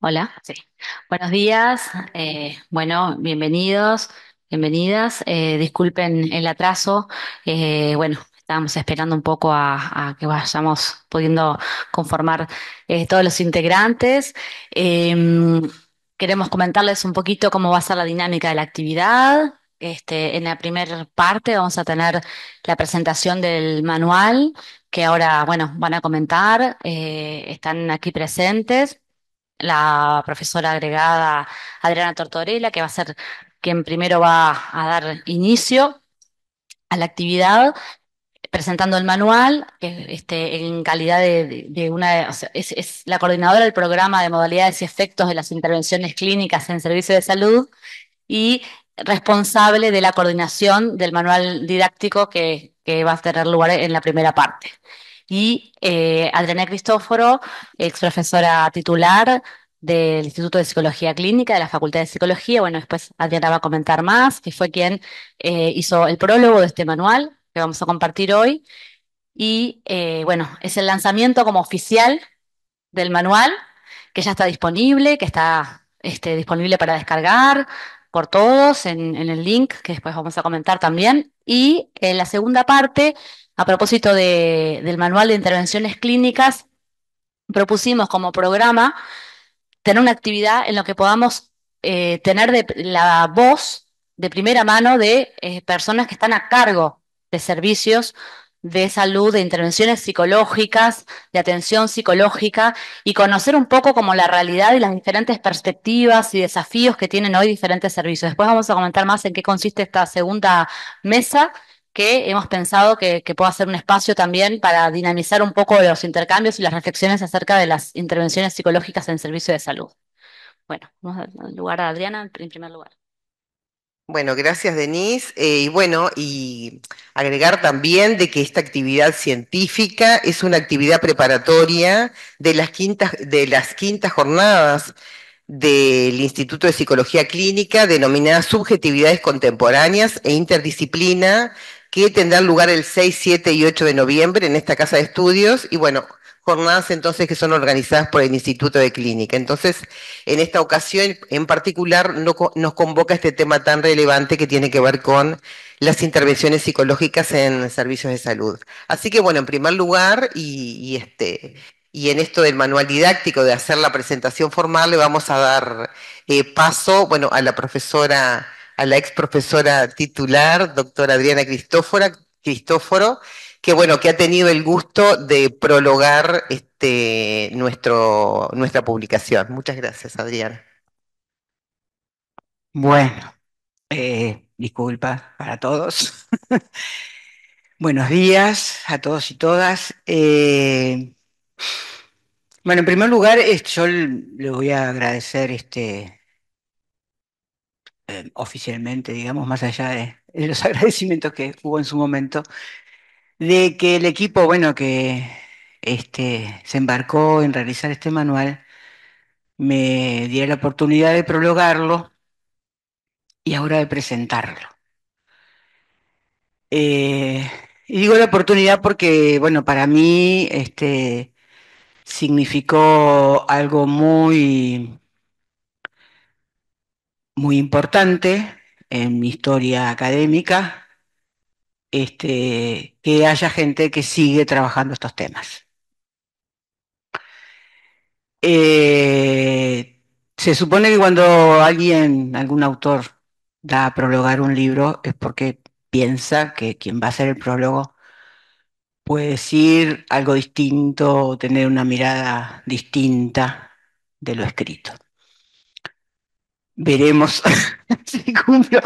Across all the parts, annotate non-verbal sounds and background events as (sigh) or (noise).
Hola, sí. Buenos días, eh, bueno, bienvenidos, bienvenidas. Eh, disculpen el atraso. Eh, bueno, estábamos esperando un poco a, que vayamos pudiendo conformar todos los integrantes. Em, queremos comentarles un poquito cómo va a ser la dinámica de la actividad. Este, en la primera parte vamos a tener la presentación del manual, que ahora, bueno, van a comentar, están aquí presentes la profesora agregada Adriana Tortorella, que va a ser quien primero va a dar inicio a la actividad presentando el manual, que este, en calidad de, una, es, la coordinadora del programa de modalidades y efectos de las intervenciones clínicas en servicio de salud y responsable de la coordinación del manual didáctico que va a tener lugar en la primera parte y eh, Adriana Cristóforo, ex profesora titular del Instituto de Psicología Clínica de la Facultad de Psicología. Bueno, después Adriana va a comentar más, que fue quien eh, hizo el prólogo de este manual que vamos a compartir hoy. Y eh, bueno, es el lanzamiento como oficial del manual, que ya está disponible, que está este, disponible para descargar por todos en, en, el link que después vamos a comentar también. Y en eh, la segunda parte a propósito del manual de intervenciones clínicas, propusimos como programa tener una actividad en la que podamos eh, tener la voz de primera mano de eh, personas que están a cargo de servicios de salud, de intervenciones psicológicas, de atención psicológica y conocer un poco como la realidad y las diferentes perspectivas y desafíos que tienen hoy diferentes servicios. Después vamos a comentar más en qué consiste esta segunda mesa que hemos pensado que, pueda ser un espacio también para dinamizar un poco los intercambios y las reflexiones acerca de las intervenciones psicológicas en servicio de salud. Bueno, vamos a dar lugar a Adriana en primer lugar. Bueno, gracias Denise. Eh, y bueno, y agregar también de que esta actividad científica es una actividad preparatoria de las quintas, de las quintas jornadas del Instituto de Psicología Clínica denominada Subjetividades Contemporáneas e Interdisciplina que tendrán lugar el 6, 7 y 8 de noviembre en esta casa de estudios y bueno, jornadas entonces que son organizadas por el Instituto de Clínica. Entonces, en esta ocasión en particular no, nos convoca este tema tan relevante que tiene que ver con las intervenciones psicológicas en servicios de salud. Así que bueno, en primer lugar, y, este, y en esto del manual didáctico, de hacer la presentación formal, le vamos a dar eh, paso, bueno, a la profesora a la ex profesora titular, doctora Adriana Cristófora, Cristóforo, que bueno, que ha tenido el gusto de prologar este, nuestro, nuestra publicación. Muchas gracias, Adriana. Bueno, eh, disculpa para todos. (laughs) Buenos días a todos y todas. Eh, bueno, en primer lugar, yo les voy a agradecer este, eh, oficialmente, digamos, más allá de, los (laughs) agradecimientos que hubo en su momento, de que el equipo, bueno, que este, se embarcó en realizar este manual, me diera la oportunidad de prologarlo y ahora de presentarlo. Eh, y digo la oportunidad porque, bueno, para mí este, significó algo muy muy importante en mi historia académica este, que haya gente que sigue trabajando estos temas. Eh, se supone que cuando alguien, algún autor, da a prologar un libro es porque piensa que quien va a ser el prólogo puede decir algo distinto, tener una mirada distinta de lo escrito veremos (laughs) si cumplo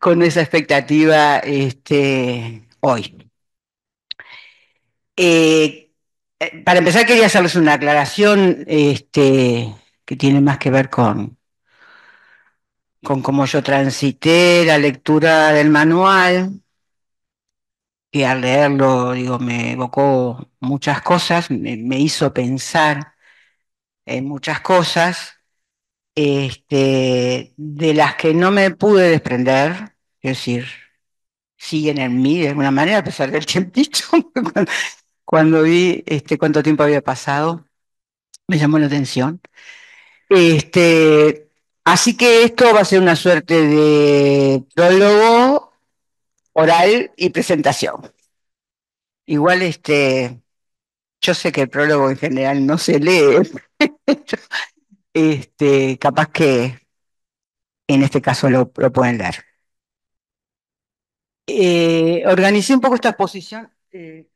con esa expectativa este, hoy. Eh, eh, para empezar, quería hacerles una aclaración este, que tiene más que ver con, con cómo yo transité la lectura del manual, que al leerlo digo, me evocó muchas cosas, me hizo pensar en muchas cosas este, de las que no me pude desprender, es decir, siguen en mí de alguna manera, a pesar del (laughs) tiempito, cuando, cuando vi este, cuánto tiempo había pasado, me llamó la atención. Este, así que esto va a ser una suerte de prólogo oral y presentación. Igual este, yo sé que el prólogo en general no se lee, (laughs) este, capaz que en este caso lo, pueden leer. Eh, organicé un poco esta exposición. Eh,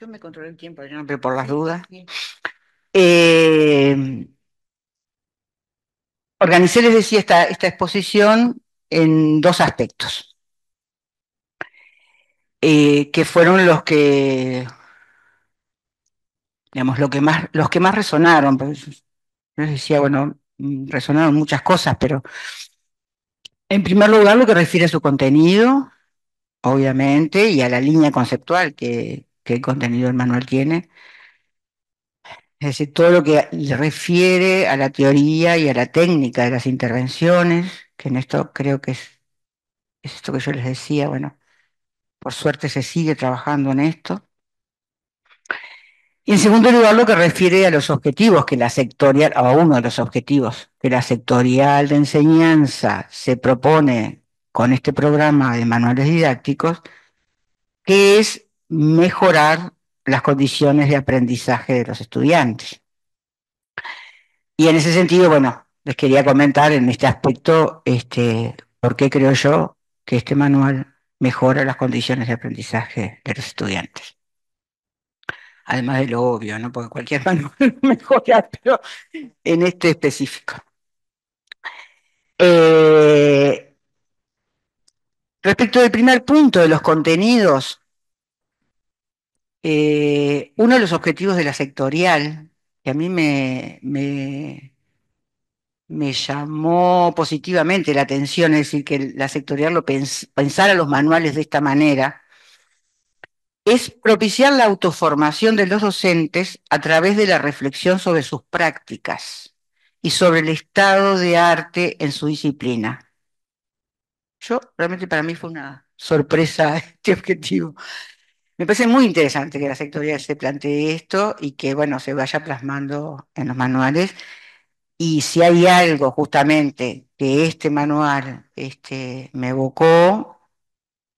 yo me controlé el tiempo, por las dudas. Eh, organicé, les decía, esta, exposición en dos aspectos. que fueron los que, digamos, lo que más, los que más resonaron. Pues, les decía, bueno, resonaron muchas cosas, pero en primer lugar lo que refiere a su contenido, obviamente, y a la línea conceptual que, el contenido del manual tiene. Es decir, todo lo que refiere a la teoría y a la técnica de las intervenciones, que en esto creo que es esto que yo les decía, bueno, por suerte se sigue trabajando en esto. Y en segundo lugar, lo que refiere a los objetivos, que la sectorial, a uno de los objetivos que la sectorial de enseñanza se propone con este programa de manuales didácticos, que es mejorar las condiciones de aprendizaje de los estudiantes. Y en ese sentido, bueno, les quería comentar en este aspecto, este, por qué creo yo que este manual mejora las condiciones de aprendizaje de los estudiantes además de lo obvio, ¿no? Porque cualquier (laughs) manual mejora, pero en este específico. Eh, respecto del primer punto de los contenidos, eh, uno de los objetivos de la sectorial, que a mí me, me, llamó positivamente la atención, es decir, que la sectorial lo pensara los manuales de esta manera, es propiciar la autoformación de los docentes a través de la reflexión sobre sus prácticas y sobre el estado de arte en su disciplina. Yo realmente para mí fue una sorpresa (laughs) este objetivo. Me parece muy interesante que la sectorial se plantee esto y que bueno, se vaya plasmando en los manuales. Y si hay algo justamente que este manual este, me evocó,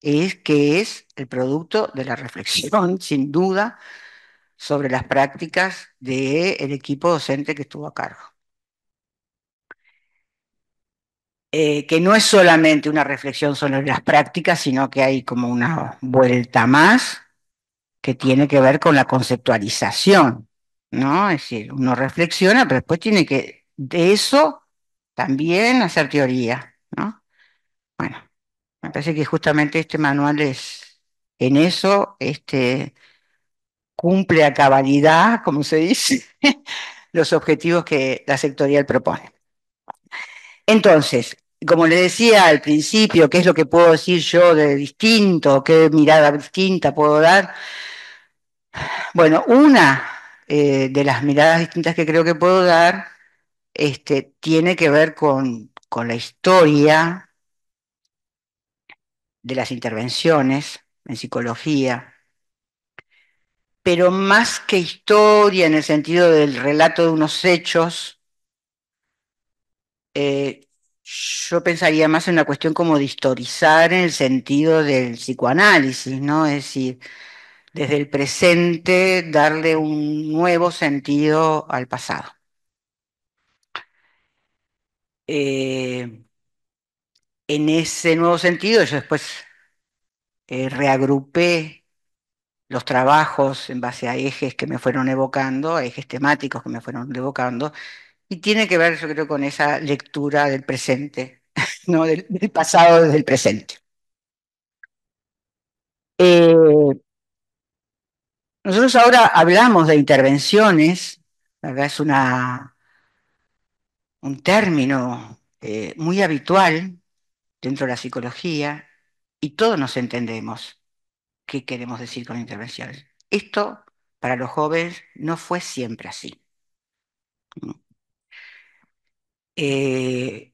es que es el producto de la reflexión, (laughs) sin duda, sobre las prácticas del equipo docente que estuvo a cargo. Eh, que no es solamente una reflexión sobre las prácticas, sino que hay como una vuelta más que tiene que ver con la conceptualización, ¿no? Es decir, uno reflexiona, pero después tiene que de eso también hacer teoría, ¿no? Bueno, me parece que justamente este manual es en eso, este, cumple a cabalidad, como se dice, (laughs) los objetivos que la sectorial propone. Entonces, como le decía al principio, ¿qué es lo que puedo decir yo de distinto? ¿Qué mirada distinta puedo dar? Bueno, una eh, de las miradas distintas que creo que puedo dar este, tiene que ver con la historia de las intervenciones en psicología, pero más que historia en el sentido del relato de unos hechos, eh, yo pensaría más en una cuestión como de historizar en el sentido del psicoanálisis, ¿no? Es decir, desde el presente darle un nuevo sentido al pasado. Eh, en ese nuevo sentido, yo después eh, reagrupé los trabajos en base a ejes que me fueron evocando, a ejes temáticos que me fueron evocando, y tiene que ver, yo creo, con esa lectura del presente, (laughs) ¿no? del, pasado desde el presente. Eh, nosotros ahora hablamos de intervenciones, es una, un término eh, muy habitual dentro de la psicología, y todos nos entendemos qué queremos decir con intervenciones. Esto para los jóvenes no fue siempre así. Eh,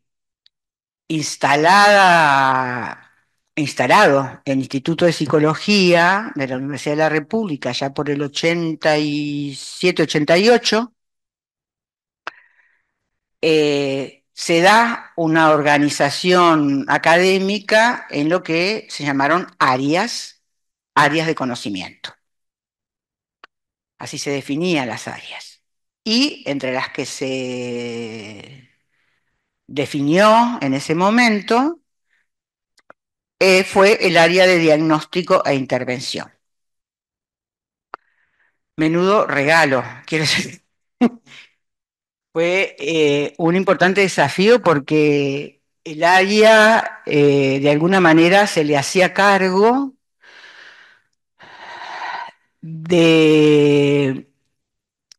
instalada, instalado el Instituto de Psicología de la Universidad de la República ya por el 87-88, eh, se da una organización académica en lo que se llamaron áreas, áreas de conocimiento. Así se definían las áreas. Y entre las que se definió en ese momento eh, fue el área de diagnóstico e intervención. Menudo regalo, quiero decir fue eh, un importante desafío porque el área eh, de alguna manera se le hacía cargo de,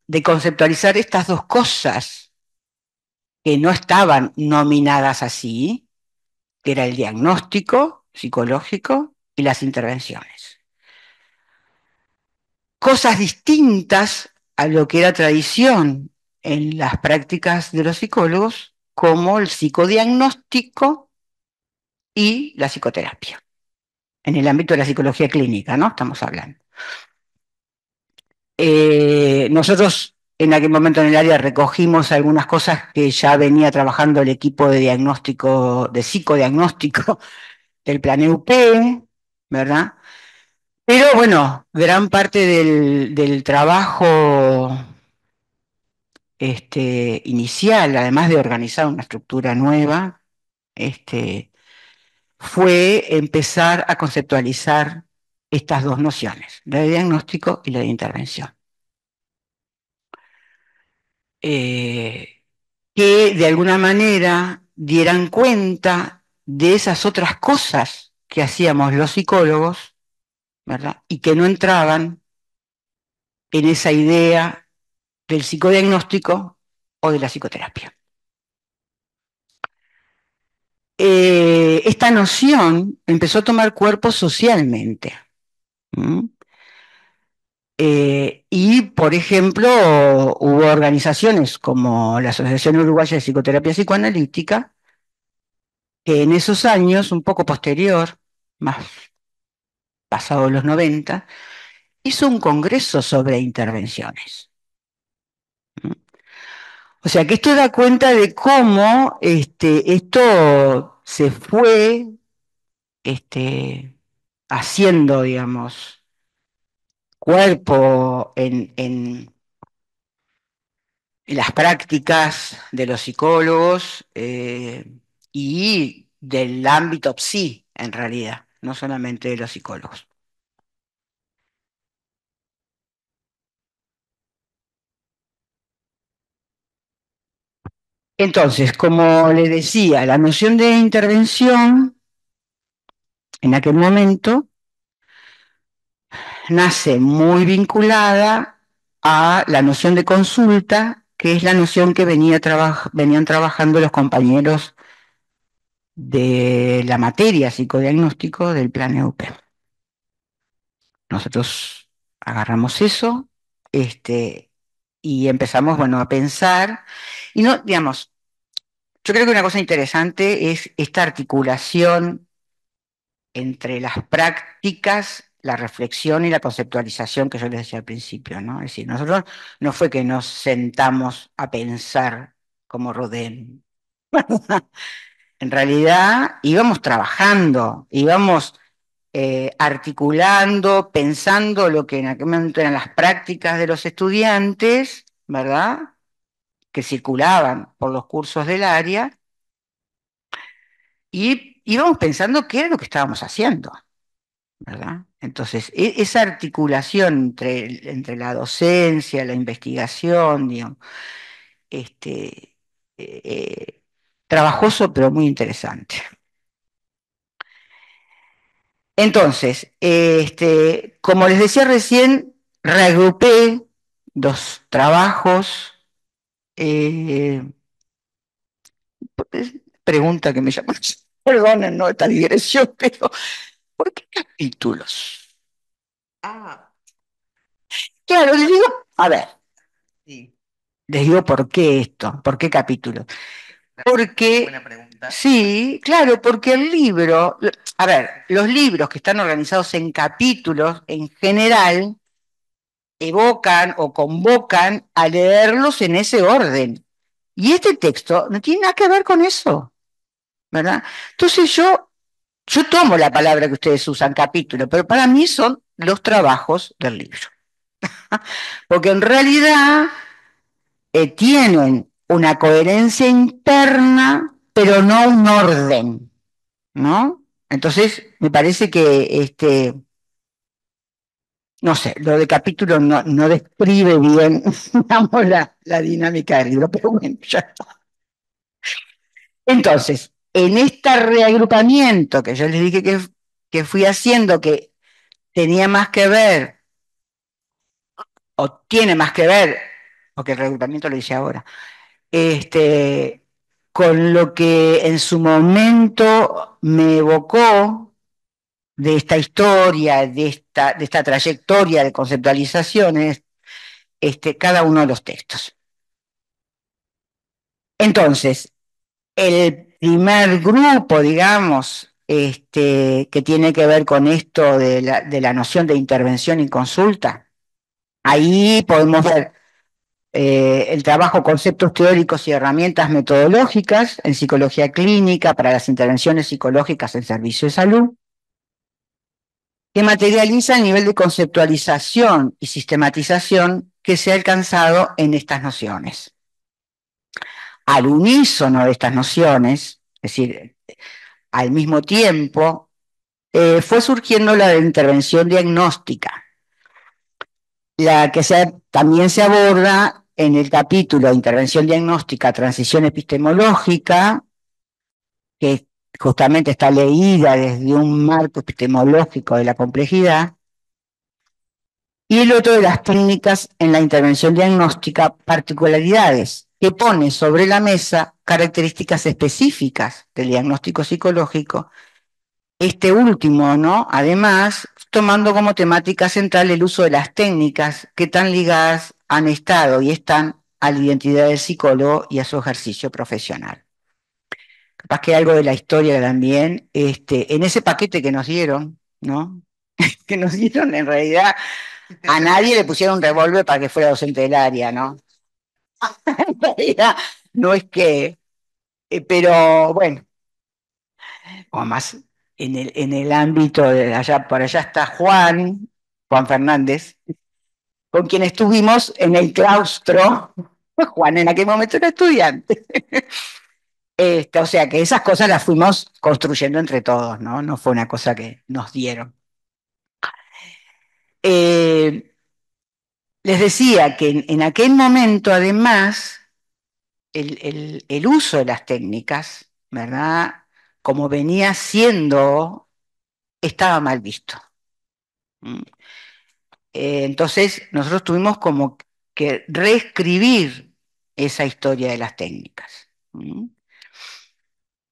de conceptualizar estas dos cosas que no estaban nominadas así, que era el diagnóstico psicológico y las intervenciones. Cosas distintas a lo que era tradición en las prácticas de los psicólogos como el psicodiagnóstico y la psicoterapia, en el ámbito de la psicología clínica, ¿no? Estamos hablando. Eh, nosotros en aquel momento en el área recogimos algunas cosas que ya venía trabajando el equipo de diagnóstico, de psicodiagnóstico (laughs) del plan EUP, ¿verdad? Pero bueno, gran parte del, del trabajo este, inicial, además de organizar una estructura nueva, este, fue empezar a conceptualizar estas dos nociones, la de diagnóstico y la de intervención. Eh, que de alguna manera dieran cuenta de esas otras cosas que hacíamos los psicólogos, ¿verdad? Y que no entraban en esa idea del psicodiagnóstico o de la psicoterapia. Eh, esta noción empezó a tomar cuerpo socialmente. Eh, y, por ejemplo, hubo organizaciones como la Asociación Uruguaya de Psicoterapia Psicoanalítica, que en esos años, un poco posterior, más pasado los 90, hizo un congreso sobre intervenciones. O sea que esto da cuenta de cómo este, esto se fue este, haciendo, digamos, cuerpo en, las prácticas de los psicólogos eh, y del ámbito psi, en realidad, no solamente de los psicólogos. Entonces, como le decía, la noción de intervención en aquel momento nace muy vinculada a la noción de consulta, que es la noción que venía venían trabajando los compañeros de la materia psicodiagnóstico del plan EUP. Nosotros agarramos eso, este, y empezamos, bueno, a pensar. Y no, digamos, yo creo que una cosa interesante es esta articulación entre las prácticas, la reflexión y la conceptualización que yo les decía al principio, ¿no? Es decir, nosotros no fue que nos sentamos a pensar como Rodén. (laughs) en realidad íbamos trabajando, íbamos eh, articulando, pensando lo que en aquel momento eran las prácticas de los estudiantes, ¿verdad? Que circulaban por los cursos del área. Y íbamos pensando qué era lo que estábamos haciendo, ¿verdad? Entonces, e, esa articulación entre, la docencia, la investigación, digamos, este, eh, eh, trabajoso pero muy interesante. Entonces, este, como les decía recién, reagrupé dos trabajos. Eh, pregunta que me llama. (laughs) perdonen ¿no? esta digresión, pero ¿por qué capítulos? Ah. Claro, les digo, a ver, sí. les digo por qué esto, por qué capítulos. Porque Sí, claro, porque el libro, a ver, los libros que están organizados en capítulos en general evocan o convocan a leerlos en ese orden. Y este texto no tiene nada que ver con eso, ¿verdad? Entonces yo, yo tomo la palabra que ustedes usan, capítulo, pero para mí son los trabajos del libro. (laughs) Porque en realidad eh, tienen una coherencia interna pero no un orden, ¿no? Entonces, me parece que, este, no sé, lo del capítulo no, describe bien, (laughs) la, dinámica del libro, pero bueno, ya está. Entonces, en este reagrupamiento que yo les dije que, que fui haciendo, que tenía más que ver, o tiene más que ver, porque el reagrupamiento lo hice ahora, este, con lo que en su momento me evocó de esta historia, de esta, de esta trayectoria de conceptualizaciones, este, cada uno de los textos. Entonces, el primer grupo, digamos, este, que tiene que ver con esto de la, de la noción de intervención y consulta, ahí podemos ver eh, el trabajo conceptos teóricos y herramientas metodológicas en psicología clínica para las intervenciones psicológicas en servicio de salud, que materializa el nivel de conceptualización y sistematización que se ha alcanzado en estas nociones. Al unísono de estas nociones, es decir, al mismo tiempo, eh, fue surgiendo la intervención diagnóstica, la que también se aborda en el capítulo Intervención Diagnóstica, Transición Epistemológica, que justamente está leída desde un marco epistemológico de la complejidad, y el otro de las técnicas en la intervención diagnóstica, particularidades, que pone sobre la mesa características específicas del diagnóstico psicológico. Este último, ¿no? Además, tomando como temática central el uso de las técnicas que están ligadas han estado y están a la identidad del psicólogo y a su ejercicio profesional. Capaz que algo de la historia también, este, en ese paquete que nos dieron, ¿no? (laughs) que nos dieron en realidad, a nadie le pusieron un revólver para que fuera docente del área, ¿no? (laughs) en realidad, no es que, eh, pero bueno, o más en el, en el ámbito de allá, por allá está Juan, Juan Fernández, con quien estuvimos en el claustro. (laughs) Juan en aquel momento era estudiante. (laughs) Este, o sea que esas cosas las fuimos construyendo entre todos, ¿no? No fue una cosa que nos dieron. Eh, les decía que en, aquel momento, además, el, el uso de las técnicas, ¿verdad? Como venía siendo, estaba mal visto. Mm. Eh, entonces, nosotros tuvimos como que reescribir esa historia de las técnicas.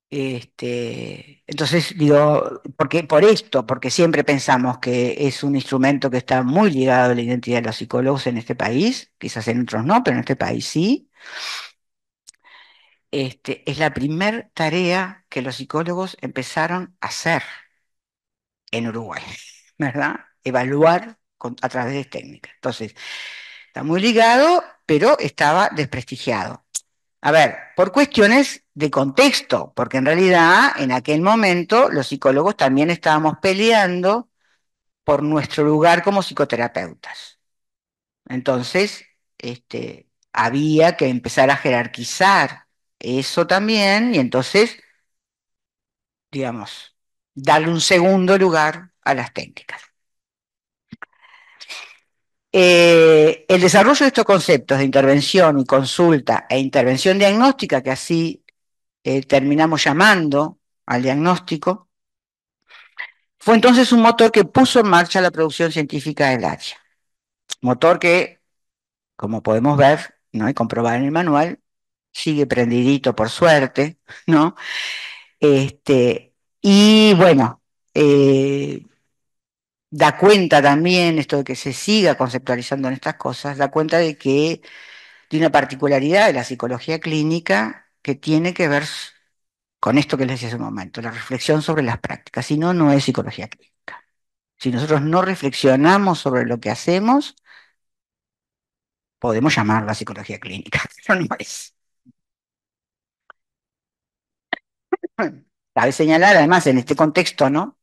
Este, entonces, digo, porque, por esto, porque siempre pensamos que es un instrumento que está muy ligado a la identidad de los psicólogos en este país, quizás en otros no, pero en este país sí. Este, es la primera tarea que los psicólogos empezaron a hacer en Uruguay, (laughs) ¿verdad? Evaluar a través de técnicas. Entonces, está muy ligado, pero estaba desprestigiado. A ver, por cuestiones de contexto, porque en realidad en aquel momento los psicólogos también estábamos peleando por nuestro lugar como psicoterapeutas. Entonces, este, había que empezar a jerarquizar eso también y entonces, digamos, darle un segundo lugar a las técnicas. Eh, el desarrollo de estos conceptos de intervención y consulta e intervención diagnóstica, que así eh, terminamos llamando al diagnóstico, fue entonces un motor que puso en marcha la producción científica del área. Motor que, como podemos ver ¿no? y comprobar en el manual, sigue prendidito por suerte, ¿no? Este, y bueno, eh, da cuenta también, esto de que se siga conceptualizando en estas cosas, da cuenta de que tiene una particularidad de la psicología clínica que tiene que ver con esto que les decía hace un momento, la reflexión sobre las prácticas. Si no, no es psicología clínica. Si nosotros no reflexionamos sobre lo que hacemos, podemos llamarla psicología clínica, (laughs) pero no es. Cabe señalar, además, en este contexto, ¿no?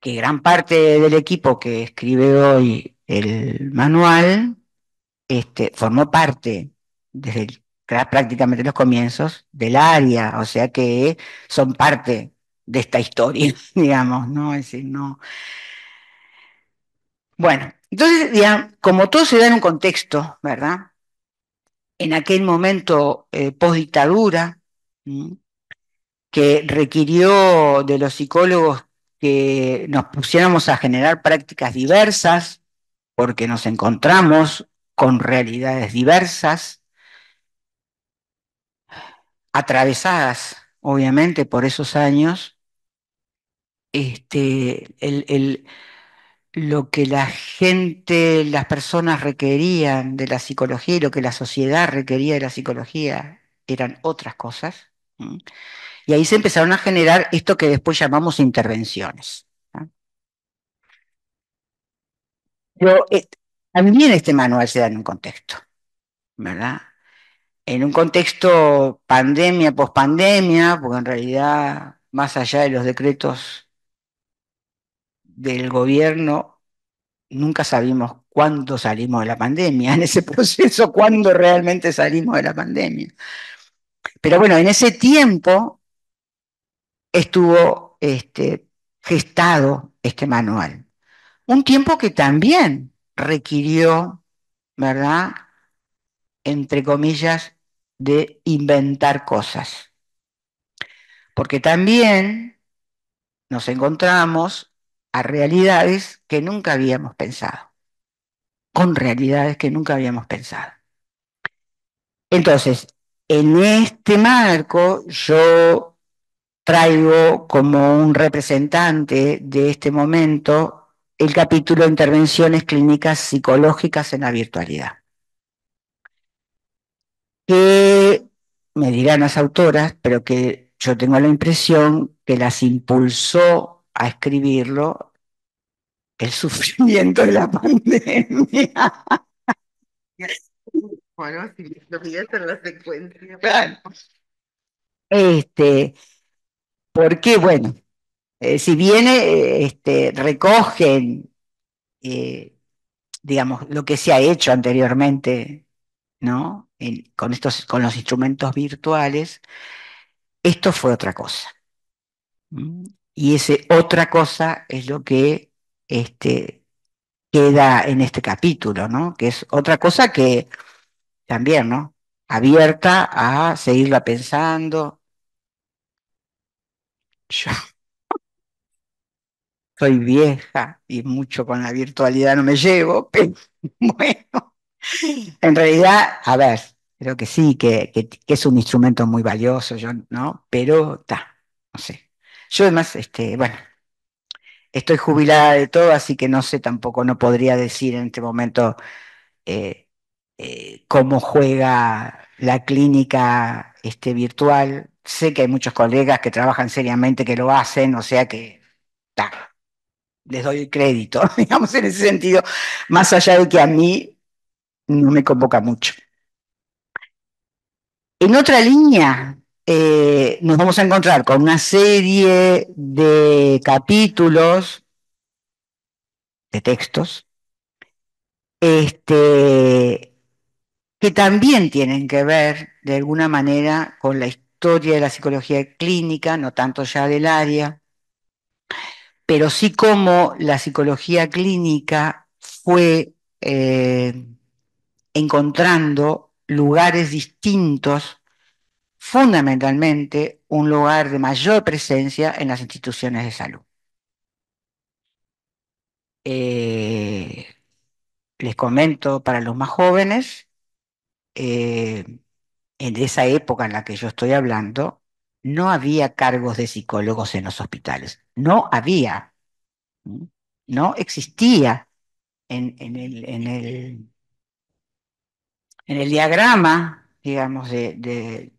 que gran parte del equipo que escribe hoy el manual este, formó parte desde prácticamente los comienzos del área, o sea que son parte de esta historia, (laughs) digamos, ¿no? Bueno, entonces, como todo se da en un contexto, ¿verdad? En aquel momento eh, post-dictadura, que requirió de los psicólogos que nos pusiéramos a generar prácticas diversas, porque nos encontramos con realidades diversas, atravesadas obviamente por esos años, este, lo que la gente, las personas requerían de la psicología y lo que la sociedad requería de la psicología eran otras cosas. Y ahí se empezaron a generar esto que después llamamos intervenciones. Pero eh, también este manual se da en un contexto, ¿verdad? En un contexto pandemia, pospandemia, porque en realidad, más allá de los decretos del gobierno, nunca sabimos cuándo salimos de la pandemia, en ese (laughs) proceso, cuándo realmente salimos de la pandemia. Pero bueno, en ese tiempo estuvo este, gestado este manual. Un tiempo que también requirió, ¿verdad? Entre comillas, de inventar cosas. Porque también nos encontramos a realidades que nunca habíamos pensado, con realidades que nunca habíamos pensado. Entonces, en este marco yo traigo como un representante de este momento el capítulo Intervenciones Clínicas Psicológicas en la Virtualidad. Que me dirán las autoras, pero que yo tengo la impresión que las impulsó a escribirlo el (laughs) sufrimiento de la pandemia. Bueno, si lo en la secuencia. Este, porque, bueno, eh, si bien eh, este, recogen, eh, digamos, lo que se ha hecho anteriormente, ¿no? con, estos, con los instrumentos virtuales, esto fue otra cosa. Y esa otra cosa es lo que este, queda en este capítulo, ¿no? Que es otra cosa que también, ¿no? Abierta a seguirla pensando, yo (laughs) soy vieja y mucho con la virtualidad no me llevo, (laughs) pero bueno, en realidad, a ver, creo que sí, que, es un instrumento muy valioso, yo, ¿no? Pero está, no sé. Yo además, este, bueno, estoy jubilada de todo, así que no sé tampoco, no podría decir en este momento eh, eh, cómo juega la clínica este, virtual sé que hay muchos colegas que trabajan seriamente que lo hacen, o sea que les doy el crédito, (laughs) digamos, en ese sentido, más allá de que a mí no me convoca mucho. En otra línea, eh, nos vamos a encontrar con una serie de capítulos, de textos, este, que también tienen que ver de alguna manera con la historia historia de la psicología clínica, no tanto ya del área, pero sí como la psicología clínica fue eh, encontrando lugares distintos, fundamentalmente un lugar de mayor presencia en las instituciones de salud. Eh, les comento para los más jóvenes, eh, en esa época en la que yo estoy hablando, no había cargos de psicólogos en los hospitales. No había. No existía en, el, en, en el, diagrama, digamos, de,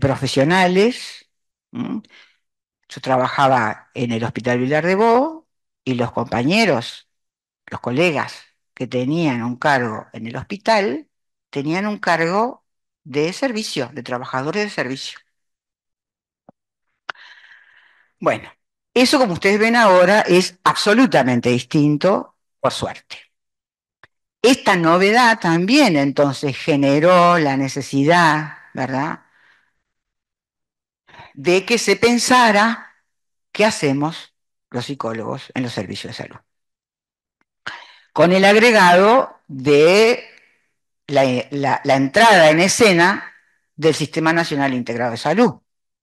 profesionales. Yo trabajaba en el Hospital Vilar de Bo y los compañeros, los colegas que tenían un cargo en el hospital, tenían un cargo de servicio, de trabajadores de servicio. Bueno, eso como ustedes ven ahora es absolutamente distinto, por suerte. Esta novedad también entonces generó la necesidad, ¿verdad?, de que se pensara qué hacemos los psicólogos en los servicios de salud. Con el agregado de la, entrada en escena del Sistema Nacional Integrado de Salud,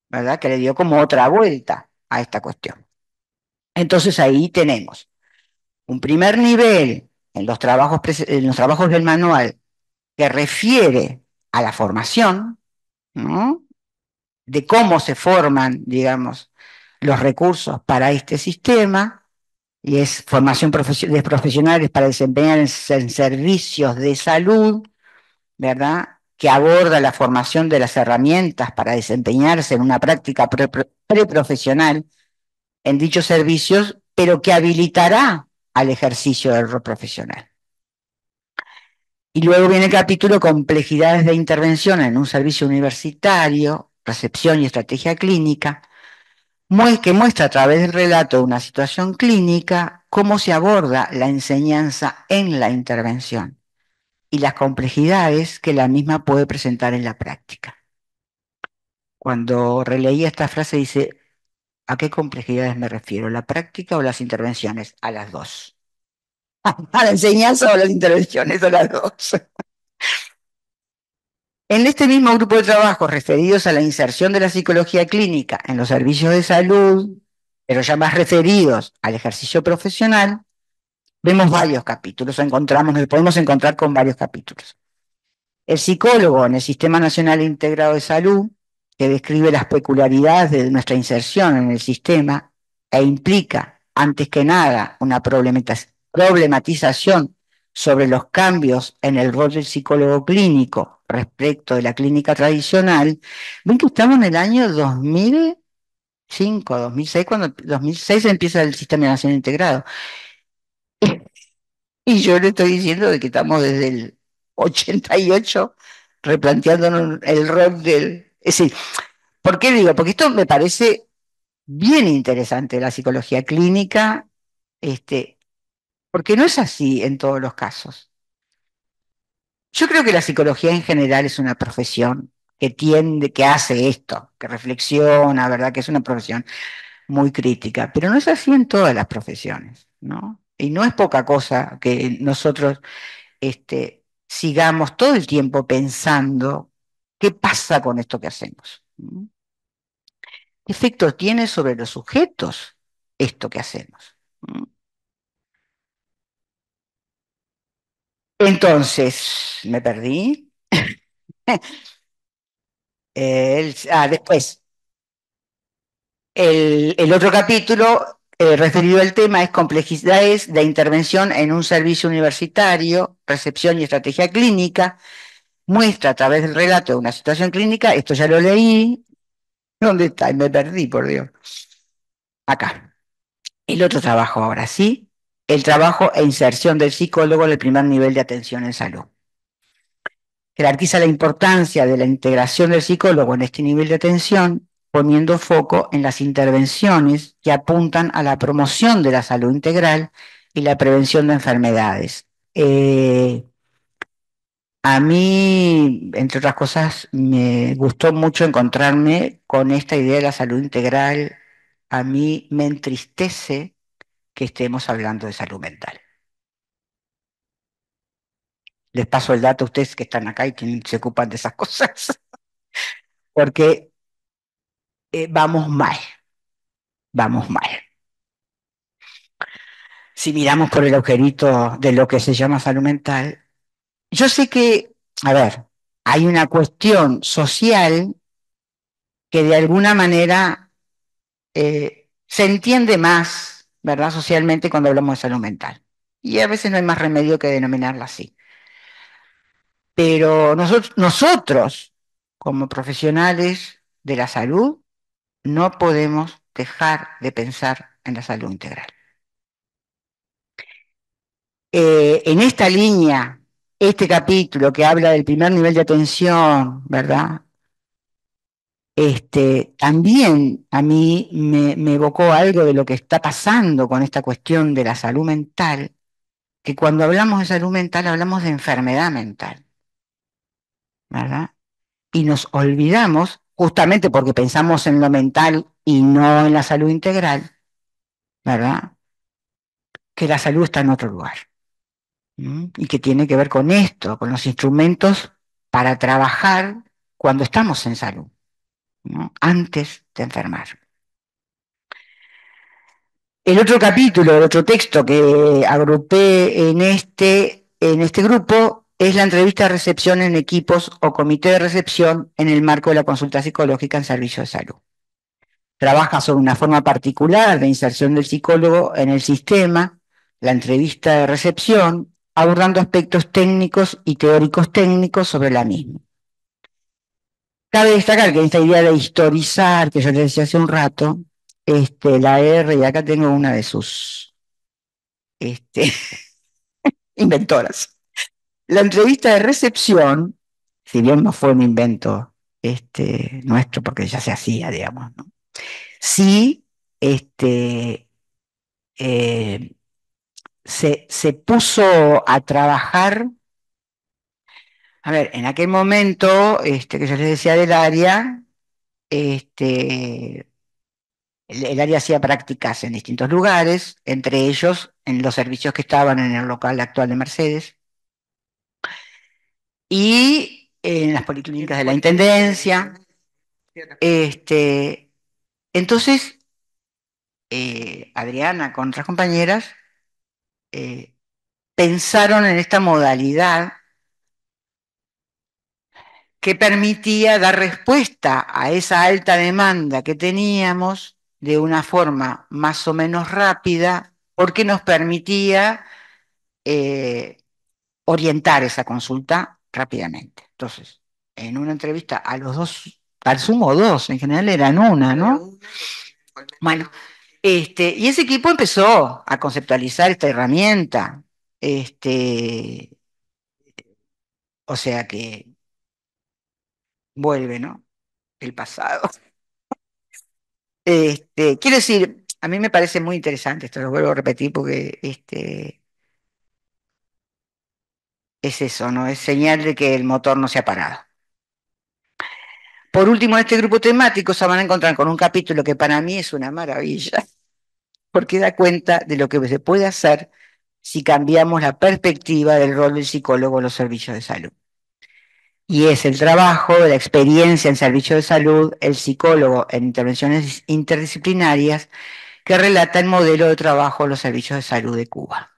¿verdad? Que le dio como otra vuelta a esta cuestión. Entonces ahí tenemos un primer nivel en los trabajos, en los trabajos del manual que refiere a la formación, ¿no? de cómo se forman, digamos, los recursos para este sistema, y es formación de profesionales para desempeñar en, servicios de salud, ¿verdad? que aborda la formación de las herramientas para desempeñarse en una práctica preprofesional en dichos servicios, pero que habilitará al ejercicio del rol profesional. Y luego viene el capítulo complejidades de intervención en un servicio universitario, recepción y estrategia clínica, que muestra a través del relato de una situación clínica cómo se aborda la enseñanza en la intervención y las complejidades que la misma puede presentar en la práctica. Cuando releí esta frase dice, ¿a qué complejidades me refiero? ¿La práctica o las intervenciones? A las dos. ¿A (laughs) la enseñanza o las intervenciones? A las dos. En este mismo grupo de trabajo referidos a la inserción de la psicología clínica en los servicios de salud, pero ya más referidos al ejercicio profesional, vemos varios capítulos, encontramos, podemos encontrar con varios capítulos. El psicólogo en el Sistema Nacional Integrado de Salud, que describe las peculiaridades de nuestra inserción en el sistema e implica, antes que nada, una problematización sobre los cambios en el rol del psicólogo clínico respecto de la clínica tradicional, ven que estamos en el año 2005, 2006, cuando 2006 empieza el Sistema Nacional Integrado. Y yo le estoy diciendo de que estamos desde el 88 replanteándonos el rol del... Es decir, ¿por qué digo? Porque esto me parece bien interesante, la psicología clínica, este, porque no es así en todos los casos. Yo creo que la psicología en general es una profesión que tiende, que hace esto, que reflexiona, ¿verdad? Que es una profesión muy crítica, pero no es así en todas las profesiones, ¿no? y no es poca cosa que nosotros este, sigamos todo el tiempo pensando qué pasa con esto que hacemos. ¿Qué efecto tiene sobre los sujetos esto que hacemos? Entonces, me perdí. (laughs) ah, después. El, el, otro capítulo eh, referido al tema es complejidades de intervención en un servicio universitario, recepción y estrategia clínica. Muestra a través del relato de una situación clínica, esto ya lo leí. ¿Dónde está? Me perdí, por Dios. Acá. El otro trabajo ahora, ¿sí? El trabajo e inserción del psicólogo en el primer nivel de atención en salud. Jerarquiza la importancia de la integración del psicólogo en este nivel de atención poniendo foco en las intervenciones que apuntan a la promoción de la salud integral y la prevención de enfermedades. Eh, a mí, entre otras cosas, me gustó mucho encontrarme con esta idea de la salud integral. A mí me entristece que estemos hablando de salud mental. Les paso el dato a ustedes que están acá y que se ocupan de esas (laughs) cosas. Porque eh, vamos mal, vamos mal. Si miramos por el agujerito de lo que se llama salud mental, yo sé que, a ver, hay una cuestión social que de alguna manera eh, se entiende más, ¿verdad? Socialmente cuando hablamos de salud mental. Y a veces no hay más remedio que denominarla así. Pero nosotros, nosotros como profesionales de la salud, no podemos dejar de pensar en la salud integral. Eh, en esta línea, este capítulo que habla del primer nivel de atención, ¿verdad? Este, también a mí me, me evocó algo de lo que está pasando con esta cuestión de la salud mental, que cuando hablamos de salud mental hablamos de enfermedad mental, ¿verdad? Y nos olvidamos justamente porque pensamos en lo mental y no en la salud integral, ¿verdad? Que la salud está en otro lugar. Y que tiene que ver con esto, con los instrumentos para trabajar cuando estamos en salud, antes de enfermar. El otro capítulo, el otro texto que agrupé en este, en este grupo es la entrevista de recepción en equipos o comité de recepción en el marco de la consulta psicológica en servicio de salud. Trabaja sobre una forma particular de inserción del psicólogo en el sistema, la entrevista de recepción, abordando aspectos técnicos y teóricos técnicos sobre la misma. Cabe destacar que esta idea de historizar, que yo les decía hace un rato, este, la R, y acá tengo una de sus este, (laughs) inventoras. La entrevista de recepción, si bien no fue un invento este, nuestro, porque ya se hacía, digamos, ¿no? sí este, eh, se, puso a trabajar. A ver, en aquel momento, este, que yo les decía del área, este, el, área hacía prácticas en distintos lugares, entre ellos en los servicios que estaban en el local actual de Mercedes y eh, en las policlínicas de la Intendencia. Este, entonces, eh, Adriana con otras compañeras eh, pensaron en esta modalidad que permitía dar respuesta a esa alta demanda que teníamos de una forma más o menos rápida, porque nos permitía orientar esa consulta rápidamente. Entonces, en una entrevista a los dos, al sumo dos, en general eran una, ¿no? Bueno, este, y ese equipo empezó a conceptualizar esta herramienta. Este, o sea que vuelve, ¿no? El pasado. (laughs) Este, quiero decir, a mí me parece muy interesante, esto lo vuelvo a repetir porque este, es eso, ¿no? Es señal de que el motor no se ha parado. Por último, en este grupo temático se van a encontrar con un capítulo que para mí es una maravilla, (laughs) porque da cuenta de lo que se puede hacer si cambiamos la perspectiva del rol del psicólogo en los servicios de salud. Y es el trabajo, la experiencia en servicios de salud, el psicólogo en intervenciones interdisciplinarias, que relata el modelo de trabajo de los servicios de salud de Cuba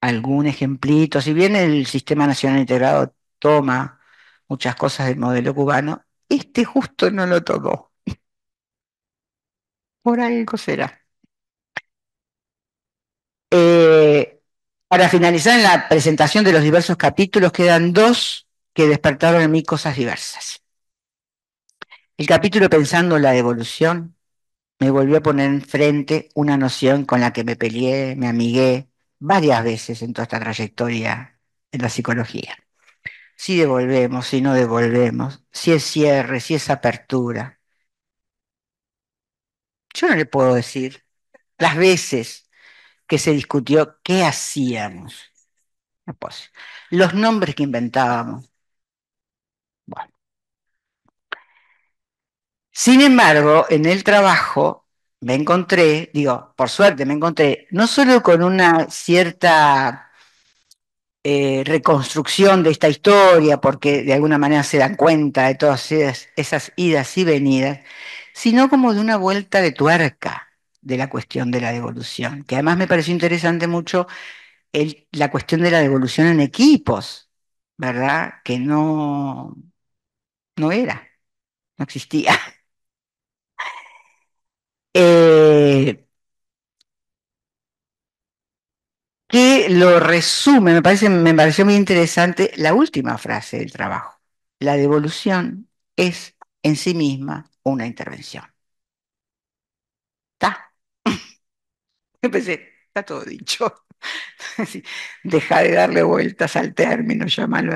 algún ejemplito, si bien el Sistema Nacional Integrado toma muchas cosas del modelo cubano, este justo no lo tomó. Por algo será. Eh, para finalizar en la presentación de los diversos capítulos, quedan dos que despertaron en mí cosas diversas. El capítulo Pensando la devolución me volvió a poner enfrente una noción con la que me peleé, me amigué, varias veces en toda esta trayectoria en la psicología. Si devolvemos, si no devolvemos, si es cierre, si es apertura. Yo no le puedo decir las veces que se discutió qué hacíamos. Los nombres que inventábamos. Bueno. Sin embargo, en el trabajo me encontré, digo, por suerte me encontré, no solo con una cierta eh, reconstrucción de esta historia, porque de alguna manera se dan cuenta de todas esas, idas y venidas, sino como de una vuelta de tuerca de la cuestión de la devolución, que además me pareció interesante mucho la cuestión de la devolución en equipos, ¿verdad? Que no, no era, no existía. (laughs) Eh, que lo resume, me, parece, me pareció muy interesante la última frase del trabajo. La devolución es en sí misma una intervención. Está. (laughs) Empecé, está todo dicho. (laughs) Deja de darle vueltas al término, llámalo.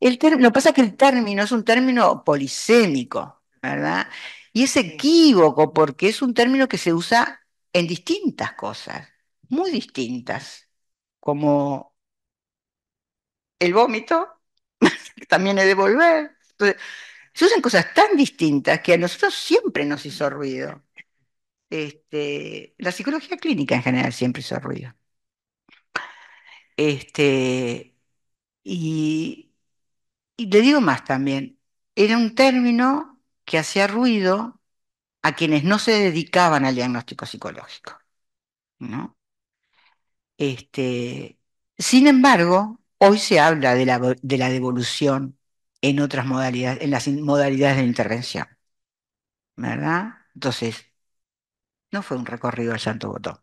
El lo que pasa es que el término es un término polisémico, ¿verdad? Y es equívoco porque es un término que se usa en distintas cosas, muy distintas, como el vómito, (laughs) también es devolver. se usan cosas tan distintas que a nosotros siempre nos hizo ruido. Este, la psicología clínica en general siempre hizo ruido. Este, y le digo más también, era un término que hacía ruido a quienes no se dedicaban al diagnóstico psicológico. ¿no? Este, sin embargo, hoy se habla de la, de la devolución en otras modalidades, en las modalidades de intervención. ¿Verdad? Entonces, no fue un recorrido al santo botón.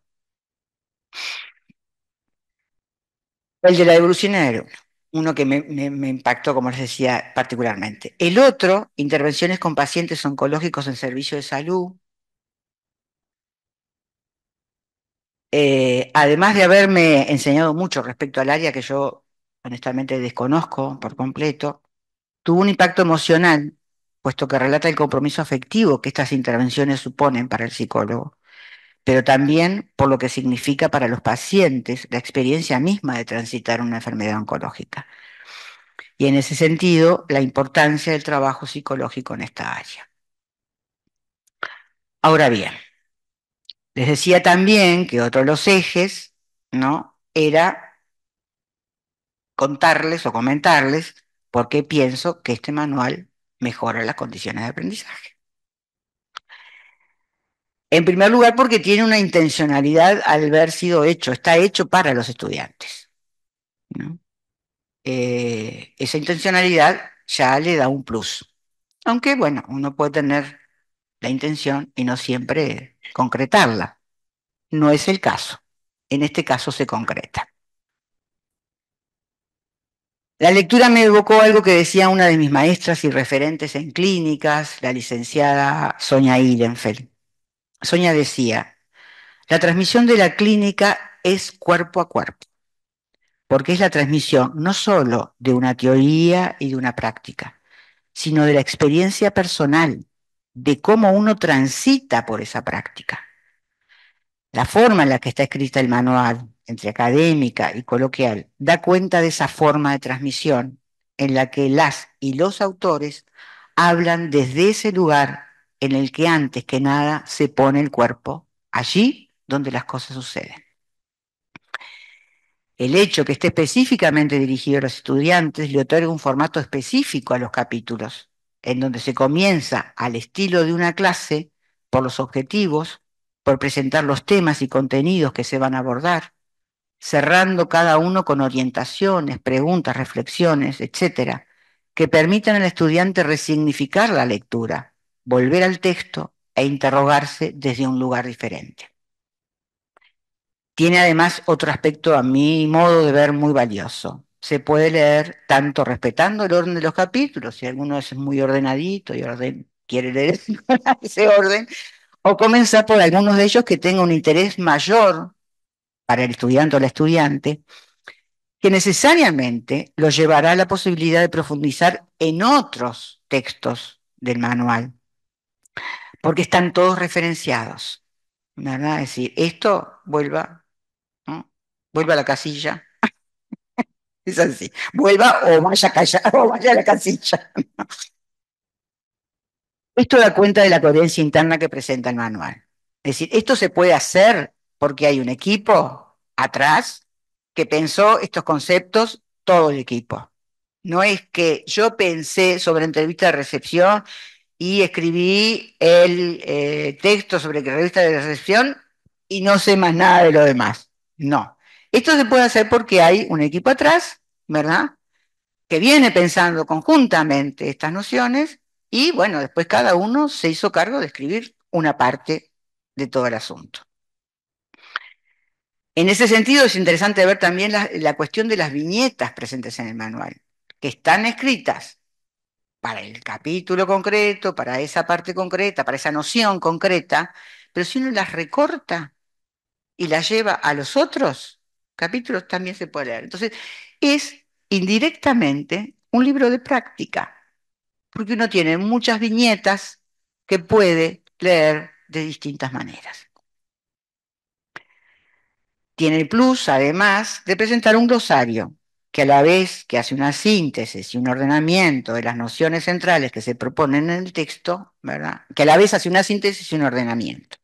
El de la devolución era uno uno que me, impactó, como les decía, particularmente. El otro, intervenciones con pacientes oncológicos en servicio de salud. Eh, además de haberme enseñado mucho respecto al área que yo honestamente desconozco por completo, tuvo un impacto emocional, puesto que relata el compromiso afectivo que estas intervenciones suponen para el psicólogo pero también por lo que significa para los pacientes la experiencia misma de transitar una enfermedad oncológica. Y en ese sentido, la importancia del trabajo psicológico en esta área. Ahora bien, les decía también que otro de los ejes, ¿no? Era contarles o comentarles por qué pienso que este manual mejora las condiciones de aprendizaje. En primer lugar, porque tiene una intencionalidad al haber sido hecho, está hecho para los estudiantes. Eh, esa intencionalidad ya le da un plus. Aunque, bueno, uno puede tener la intención y no siempre concretarla. No es el caso. En este caso se concreta. La lectura me evocó algo que decía una de mis maestras y referentes en clínicas, la licenciada Sonia Ilenfeld Sonia decía, la transmisión de la clínica es cuerpo a cuerpo, porque es la transmisión no solo de una teoría y de una práctica, sino de la experiencia personal, de cómo uno transita por esa práctica. La forma en la que está escrita el manual, entre académica y coloquial, da cuenta de esa forma de transmisión en la que las y los autores hablan desde ese lugar en el que antes que nada se pone el cuerpo, allí donde las cosas suceden. El hecho que esté específicamente dirigido a los estudiantes le otorga un formato específico a los capítulos, en donde se comienza al estilo de una clase por los objetivos, por presentar los temas y contenidos que se van a abordar, cerrando cada uno con orientaciones, preguntas, reflexiones, etcétera, que permitan al estudiante resignificar la lectura, volver al texto e interrogarse desde un lugar diferente. Tiene además otro aspecto a mi modo de ver muy valioso. Se puede leer tanto respetando el orden de los capítulos, si alguno es muy ordenadito y quiere leer (laughs) ese orden, o comenzar por algunos de ellos que tengan un interés mayor para el estudiante o la estudiante, que necesariamente lo llevará a la posibilidad de profundizar en otros textos del manual, porque están todos referenciados. ¿verdad? Es decir, esto vuelva, vuelva a la casilla. (laughs) es así, vuelva o vaya, (laughs) o vaya a la casilla. Esto da cuenta de la coherencia interna que presenta el manual. Es decir, esto se puede hacer porque hay un equipo atrás que pensó estos conceptos, todo el equipo. No es que yo pensé sobre entrevista de recepción y escribí el eh, texto sobre la revista de la recepción y no sé más nada de lo demás. No. Esto se puede hacer porque hay un equipo atrás, ¿verdad? Que viene pensando conjuntamente estas nociones y bueno, después cada uno se hizo cargo de escribir una parte de todo el asunto. En ese sentido es interesante ver también la cuestión de las viñetas presentes en el manual, que están escritas, para el capítulo concreto, para esa parte concreta, para esa noción concreta, pero si uno las recorta y las lleva a los otros capítulos, también se puede leer. Entonces, es indirectamente un libro de práctica, porque uno tiene muchas viñetas que puede leer de distintas maneras. Tiene el plus, además, de presentar un glosario, que a la vez que hace una síntesis y un ordenamiento de las nociones centrales que se proponen en el texto, ¿verdad? Que a la vez hace una síntesis y un ordenamiento.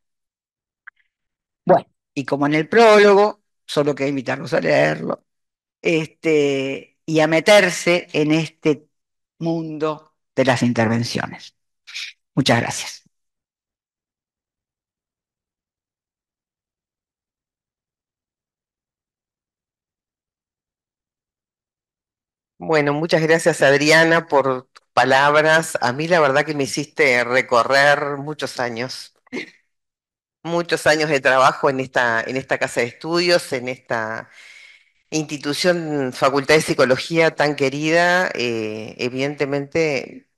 Bueno, y como en el prólogo, solo que invitarlos a leerlo, este, y a meterse en este mundo de las intervenciones. Muchas gracias. Bueno, muchas gracias Adriana por tus palabras. A mí la verdad que me hiciste recorrer muchos años, muchos años de trabajo en esta, en esta casa de estudios, en esta institución, Facultad de Psicología tan querida. Eh, evidentemente,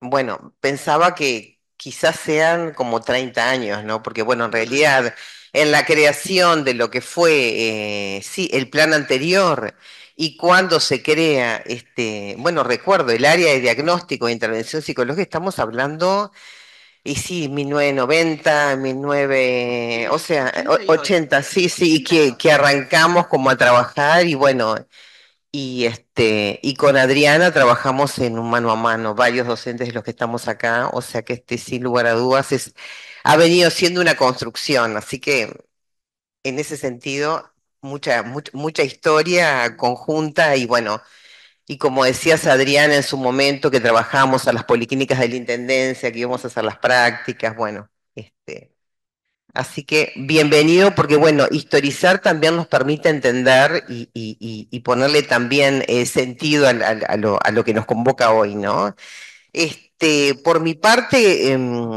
bueno, pensaba que quizás sean como 30 años, ¿no? Porque bueno, en realidad en la creación de lo que fue, eh, sí, el plan anterior y cuando se crea este, bueno, recuerdo, el área de diagnóstico e intervención psicológica, estamos hablando, y sí, 1990, 19, o sea, 80, sí, sí, que, arrancamos como a trabajar y bueno, y este, y con Adriana trabajamos en un mano a mano, varios docentes de los que estamos acá, o sea que este, sin lugar a dudas, es, ha venido siendo una construcción, así que en ese sentido mucha, mucha historia conjunta y bueno, y como decías Adriana en su momento que trabajamos a las policlínicas de la Intendencia, que íbamos a hacer las prácticas, bueno, este, así que bienvenido porque bueno, historizar también nos permite entender y, ponerle también eh, sentido a, lo, que nos convoca hoy, ¿no? Este, por mi parte, em,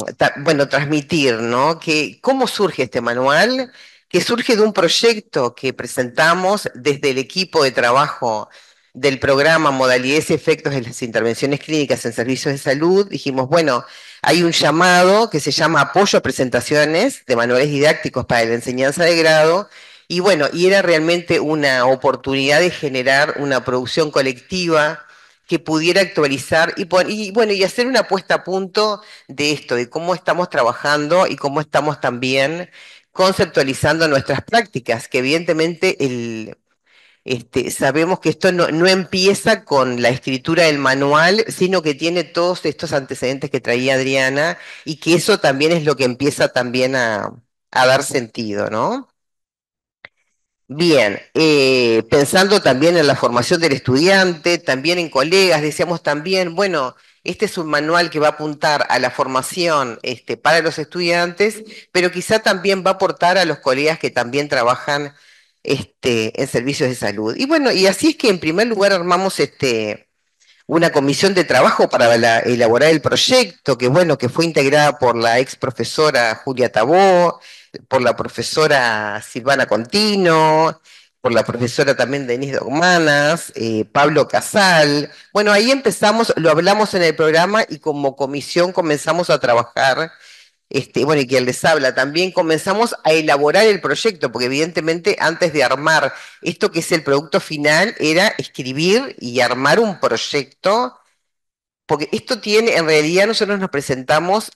bueno, transmitir, ¿no? Que, ¿Cómo surge este manual? que surge de un proyecto que presentamos desde el equipo de trabajo del programa Modalidades y Efectos de las Intervenciones Clínicas en Servicios de Salud, dijimos, bueno, hay un llamado que se llama Apoyo a Presentaciones de Manuales Didácticos para la Enseñanza de Grado, y bueno, y era realmente una oportunidad de generar una producción colectiva que pudiera actualizar y, y bueno, y hacer una puesta a punto de esto, de cómo estamos trabajando y cómo estamos también conceptualizando nuestras prácticas, que evidentemente este, sabemos que esto no, empieza con la escritura del manual, sino que tiene todos estos antecedentes que traía Adriana y que eso también es lo que empieza también a, dar sentido, ¿no? Bien, eh, pensando también en la formación del estudiante, también en colegas, decíamos también, bueno, este es un manual que va a apuntar a la formación este, para los estudiantes, pero quizá también va a aportar a los colegas que también trabajan este, en servicios de salud. Y bueno, y así es que en primer lugar armamos este, una comisión de trabajo para elaborar el proyecto, que bueno, que fue integrada por la ex profesora Julia Tabó, por la profesora Silvana Contino, por la profesora también Denise Dogmanas, eh, Pablo Casal. Bueno, ahí empezamos, lo hablamos en el programa y como comisión comenzamos a trabajar. Este, bueno, y quien les habla, también comenzamos a elaborar el proyecto, porque evidentemente antes de armar esto que es el producto final, era escribir y armar un proyecto, porque esto tiene, en realidad nosotros nos presentamos,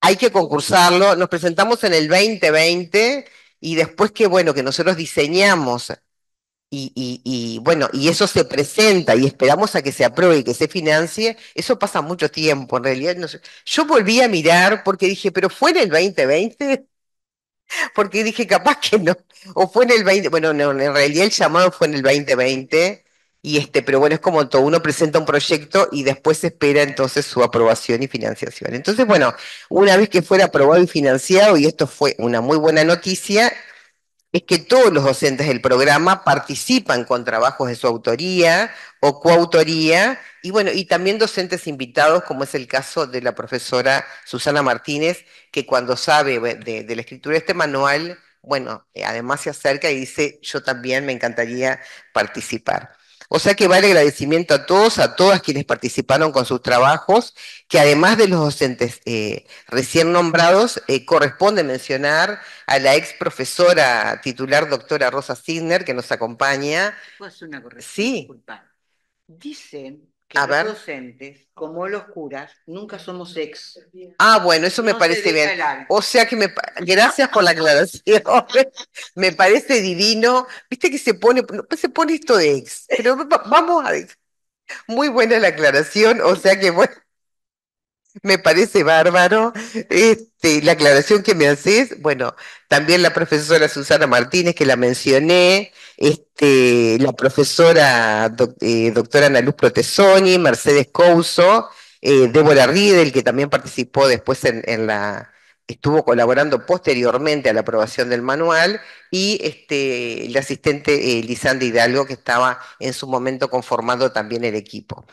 hay que concursarlo, nos presentamos en el 2020 y después que, bueno, que nosotros diseñamos y, bueno, y eso se presenta y esperamos a que se apruebe y que se financie, eso pasa mucho tiempo, en realidad. No sé. Yo volví a mirar porque dije, pero fue en el 2020, (laughs) porque dije, capaz que no, o fue en el 20, bueno, no, en realidad el llamado fue en el 2020 y este, pero bueno, es como todo, uno presenta un proyecto y después se espera entonces su aprobación y financiación. Entonces, bueno, una vez que fuera aprobado y financiado, y esto fue una muy buena noticia, es que todos los docentes del programa participan con trabajos de su autoría o coautoría, y bueno, y también docentes invitados, como es el caso de la profesora Susana Martínez, que cuando sabe de, de la escritura de este manual, bueno, eh, además se acerca y dice, yo también me encantaría participar. O sea que vale agradecimiento a todos, a todas quienes participaron con sus trabajos, que además de los docentes eh, recién nombrados, eh, corresponde mencionar a la ex profesora titular, doctora Rosa Sidner, que nos acompaña. ¿Puedo hacer una corrección? Sí. Disculpa. Dicen los docentes, como los curas, nunca somos ex. Ah, bueno, eso me parece bien. O sea que me gracias por la aclaración. (laughs) me parece divino. Viste que se pone, pues se pone esto de ex, pero vamos a muy buena la aclaración, o sea que bueno. Me parece bárbaro. Este, la aclaración que me haces, bueno, también la profesora Susana Martínez, que la mencioné, este, la profesora eh, doctora Ana Luz Protesoni, Mercedes Couso, eh, Débora Riedel, que también participó después en, la, estuvo colaborando posteriormente a la aprobación del manual, y este, el asistente eh, Hidalgo, que estaba en su momento conformando también el equipo.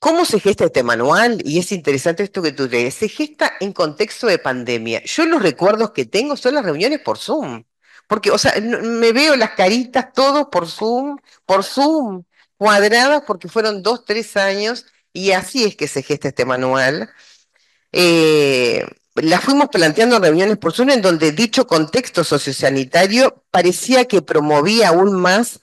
¿Cómo se gesta este manual? Y es interesante esto que tú dices, Se gesta en contexto de pandemia. Yo los recuerdos que tengo son las reuniones por Zoom. Porque, o sea, me veo las caritas todos por Zoom, por Zoom, cuadradas porque fueron dos, tres años y así es que se gesta este manual. Eh, la fuimos planteando reuniones por Zoom en donde dicho contexto sociosanitario parecía que promovía aún más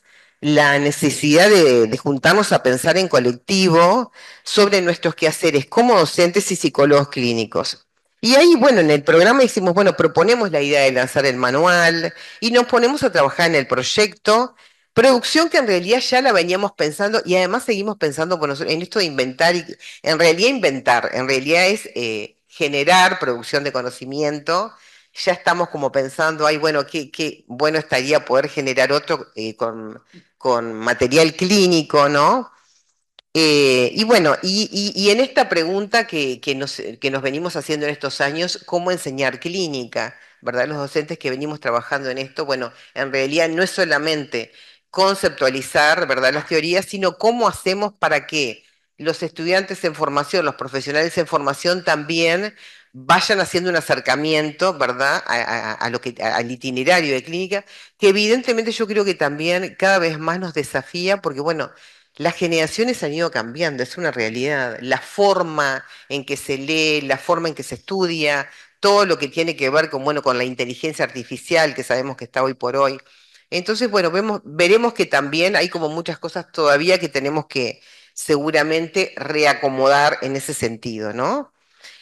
la necesidad de, juntarnos a pensar en colectivo sobre nuestros quehaceres como docentes y psicólogos clínicos. Y ahí, bueno, en el programa hicimos, bueno, proponemos la idea de lanzar el manual y nos ponemos a trabajar en el proyecto, producción que en realidad ya la veníamos pensando y además seguimos pensando nosotros en esto de inventar, y, en realidad inventar, en realidad es eh, generar producción de conocimiento ya estamos como pensando, ay, bueno, qué, qué bueno estaría poder generar otro eh, con, material clínico, ¿no? Eh, y bueno, y, y, en esta pregunta que, que, nos, que nos venimos haciendo en estos años, ¿cómo enseñar clínica? ¿Verdad? Los docentes que venimos trabajando en esto, bueno, en realidad no es solamente conceptualizar, ¿verdad? Las teorías, sino cómo hacemos para que los estudiantes en formación, los profesionales en formación también vayan haciendo un acercamiento, ¿verdad?, a, lo que, al itinerario de clínica, que evidentemente yo creo que también cada vez más nos desafía, porque bueno, las generaciones han ido cambiando, es una realidad. La forma en que se lee, la forma en que se estudia, todo lo que tiene que ver con, bueno, con la inteligencia artificial que sabemos que está hoy por hoy. Entonces, bueno, vemos, veremos que también hay como muchas cosas todavía que tenemos que seguramente reacomodar en ese sentido, ¿no?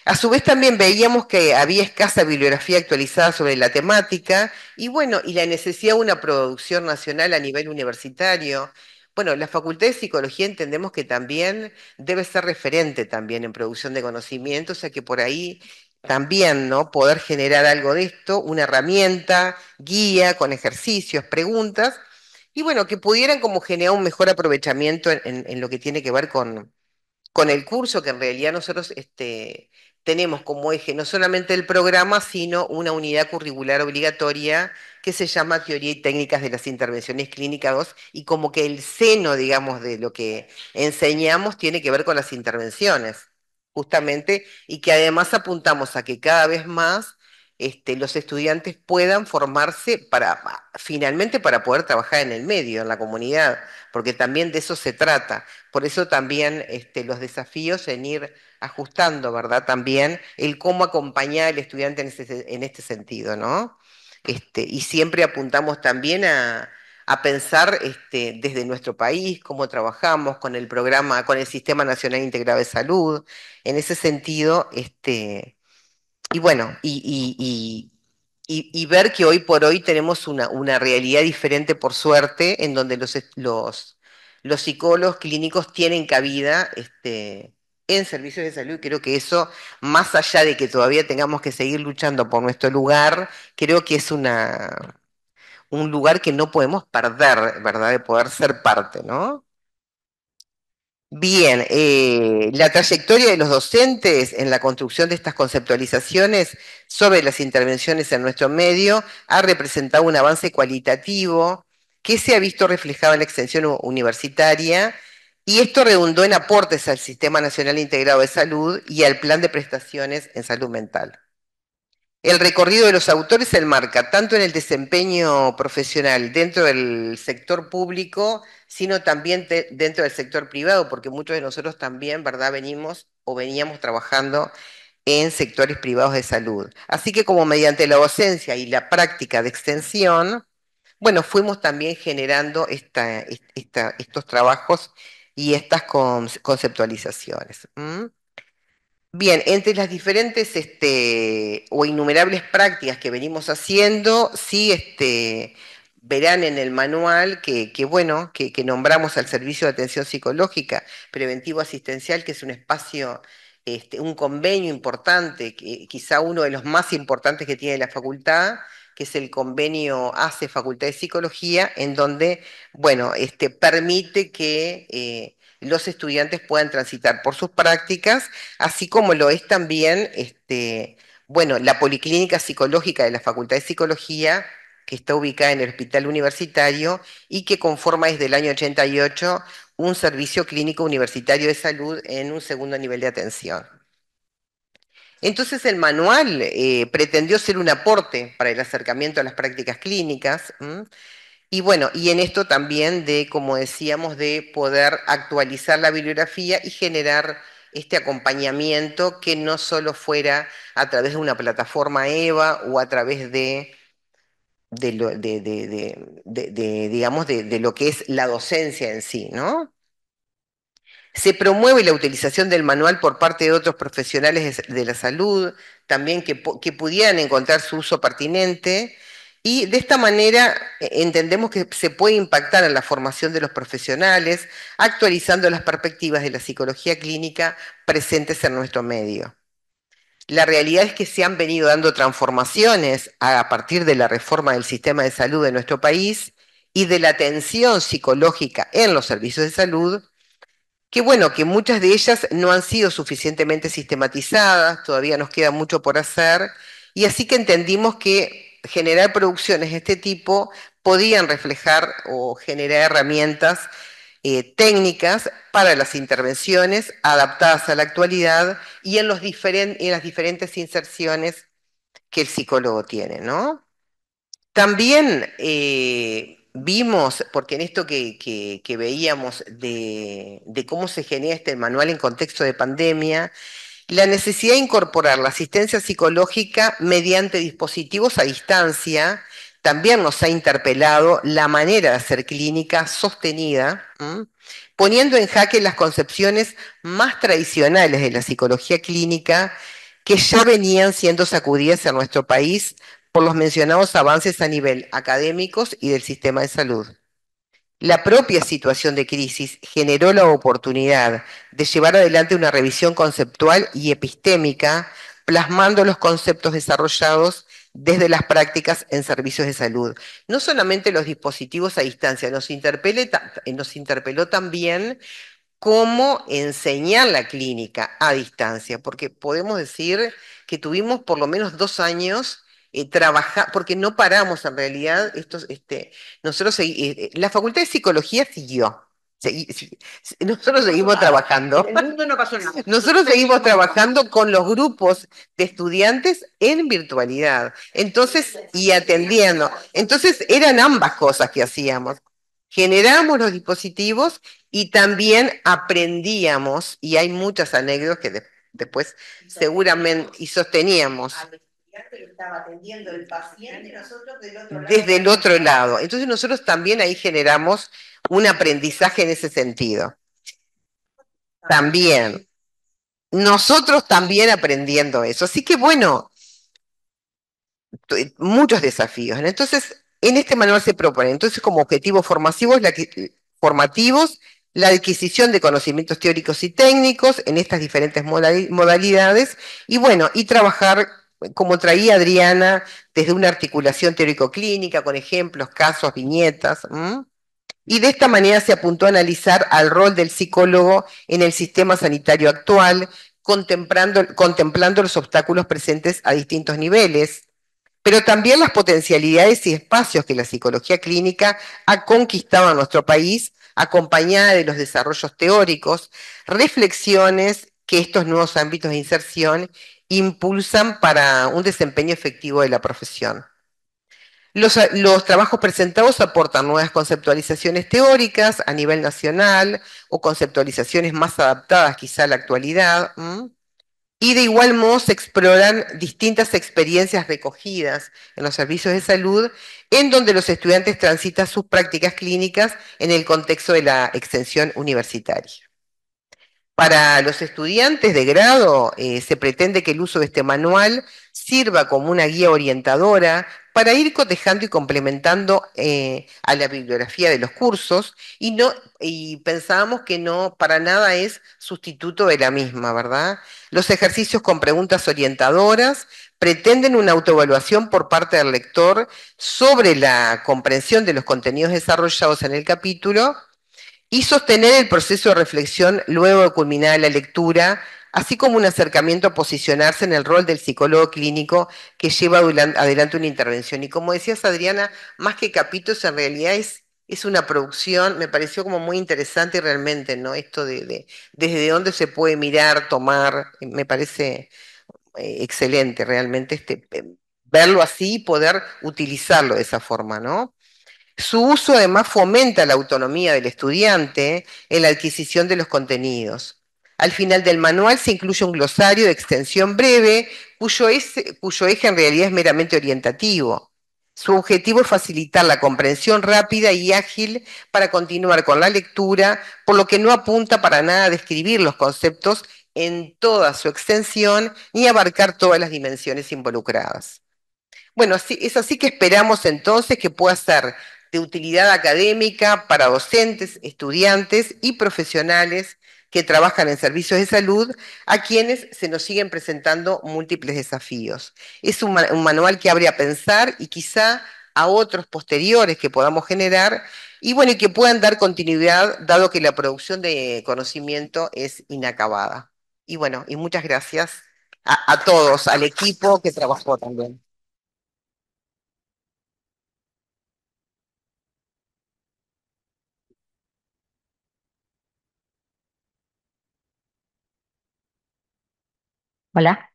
A su vez también veíamos que había escasa bibliografía actualizada sobre la temática y bueno, y la necesidad de una producción nacional a nivel universitario. Bueno, la Facultad de Psicología entendemos que también debe ser referente también en producción de conocimiento, o sea que por ahí también, ¿no? Poder generar algo de esto, una herramienta, guía con ejercicios, preguntas, y bueno, que pudieran como generar un mejor aprovechamiento en, lo que tiene que ver con, con el curso, que en realidad nosotros este, tenemos como eje no solamente el programa, sino una unidad curricular obligatoria que se llama Teoría y Técnicas de las Intervenciones Clínicas 2, y como que el seno, digamos, de lo que enseñamos tiene que ver con las intervenciones, justamente, y que además apuntamos a que cada vez más este, los estudiantes puedan formarse para, finalmente, para poder trabajar en el medio, en la comunidad, porque también de eso se trata. Por eso también este, los desafíos en ir ajustando, ¿verdad? También el cómo acompañar al estudiante en, este sentido, ¿no? Este, y siempre apuntamos también a, pensar este, desde nuestro país, cómo trabajamos con el programa, con el Sistema Nacional Integrado de Salud, en ese sentido, este, y bueno, y, ver que hoy por hoy tenemos una, realidad diferente, por suerte, en donde los, los, psicólogos clínicos tienen cabida este, en servicios de salud. Creo que eso, más allá de que todavía tengamos que seguir luchando por nuestro lugar, creo que es una, un lugar que no podemos perder, ¿verdad? De poder ser parte, ¿no? Bien, eh, la trayectoria de los docentes en la construcción de estas conceptualizaciones sobre las intervenciones en nuestro medio ha representado un avance cualitativo que se ha visto reflejado en la extensión universitaria y esto redundó en aportes al Sistema Nacional Integrado de Salud y al Plan de Prestaciones en Salud Mental. El recorrido de los autores se enmarca tanto en el desempeño profesional dentro del sector público, sino también dentro del sector privado, porque muchos de nosotros también, ¿verdad?, venimos o veníamos trabajando en sectores privados de salud. Así que como mediante la docencia y la práctica de extensión, bueno, fuimos también generando estos trabajos y estas conceptualizaciones. Bien, entre las diferentes este, o innumerables prácticas que venimos haciendo, sí este, verán en el manual que, bueno, que, nombramos al Servicio de Atención Psicológica Preventivo Asistencial, que es un espacio, este, un convenio importante, que, quizá uno de los más importantes que tiene la facultad, que es el convenio ACE Facultad de Psicología, en donde, bueno, este, permite que eh, los estudiantes puedan transitar por sus prácticas, así como lo es también, este, bueno, la Policlínica Psicológica de la Facultad de Psicología, que está ubicada en el Hospital Universitario y que conforma desde el año 88 un servicio clínico universitario de salud en un segundo nivel de atención. Entonces el manual eh, pretendió ser un aporte para el acercamiento a las prácticas clínicas. Y bueno, y en esto también de, como decíamos, de poder actualizar la bibliografía y generar este acompañamiento que no solo fuera a través de una plataforma EVA o a través de, de digamos, de, lo que es la docencia en sí, ¿no? Se promueve la utilización del manual por parte de otros profesionales de la salud, también que, pudieran encontrar su uso pertinente. Y de esta manera e, entendemos que se puede impactar en la formación de los profesionales, actualizando las perspectivas de la psicología clínica presentes en nuestro medio. La realidad es que se han venido dando transformaciones a partir de la reforma del sistema de salud de nuestro país y de la atención psicológica en los servicios de salud, que bueno, que muchas de ellas no han sido suficientemente sistematizadas, todavía nos queda mucho por hacer, y así que entendimos que generar producciones de este tipo podían reflejar o generar herramientas eh, técnicas para las intervenciones adaptadas a la actualidad y en, los en las diferentes inserciones que el psicólogo tiene, ¿no? También eh, vimos, porque en esto que, que, veíamos de, cómo se genera este manual en contexto de pandemia, la necesidad de incorporar la asistencia psicológica mediante dispositivos a distancia, también nos ha interpelado la manera de hacer clínica sostenida, poniendo en jaque las concepciones más tradicionales de la psicología clínica que ya venían siendo sacudidas en nuestro país por los mencionados avances a nivel académicos y del sistema de salud. La propia situación de crisis generó la oportunidad de llevar adelante una revisión conceptual y epistémica, plasmando los conceptos desarrollados desde las prácticas en servicios de salud. No solamente los dispositivos a distancia, nos, nos interpeló también cómo enseñar la clínica a distancia, porque podemos decir que tuvimos por lo menos dos años eh, trabajar, porque no paramos en realidad, estos, este, nosotros, eh, eh, la Facultad de Psicología siguió, nosotros seguimos trabajando. Nosotros seguimos trabajando con los grupos de estudiantes en virtualidad. Entonces, y atendiendo. Entonces, eran ambas cosas que hacíamos. Generamos los dispositivos y también aprendíamos, y hay muchas anécdotas que después seguramente y sosteníamos estaba atendiendo el paciente nosotros del otro lado. Desde el otro lado. Entonces nosotros también ahí generamos un aprendizaje en ese sentido. También. Nosotros también aprendiendo eso. Así que bueno, muchos desafíos. Entonces, en este manual se propone, entonces, como objetivos formativos la, formativos, la adquisición de conocimientos teóricos y técnicos en estas diferentes modalidades, y bueno, y trabajar como traía Adriana, desde una articulación teórico-clínica, con ejemplos, casos, viñetas. Y de esta manera se apuntó a analizar al rol del psicólogo en el sistema sanitario actual, contemplando, contemplando los obstáculos presentes a distintos niveles, pero también las potencialidades y espacios que la psicología clínica ha conquistado en nuestro país, acompañada de los desarrollos teóricos, reflexiones que estos nuevos ámbitos de inserción impulsan para un desempeño efectivo de la profesión. Los, trabajos presentados aportan nuevas conceptualizaciones teóricas a nivel nacional o conceptualizaciones más adaptadas quizá a la actualidad. Y de igual modo se exploran distintas experiencias recogidas en los servicios de salud en donde los estudiantes transitan sus prácticas clínicas en el contexto de la extensión universitaria. Para los estudiantes de grado eh, se pretende que el uso de este manual sirva como una guía orientadora para ir cotejando y complementando eh, a la bibliografía de los cursos y no y pensábamos que no para nada es sustituto de la misma, ¿verdad? Los ejercicios con preguntas orientadoras pretenden una autoevaluación por parte del lector sobre la comprensión de los contenidos desarrollados en el capítulo y sostener el proceso de reflexión luego de culminar la lectura, así como un acercamiento a posicionarse en el rol del psicólogo clínico que lleva adelante una intervención. Y como decías, Adriana, más que capítulos, en realidad es, es una producción, me pareció como muy interesante realmente, ¿no? Esto de, desde dónde se puede mirar, tomar, eh, me parece eh, excelente realmente este, eh, verlo así y poder utilizarlo de esa forma, ¿no? Su uso además fomenta la autonomía del estudiante en la adquisición de los contenidos. Al final del manual se incluye un glosario de extensión breve cuyo, eje en realidad es meramente orientativo. Su objetivo es facilitar la comprensión rápida y ágil para continuar con la lectura, por lo que no apunta para nada a describir los conceptos en toda su extensión ni abarcar todas las dimensiones involucradas. Bueno, es así que esperamos entonces que pueda ser de utilidad académica para docentes, estudiantes y profesionales que trabajan en servicios de salud, a quienes se nos siguen presentando múltiples desafíos. Es un, manual que abre a pensar y quizá a otros posteriores que podamos generar y bueno, y que puedan dar continuidad dado que la producción de conocimiento es inacabada. Y bueno, y muchas gracias a todos, al equipo que trabajó también. Hola.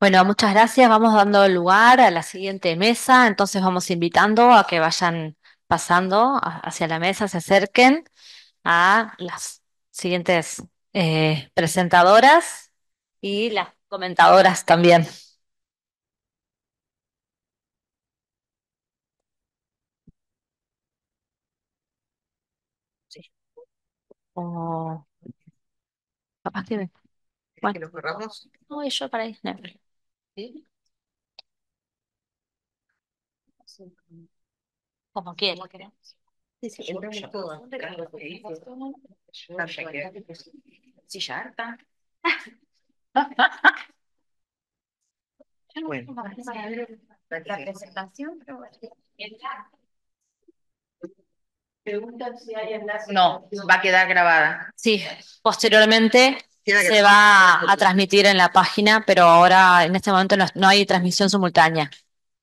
Bueno, muchas gracias. Vamos dando lugar a la siguiente mesa. Entonces vamos invitando a que vayan pasando hacia la mesa, se acerquen a las siguientes eh, presentadoras y las comentadoras también. Sí. Oh. ¿Quieres que Bueno, lo No voy yo para Disney. Sí. Como quiera. Sí, sí, todo. yo, Hasta que- Silla harta. Bueno, La presentación, pero Preguntan si hay enlace. no, va a quedar grabada. Sí, posteriormente se va a transmitir en la página, pero ahora en este momento no, hay transmisión simultánea.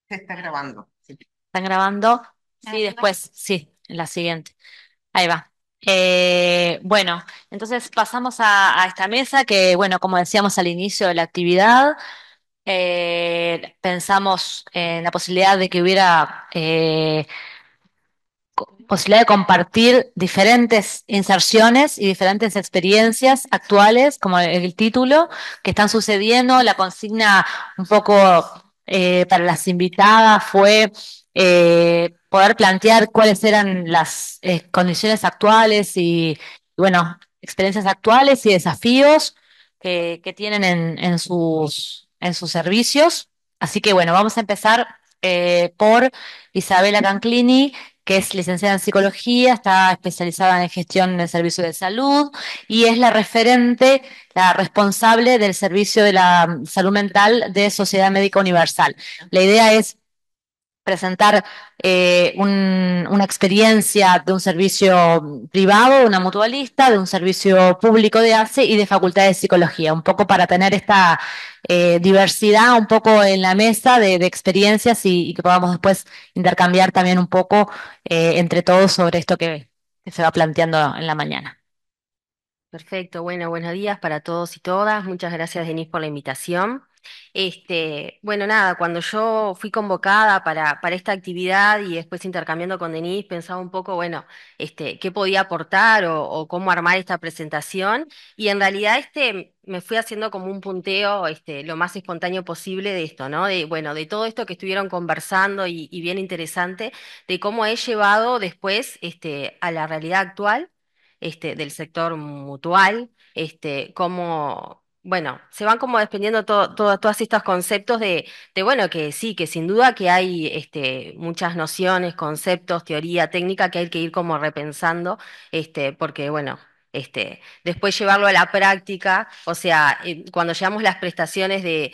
Se está grabando. ¿Están grabando? Sí, después, sí, en la siguiente. Ahí va. Eh, bueno, entonces pasamos a, esta mesa que, bueno, como decíamos al inicio de la actividad, eh, pensamos en la posibilidad de que hubiera... Eh, posibilidad de compartir diferentes inserciones y diferentes experiencias actuales, como el, título, que están sucediendo. La consigna un poco eh, para las invitadas fue eh, poder plantear cuáles eran las eh, condiciones actuales y, bueno, experiencias actuales y desafíos que, tienen en, en, sus, en sus servicios. Así que bueno, vamos a empezar por Isabela Canclini, es licenciada en psicología, está especializada en gestión del servicio de salud y es la referente, la responsable del servicio de la mm, salud mental de Sociedad Médica Universal. La idea es presentar eh, una experiencia de un servicio privado, una mutualista, de un servicio público de ACE y de Facultad de Psicología, un poco para tener esta eh, diversidad un poco en la mesa de, experiencias y, que podamos después intercambiar también un poco eh, entre todos sobre esto que, que se va planteando en la mañana. Perfecto, bueno, buenos días para todos y todas. Muchas gracias, Denise, por la invitación. Este, bueno, nada, cuando yo fui convocada para, para esta actividad y después intercambiando con Denise, pensaba un poco, bueno, este, qué podía aportar o, cómo armar esta presentación. Y en realidad este, me fui haciendo como un punteo este, lo más espontáneo posible de esto, ¿no? De, bueno, de todo esto que estuvieron conversando y, y bien interesante, de cómo he llevado después este, a la realidad actual este, del sector mutual, este, cómo bueno, se van como desprendiendo todos estos conceptos de, de, bueno, que sí, que sin duda que hay este, muchas nociones, conceptos, teoría, técnica que hay que ir como repensando, este, porque, bueno, este, después llevarlo a la práctica, o sea, eh, cuando llevamos las prestaciones de,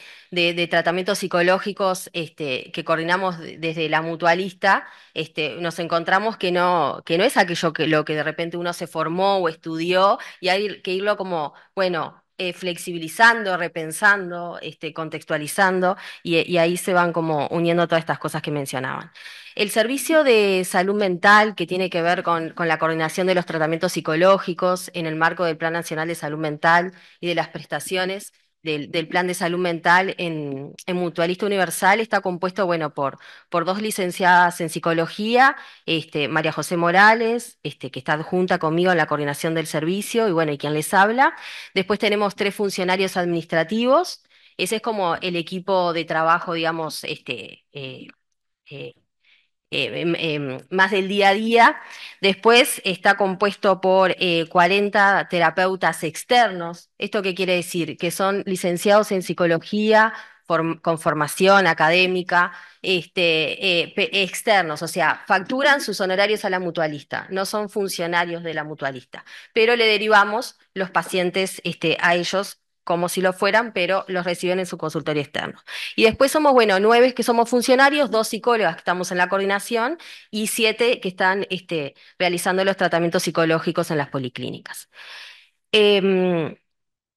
tratamientos psicológicos este, que coordinamos desde la mutualista, este, nos encontramos que no, que no es aquello que lo que de repente uno se formó o estudió, y hay que irlo como, bueno. Eh, flexibilizando, repensando, este, contextualizando, eh, y, ahí se van como uniendo todas estas cosas que mencionaban. El servicio de salud mental, que tiene que ver con la coordinación de los tratamientos psicológicos en el marco del Plan Nacional de Salud Mental y de las prestaciones, del, plan de salud mental en, Mutualista Universal está compuesto, bueno, por, por dos licenciadas en psicología, este, María José Morales, este, que está adjunta conmigo en la coordinación del servicio, y bueno, y quien les habla. Después tenemos tres funcionarios administrativos. Ese es como el equipo de trabajo, digamos, este, eh, eh, eh, em, em, más del día a día. Después está compuesto por 40 eh, terapeutas externos. ¿Esto qué quiere decir? Que son licenciados en psicología con formación académica, este, eh, externos, o sea, facturan sus honorarios a la mutualista, no son funcionarios de la mutualista, pero le derivamos los pacientes este, a ellos como si lo fueran, pero los reciben en su consultorio externo. Y después somos, bueno, nueve que somos funcionarios, dos psicólogas que estamos en la coordinación y siete que están este, realizando los tratamientos psicológicos en las policlínicas. Em,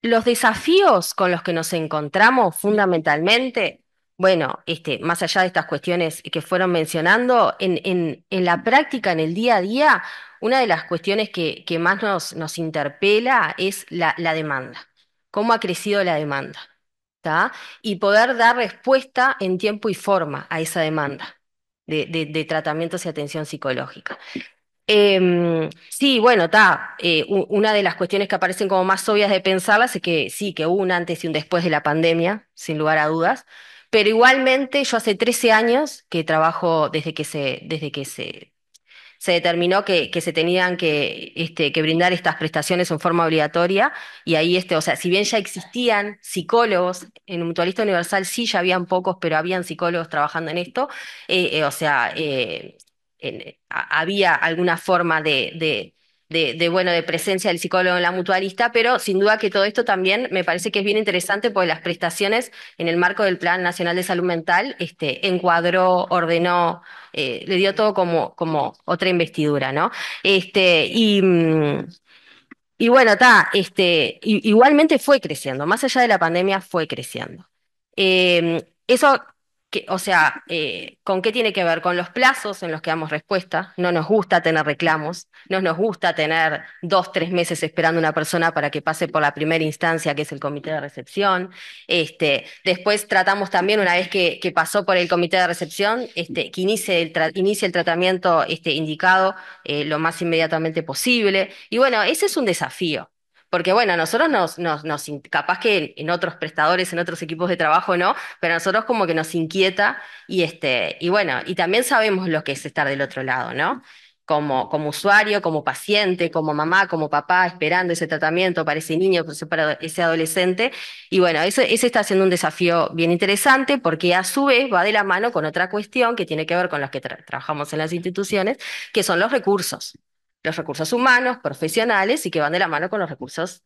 los desafíos con los que nos encontramos fundamentalmente, bueno, este, más allá de estas cuestiones que fueron mencionando, en, la práctica, en el día a día, una de las cuestiones que, más nos, interpela es la demanda cómo ha crecido la demanda, y poder dar respuesta en tiempo y forma a esa demanda de, de, de tratamientos y atención psicológica. Em, sí, bueno, eh, una de las cuestiones que aparecen como más obvias de pensarlas es que sí, que hubo un antes y un después de la pandemia, sin lugar a dudas. Pero igualmente, yo hace 13 años que trabajo desde que se, desde que se se determinó que, que se tenían que, este, que brindar estas prestaciones en forma obligatoria y ahí, este, o sea, si bien ya existían psicólogos en Mutualista Universal, sí, ya habían pocos, pero habían psicólogos trabajando en esto, eh, eh, o sea, eh, había alguna forma de de, bueno, de presencia del psicólogo en la mutualista, pero sin duda que todo esto también me parece que es bien interesante porque las prestaciones en el marco del Plan Nacional de Salud Mental este, encuadró, ordenó, eh, le dio todo como, como otra investidura, ¿no? Este, y, mm, y bueno, está, este, igualmente fue creciendo, más allá de la pandemia fue creciendo. Eh, eso o sea, eh, ¿con qué tiene que ver? Con los plazos en los que damos respuesta. No nos gusta tener reclamos, no nos gusta tener dos, tres meses esperando a una persona para que pase por la primera instancia, que es el comité de recepción. Este, después tratamos también, una vez que, pasó por el comité de recepción, este, que inicie el, el tratamiento este, indicado eh, lo más inmediatamente posible. Y bueno, ese es un desafío. Porque bueno, nosotros nos, nos, nos capaz que en, otros prestadores, en otros equipos de trabajo no, pero a nosotros como que nos inquieta y este, y bueno, y también sabemos lo que es estar del otro lado, ¿no? Como, como usuario, como paciente, como mamá, como papá, esperando ese tratamiento para ese niño, pues, para ese adolescente. Y bueno, ese, está siendo un desafío bien interesante porque a su vez va de la mano con otra cuestión que tiene que ver con los que trabajamos en las instituciones, que son los recursos los recursos humanos, profesionales y que van de la mano con los recursos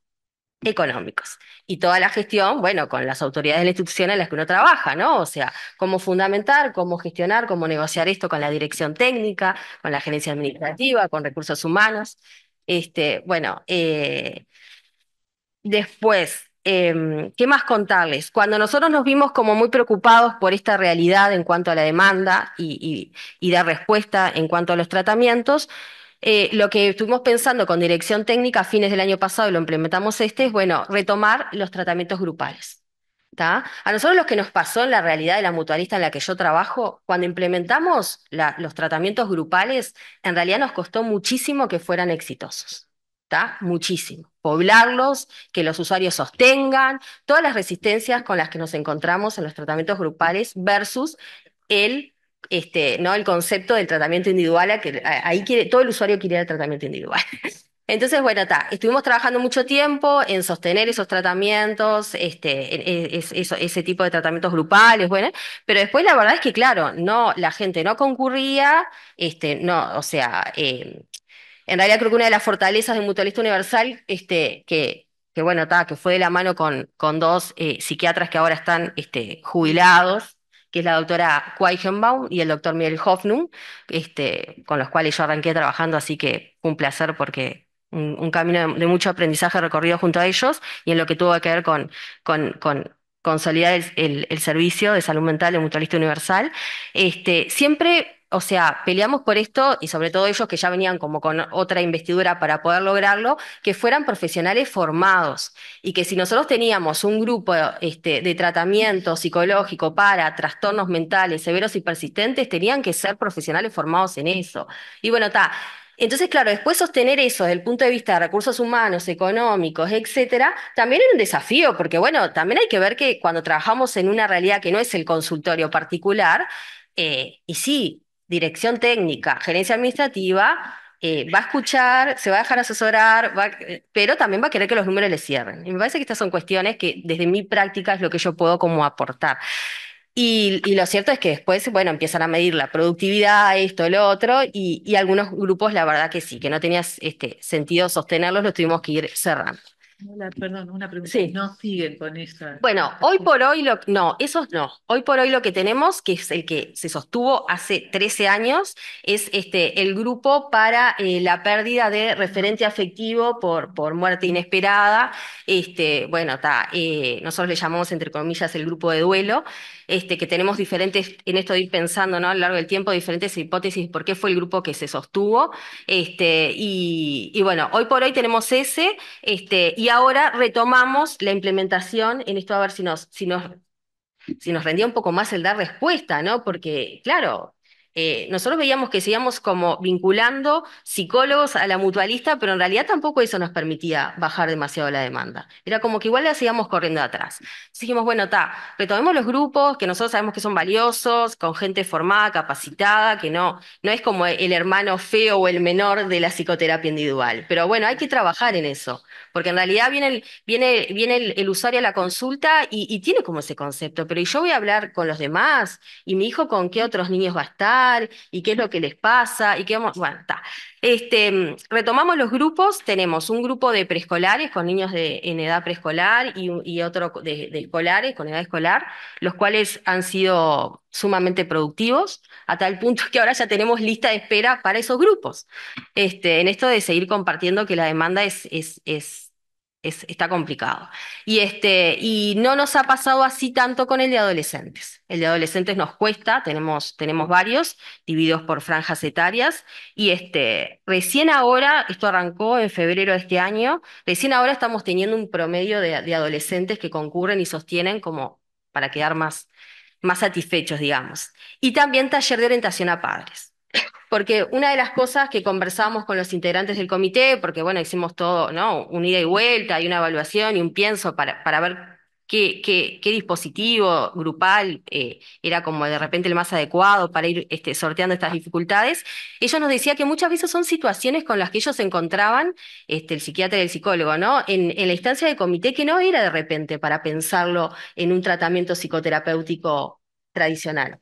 económicos. Y toda la gestión, bueno, con las autoridades de la institución en las que uno trabaja, ¿no? O sea, cómo fundamentar, cómo gestionar, cómo negociar esto con la dirección técnica, con la gerencia administrativa, con recursos humanos. Este, bueno, eh, después, em, ¿qué más contarles? Cuando nosotros nos vimos como muy preocupados por esta realidad en cuanto a la demanda y dar respuesta en cuanto a los tratamientos, eh, lo que estuvimos pensando con dirección técnica a fines del año pasado y lo implementamos este es, bueno, retomar los tratamientos grupales. A nosotros lo que nos pasó en la realidad de la mutualista en la que yo trabajo, cuando implementamos los tratamientos grupales, en realidad nos costó muchísimo que fueran exitosos. Muchísimo. Poblarlos, que los usuarios sostengan, todas las resistencias con las que nos encontramos en los tratamientos grupales versus el este, ¿no? el concepto del tratamiento individual, a que ahí todo el usuario quiere el tratamiento individual. (laughs) Entonces, bueno, estuvimos trabajando mucho tiempo en sostener esos tratamientos, este, ese tipo de tratamientos grupales, bueno, pero después la verdad es que, claro, no, la gente no concurría, este, no, o sea, eh, en realidad creo que una de las fortalezas del mutualista universal, este, que, que bueno, que fue de la mano con, dos eh, psiquiatras que ahora están este, jubilados, que es la doctora Quaigenbaum y el doctor Miguel Hoffnung, este, con los cuales yo arranqué trabajando, así que un placer porque un, camino de, mucho aprendizaje recorrido junto a ellos y en lo que tuvo que ver con, con, consolidar el, el, servicio de salud mental de Mutualista Universal. Este, siempre o sea, peleamos por esto y sobre todo ellos que ya venían como con otra investidura para poder lograrlo, que fueran profesionales formados y que si nosotros teníamos un grupo este, de tratamiento psicológico para trastornos mentales severos y persistentes, tenían que ser profesionales formados en eso. Y bueno, está. Entonces, claro, después sostener eso desde el punto de vista de recursos humanos, económicos, etcétera, también era un desafío, porque bueno, también hay que ver que cuando trabajamos en una realidad que no es el consultorio particular, eh, y sí, dirección técnica, gerencia administrativa, eh, va a escuchar, se va a dejar asesorar, eh, pero también va a querer que los números le cierren. Y me parece que estas son cuestiones que desde mi práctica es lo que yo puedo como aportar. Y, lo cierto es que después, bueno, empiezan a medir la productividad, esto, lo otro, y, algunos grupos, la verdad que sí, que no tenía este, sentido sostenerlos, los tuvimos que ir cerrando. Hola, perdón, una pregunta. Sí. No siguen con eso? Bueno, hoy por hoy, lo, no, esos no. Hoy por hoy lo que tenemos, que es el que se sostuvo hace 13 años, es este, el grupo para eh, la pérdida de referente afectivo por, por muerte inesperada. Este, bueno, eh, nosotros le llamamos, entre comillas, el grupo de duelo este, que tenemos diferentes, en esto de ir pensando ¿no? a lo largo del tiempo, diferentes hipótesis, por qué fue el grupo que se sostuvo. Este, y, y bueno, hoy por hoy tenemos ese, este, y ahora retomamos la implementación en esto a ver si nos, si nos si nos rendía un poco más el dar respuesta, ¿no? Porque, claro, eh, nosotros veíamos que seguíamos como vinculando psicólogos a la mutualista, pero en realidad tampoco eso nos permitía bajar demasiado la demanda. Era como que igual la seguíamos corriendo atrás. Entonces dijimos, bueno, ta, retomemos los grupos que nosotros sabemos que son valiosos, con gente formada, capacitada, que no, no es como el hermano feo o el menor de la psicoterapia individual. Pero bueno, hay que trabajar en eso. Porque en realidad viene el, usuario a la consulta y, tiene como ese concepto, pero yo voy a hablar con los demás? ¿Y mi hijo con qué otros niños va a estar? ¿Y qué es lo que les pasa? ¿Y qué vamos? Bueno, está. Este, retomamos los grupos, tenemos un grupo de preescolares con niños en edad preescolar y, otro de, escolares con edad escolar, los cuales han sido sumamente productivos, a tal punto que ahora ya tenemos lista de espera para esos grupos. Este, en esto de seguir compartiendo que la demanda es es, está complicado. Y, este, y no nos ha pasado así tanto con el de adolescentes. El de adolescentes nos cuesta, tenemos, varios, divididos por franjas etarias, y este, recién ahora, esto arrancó en febrero de este año, recién ahora estamos teniendo un promedio de, adolescentes que concurren y sostienen como para quedar más satisfechos, digamos. Y también taller de orientación a padres porque una de las cosas que conversamos con los integrantes del comité, porque bueno, hicimos todo, ¿no? Un ida y vuelta y una evaluación y un pienso para, para ver qué, qué, dispositivo grupal eh, era como de repente el más adecuado para ir este, sorteando estas dificultades. Ellos nos decían que muchas veces son situaciones con las que ellos se encontraban, este, el psiquiatra y el psicólogo, ¿no? En, en la instancia del comité que no era de repente para pensarlo en un tratamiento psicoterapéutico tradicional,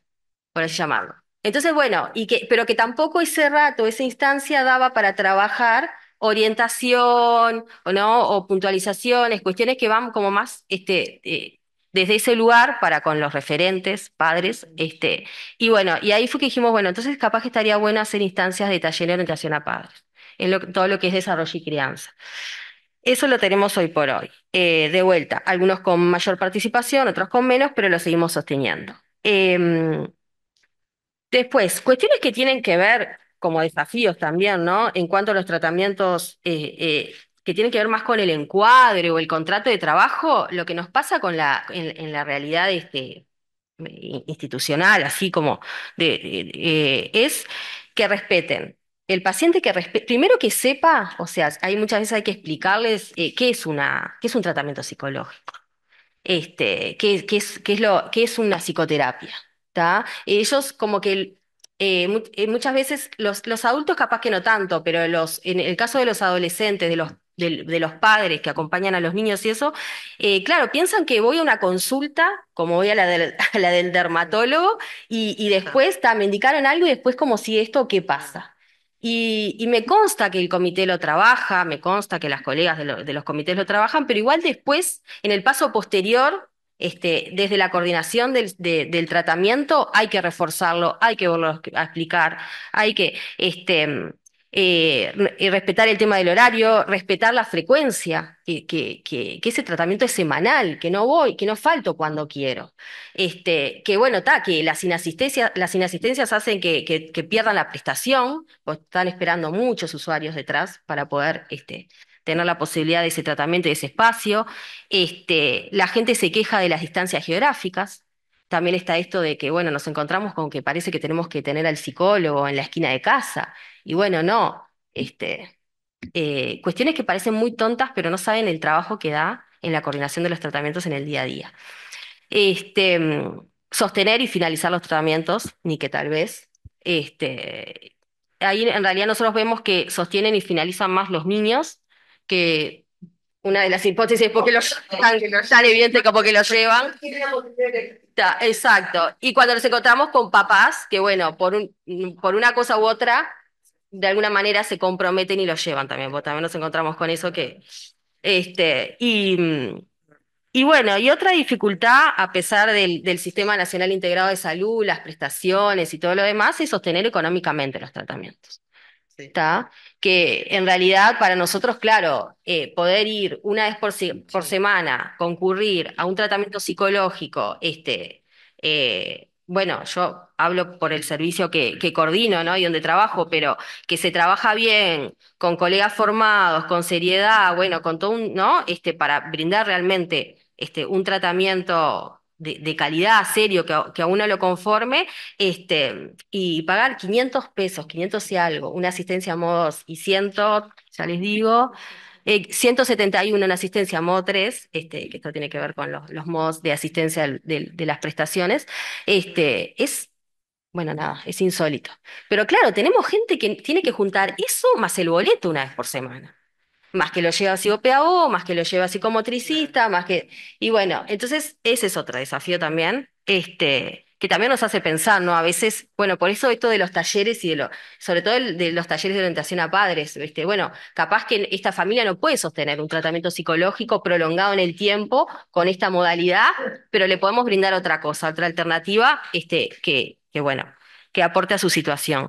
por así llamarlo. Entonces, bueno, pero que tampoco ese rato, esa instancia daba para trabajar orientación o no, o puntualizaciones, cuestiones que van como más este, eh, desde ese lugar para con los referentes, padres, este, y bueno, y ahí fue que dijimos, bueno, entonces capaz que estaría bueno hacer instancias de taller de orientación a padres, en todo lo que es desarrollo y crianza. Eso lo tenemos hoy por hoy. Eh, de vuelta, algunos con mayor participación, otros con menos, pero lo seguimos sosteniendo. Em, Después, cuestiones que tienen que ver como desafíos también, ¿no? En cuanto a los tratamientos eh, eh, que tienen que ver más con el encuadre o el contrato de trabajo, lo que nos pasa en, la realidad este, institucional, así como de, eh, es que respeten. El paciente que primero que sepa, o sea, hay muchas veces hay que explicarles qué es una, qué es un tratamiento psicológico, este, es, lo, qué es una psicoterapia. Ellos como que eh, eh, muchas veces los, adultos capaz que no tanto, pero los, en el caso de los adolescentes, de los, de, los padres que acompañan a los niños y eso, eh, claro, piensan que voy a una consulta, como voy a la del, (laughs) dermatólogo, y, después me indicaron algo y después como si esto, ¿qué pasa? Y, me consta que el comité lo trabaja, me consta que las colegas de, de los comités lo trabajan, pero igual después, en el paso posterior, este, desde la coordinación del, tratamiento hay que reforzarlo, hay que volverlo a explicar, hay que este, eh, respetar el tema del horario, respetar la frecuencia, que, ese tratamiento es semanal, que no voy, que no falto cuando quiero. Este, que bueno, está, que las inasistencias, hacen que, pierdan la prestación, pues están esperando muchos usuarios detrás para poder tener la posibilidad de ese tratamiento y ese espacio. Este, la gente se queja de las distancias geográficas. También está esto de que, bueno, nos encontramos con que parece que tenemos que tener al psicólogo en la esquina de casa. Y bueno, no. Este, eh, cuestiones que parecen muy tontas, pero no saben el trabajo que da en la coordinación de los tratamientos en el día a día. Este, sostener y finalizar los tratamientos, ni que tal vez. ahí en realidad nosotros vemos que sostienen y finalizan más los niños que una de las hipótesis es porque oh, lo llevan, tan como que lo llevan. Exacto. Y cuando nos encontramos con papás, que bueno, por, por una cosa u otra, de alguna manera se comprometen y lo llevan también, porque también nos encontramos con eso que... Este, y, y bueno, y otra dificultad, a pesar del, del Sistema Nacional Integrado de Salud, las prestaciones y todo lo demás, es sostener económicamente los tratamientos. Que en realidad para nosotros, claro, eh, poder ir una vez por, por semana, concurrir a un tratamiento psicológico, este, eh, bueno, yo hablo por el servicio que, que coordino, ¿no? Y donde trabajo, pero que se trabaja bien, con colegas formados, con seriedad, bueno, con todo un, ¿no? Este, para brindar realmente este, un tratamiento de, calidad, serio, que a, uno lo conforme, este, y pagar 500 pesos, 500 y algo, una asistencia a y 100, ya les digo, 171 eh, en asistencia a 3, este, que esto tiene que ver con los, modos de asistencia de, las prestaciones, este, es, bueno, nada, es insólito. Pero claro, tenemos gente que tiene que juntar eso más el boleto una vez por semana más que lo lleva así psicopedagogo, más que lo lleva así psicomotricista, más que... Y bueno, entonces ese es otro desafío también, este, que también nos hace pensar, ¿no? A veces, bueno, por eso esto de los talleres y de lo, sobre todo de los talleres de orientación a padres, Bueno, capaz que esta familia no puede sostener un tratamiento psicológico prolongado en el tiempo con esta modalidad, pero le podemos brindar otra cosa, otra alternativa, este, que, que bueno, que aporte a su situación.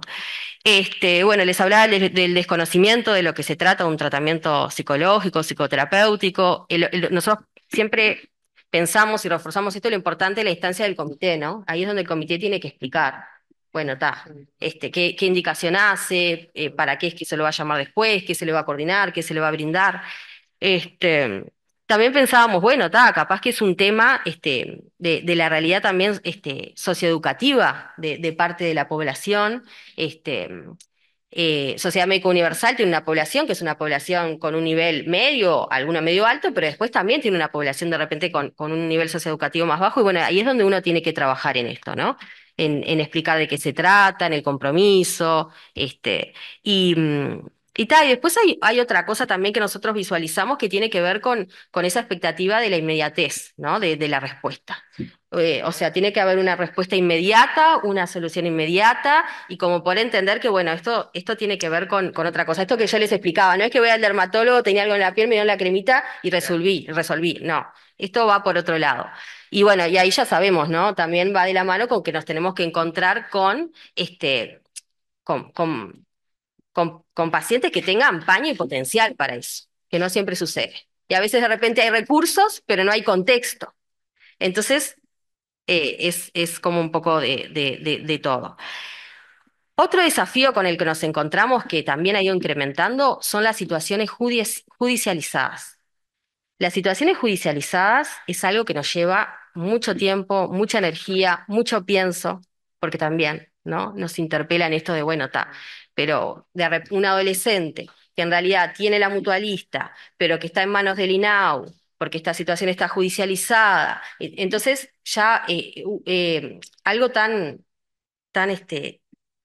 Este, bueno, les hablaba del, desconocimiento de lo que se trata, un tratamiento psicológico, psicoterapéutico. nosotros siempre pensamos y reforzamos esto, lo importante es la instancia del comité, ¿no? Ahí es donde el comité tiene que explicar. Bueno, está, este, ¿qué, indicación hace, eh, para qué es que se lo va a llamar después, qué se le va a coordinar, qué se le va a brindar. Este, también pensábamos, bueno, capaz que es un tema este, de, la realidad también este, socioeducativa de, parte de la población. Este, eh, sociedad Médica Universal tiene una población que es una población con un nivel medio, alguna medio alto, pero después también tiene una población de repente con, un nivel socioeducativo más bajo. Y bueno, ahí es donde uno tiene que trabajar en esto, ¿no? En, explicar de qué se trata, en el compromiso, este, y, mm, y, tal y después hay, otra cosa también que nosotros visualizamos que tiene que ver con, con esa expectativa de la inmediatez, ¿no? De, la respuesta. Eh, o sea, tiene que haber una respuesta inmediata, una solución inmediata, y como por entender que, bueno, esto, esto tiene que ver con, con, otra cosa. Esto que yo les explicaba, no es que voy al dermatólogo, tenía algo en la piel, me dio la cremita y resolví, resolví. No, esto va por otro lado. Y bueno, y ahí ya sabemos, ¿no? También va de la mano con que nos tenemos que encontrar con, este, con con, pacientes que tengan paño y potencial para eso, que no siempre sucede. Y a veces de repente hay recursos, pero no hay contexto. Entonces, eh, es, como un poco de, todo. Otro desafío con el que nos encontramos, que también ha ido incrementando, son las situaciones judicializadas. Las situaciones judicializadas es algo que nos lleva mucho tiempo, mucha energía, mucho pienso, porque también ¿no? nos interpelan esto de, bueno, ta, pero de un adolescente que en realidad tiene la mutualista, pero que está en manos del INAU, porque esta situación está judicializada. E-, entonces, ya eh, eh, algo tan, tan este,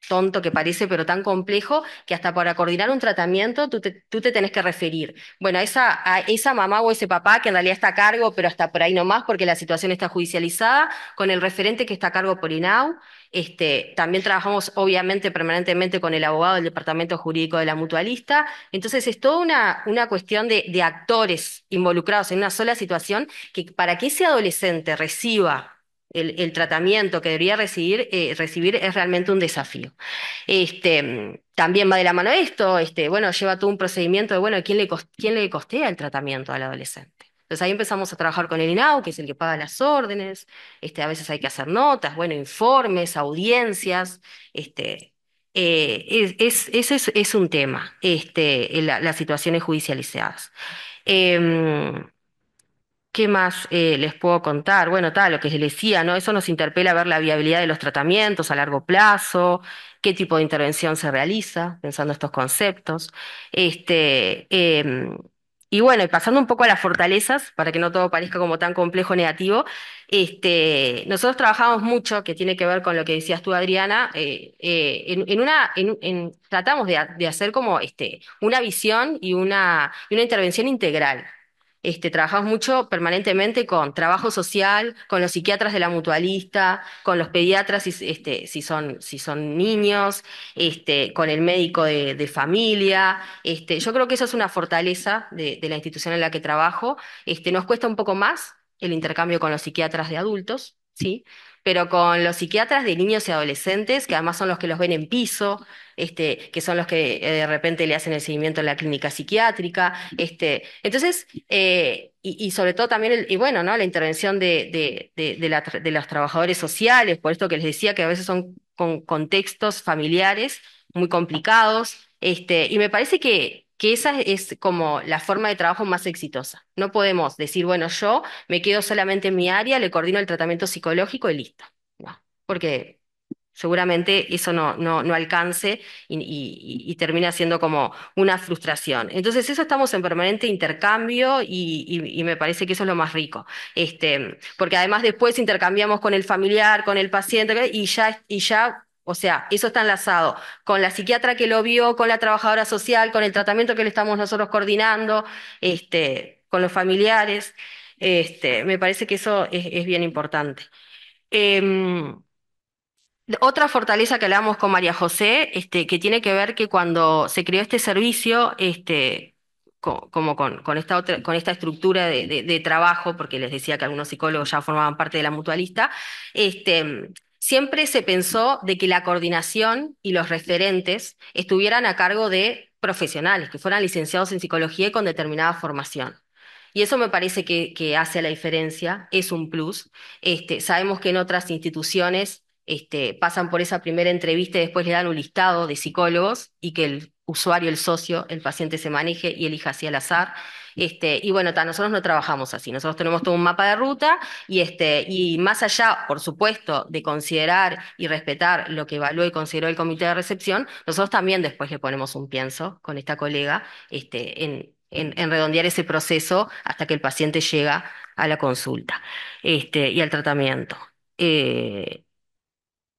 tonto que parece, pero tan complejo, que hasta para coordinar un tratamiento tú te, tenés que referir. Bueno, a esa, mamá o ese papá que en realidad está a cargo, pero hasta por ahí nomás, porque la situación está judicializada, con el referente que está a cargo por INAU. Este, también trabajamos, obviamente, permanentemente con el abogado del Departamento Jurídico de la Mutualista. Entonces, es toda una, cuestión de, de actores involucrados en una sola situación que para que ese adolescente reciba el, tratamiento que debería recibir, eh, recibir es realmente un desafío. Este, también va de la mano esto, este, bueno, lleva todo un procedimiento de, bueno, ¿quién le, quién le costea el tratamiento al adolescente? Entonces ahí empezamos a trabajar con el INAU, que es el que paga las órdenes, este, a veces hay que hacer notas, bueno, informes, audiencias, este, eh, es, un tema, este, las situaciones judicializadas. Em, ¿Qué más eh, les puedo contar? Bueno, tal, lo que les decía, ¿no? Eso nos interpela a ver la viabilidad de los tratamientos a largo plazo, qué tipo de intervención se realiza, pensando estos conceptos. Este, em, y bueno, pasando un poco a las fortalezas, para que no todo parezca como tan complejo negativo, este, nosotros trabajamos mucho, que tiene que ver con lo que decías tú, Adriana, eh, eh, en, una, tratamos de, hacer como este, una visión y una, y una intervención integral este, trabajamos mucho permanentemente con trabajo social, con los psiquiatras de la mutualista, con los pediatras si, este, son, niños, este, con el médico de, familia. Este, yo creo que eso es una fortaleza de, de, la institución en la que trabajo. nos cuesta un poco más el intercambio con los psiquiatras de adultos, ¿sí? pero con los psiquiatras de niños y adolescentes, que además son los que los ven en piso, este, que son los que eh, de repente le hacen el seguimiento en la clínica psiquiátrica. Este, entonces, eh, y, sobre todo también, y bueno, ¿no? la intervención de, de, los trabajadores sociales, por esto que les decía, que a veces son con contextos familiares muy complicados. Este, y me parece que que esa es como la forma de trabajo más exitosa. No podemos decir, bueno, yo me quedo solamente en mi área, le coordino el tratamiento psicológico y listo. porque seguramente eso no, no, alcance y, termina siendo como una frustración. Entonces, eso estamos en permanente intercambio y, y, me parece que eso es lo más rico. Este, porque además después intercambiamos con el familiar, con el paciente y ya, y ya o sea, eso está enlazado con la psiquiatra que lo vio, con la trabajadora social, con el tratamiento que le estamos nosotros coordinando, este, con los familiares. Este, me parece que eso es, bien importante. Em, otra fortaleza que hablamos con María José, este, que tiene que ver que cuando se creó este servicio, este, como con, esta con esta estructura de, trabajo, porque les decía que algunos psicólogos ya formaban parte de la mutualista, este, siempre se pensó de que la coordinación y los referentes estuvieran a cargo de profesionales, que fueran licenciados en psicología y con determinada formación. Y eso me parece que, hace la diferencia, es un plus. Este, sabemos que en otras instituciones este, pasan por esa primera entrevista y después le dan un listado de psicólogos y que el usuario, el socio, el paciente se maneje y elija así al azar. Este, y bueno, nosotros no trabajamos así, nosotros tenemos todo un mapa de ruta y, este, y más allá, por supuesto, de considerar y respetar lo que evaluó y consideró el comité de recepción, nosotros también después le ponemos un pienso con esta colega este, en, en, redondear ese proceso hasta que el paciente llega a la consulta este, y al tratamiento. Eh,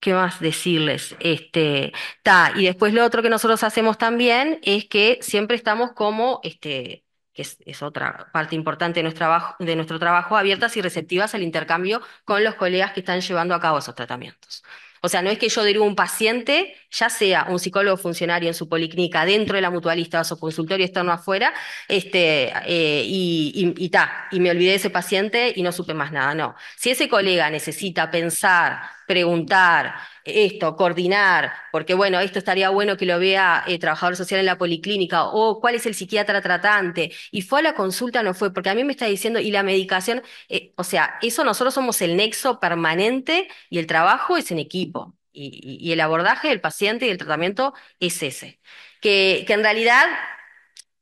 ¿Qué más decirles? Este, ta, y después lo otro que nosotros hacemos también es que siempre estamos como este, que es, otra parte importante de nuestro, trabajo, abiertas y receptivas al intercambio con los colegas que están llevando a cabo esos tratamientos. O sea, no es que yo deriva un paciente ya sea un psicólogo funcionario en su policlínica, dentro de la mutualista o su consultorio externo afuera, este, eh, y, y, ta, y me olvidé de ese paciente y no supe más nada. No. Si ese colega necesita pensar, preguntar, esto, coordinar, porque bueno, esto estaría bueno que lo vea el eh, trabajador social en la policlínica, o cuál es el psiquiatra tratante, y fue a la consulta, no fue, porque a mí me está diciendo, y la medicación, eh, o sea, eso nosotros somos el nexo permanente y el trabajo es en equipo y, el abordaje del paciente y el tratamiento es ese. Que, en realidad,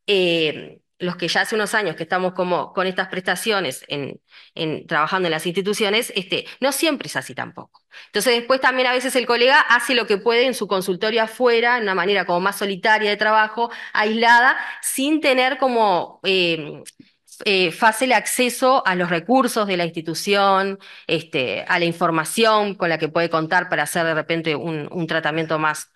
eh, los que ya hace unos años que estamos con estas prestaciones trabajando en las instituciones, este, no siempre es así tampoco. Entonces después también a veces el colega hace lo que puede en su consultorio afuera, en una manera como más solitaria de trabajo, aislada, sin tener como eh, eh, fácil acceso a los recursos de la institución, este, a la información con la que puede contar para hacer de repente un, tratamiento más,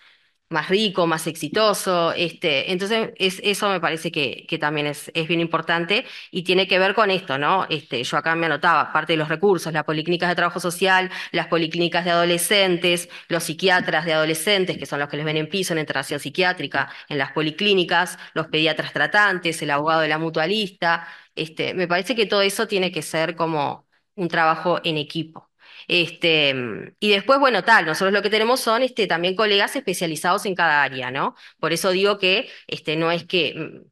más rico, más exitoso. Este, entonces, es, eso me parece que, también es, bien importante y tiene que ver con esto, ¿no? Este, yo acá me anotaba parte de los recursos, las policlínicas de trabajo social, las policlínicas de adolescentes, los psiquiatras de adolescentes, que son los que les ven en piso en internación psiquiátrica, en las policlínicas, los pediatras tratantes, el abogado de la mutualista, este, me parece que todo eso tiene que ser como un trabajo en equipo. Este, y después, bueno, tal, nosotros lo que tenemos son este, también colegas especializados en cada área, ¿no? Por eso digo que este, no es que, mm,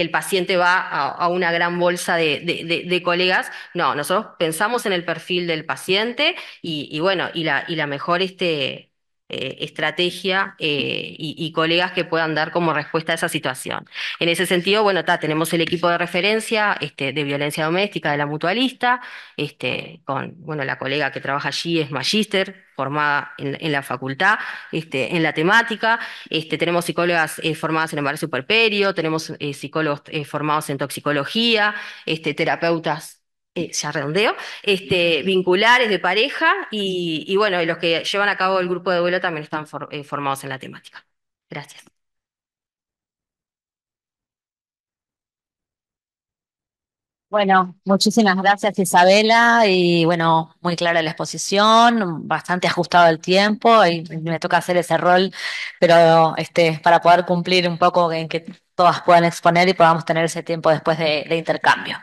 el paciente va a, una gran bolsa de, colegas, no, nosotros pensamos en el perfil del paciente y, bueno, y la, mejor este, eh, estrategia eh, y, colegas que puedan dar como respuesta a esa situación. En ese sentido, bueno, tenemos el equipo de referencia este, de violencia doméstica de la mutualista, este, con bueno, la colega que trabaja allí es magíster, formada en, la facultad, este, en la temática. Este, tenemos psicólogas eh, formadas en embarazo superperio, tenemos tenemos psicólogos formados en toxicología, este, terapeutas se eh, ya redondeo, este, vinculares de pareja y, bueno, los que llevan a cabo el grupo de vuelo también están eh, formados en la temática. Gracias. Bueno, muchísimas gracias Isabela y bueno, muy clara la exposición, bastante ajustado el tiempo y me toca hacer ese rol, pero este, para poder cumplir un poco en que todas puedan exponer y podamos tener ese tiempo después de intercambio.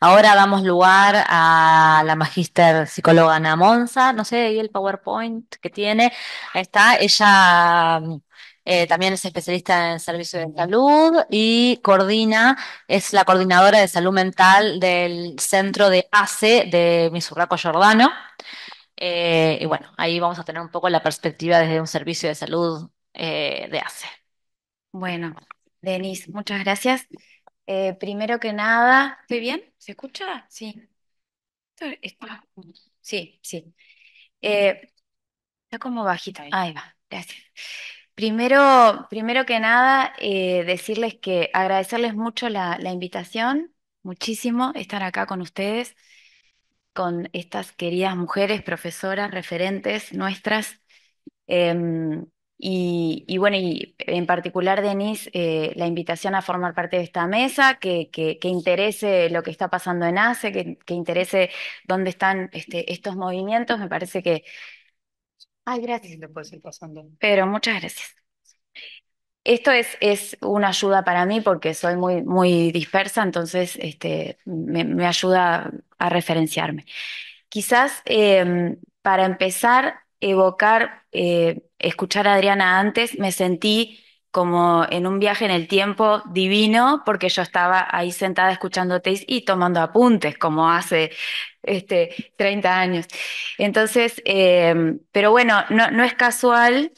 Ahora damos lugar a la magíster psicóloga Ana Monza, no sé, y el PowerPoint que tiene. Ahí está, ella mm, eh, también es especialista en servicios de salud y coordina, es la coordinadora de salud mental del centro de ACE de Misurraco Jordano. Eh, y bueno, ahí vamos a tener un poco la perspectiva desde un servicio de salud eh, de ACE. Bueno, Denise, muchas gracias. Eh, primero que nada, ¿estoy bien? ¿Se escucha? Sí. Ah. Sí, sí. Mm. Eh, está como bajito ¿eh? ahí. va, gracias. Primero, primero que nada, decirles que agradecerles mucho la, la invitación, muchísimo estar acá con ustedes, con estas queridas mujeres, profesoras, referentes nuestras. Em, y, bueno, y en particular, Denise, eh, la invitación a formar parte de esta mesa, que, interese lo que está pasando en ACE, que, interese dónde están este, estos movimientos, me parece que... Ay, gracias. Pero muchas gracias. Esto es, es, una ayuda para mí porque soy muy, muy dispersa, entonces este, me, ayuda a referenciarme. Quizás em, para empezar, evocar, eh, escuchar a Adriana antes, me sentí como en un viaje en el tiempo divino, porque yo estaba ahí sentada escuchándote y tomando apuntes, como hace este, 30 años. Entonces, eh, pero bueno, no, es casual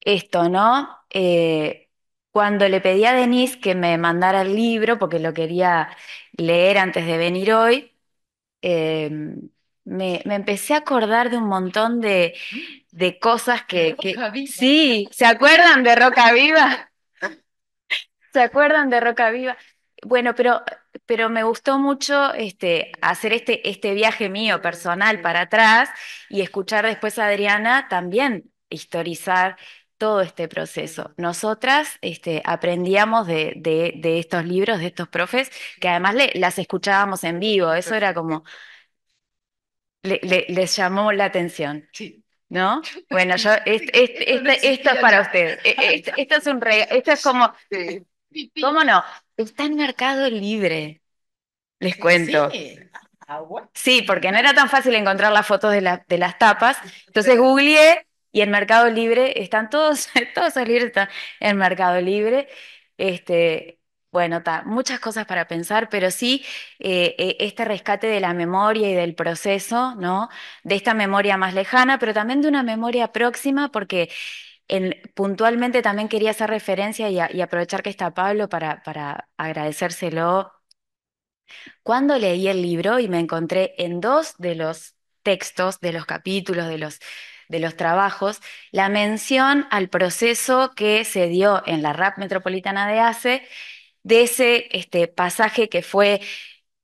esto, ¿no? Eh, cuando le pedí a Denise que me mandara el libro, porque lo quería leer antes de venir hoy, me, me empecé a acordar de un montón de, de cosas que, Sí, ¿se acuerdan de Roca Viva? ¿Se acuerdan de Roca Viva? Bueno, pero, pero me gustó mucho este, hacer este, este viaje mío personal para atrás y escuchar después a Adriana también historizar todo este proceso. Nosotras este, aprendíamos de, de, de, estos libros, de estos profes, que además las escuchábamos en vivo, eso era como le, les llamó la atención. Sí. ¿No? (laughs) Bueno, yo, esto, es para usted. E, e, esto, es un regalo. (laughs) Esto es como. (laughs) ¿Cómo no? Está en mercado libre. Les cuento. Ah, sí. porque no era tan fácil encontrar las fotos de, de las tapas. Entonces googleé y en Mercado Libre están todos, todos libros están en Mercado Libre. Este, bueno, muchas cosas para pensar, pero sí eh, eh, este rescate de la memoria y del proceso, ¿no? De esta memoria más lejana, pero también de una memoria próxima, porque puntualmente también quería hacer referencia y, aprovechar que está Pablo para, para agradecérselo. Cuando leí el libro y me encontré en dos de los textos, de los capítulos, de los, de los trabajos, la mención al proceso que se dio en la RAP Metropolitana de ACE de ese este, pasaje que fue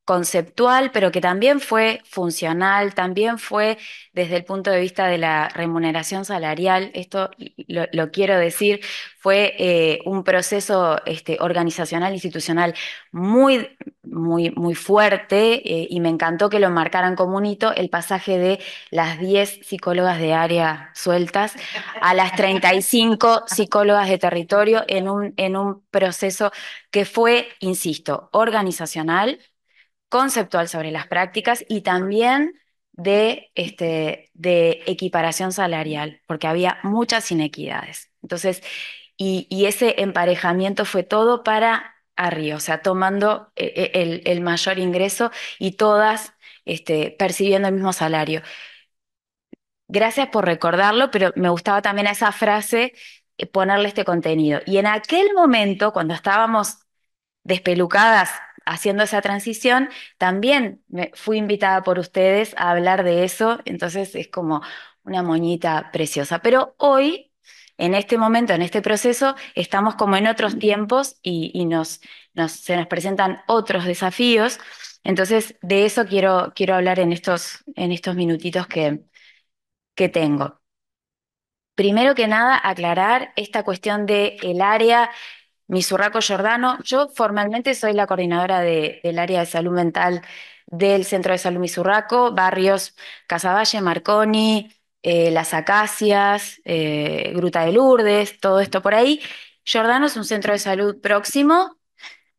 conceptual, pero que también fue funcional, también fue desde el punto de vista de la remuneración salarial, esto lo, quiero decir, fue eh, un proceso este, organizacional, institucional muy, muy, muy fuerte eh, y me encantó que lo marcaran como un hito el pasaje de las 10 psicólogas de área sueltas a las 35 psicólogas de territorio en un, en un proceso que fue, insisto, organizacional, conceptual sobre las prácticas y también de, este, de equiparación salarial, porque había muchas inequidades. Entonces, y, ese emparejamiento fue todo para arriba, o sea, tomando eh, eh, el, mayor ingreso y todas este, percibiendo el mismo salario. Gracias por recordarlo, pero me gustaba también a esa frase eh, ponerle este contenido. Y en aquel momento, cuando estábamos despelucadas haciendo esa transición, también me fui invitada por ustedes a hablar de eso, entonces es como una moñita preciosa. Pero hoy, en este momento, en este proceso, estamos como en otros tiempos y, nos, se nos presentan otros desafíos. Entonces, de eso quiero, quiero hablar en estos, en estos minutitos que, que tengo. Primero que nada, aclarar esta cuestión del el área mi Jordano. Giordano. Yo formalmente soy la coordinadora del área de salud mental del Centro de Salud Misurraco, barrios Casaballe, Marconi, eh, Las Acacias, eh, Gruta de Lourdes, todo esto por ahí. Jordano es un centro de salud próximo,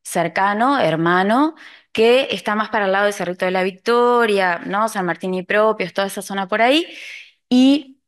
cercano, hermano, que está más para el lado de Cerrito de la Victoria, ¿no? San Martín y Propios, toda esa zona por ahí. Y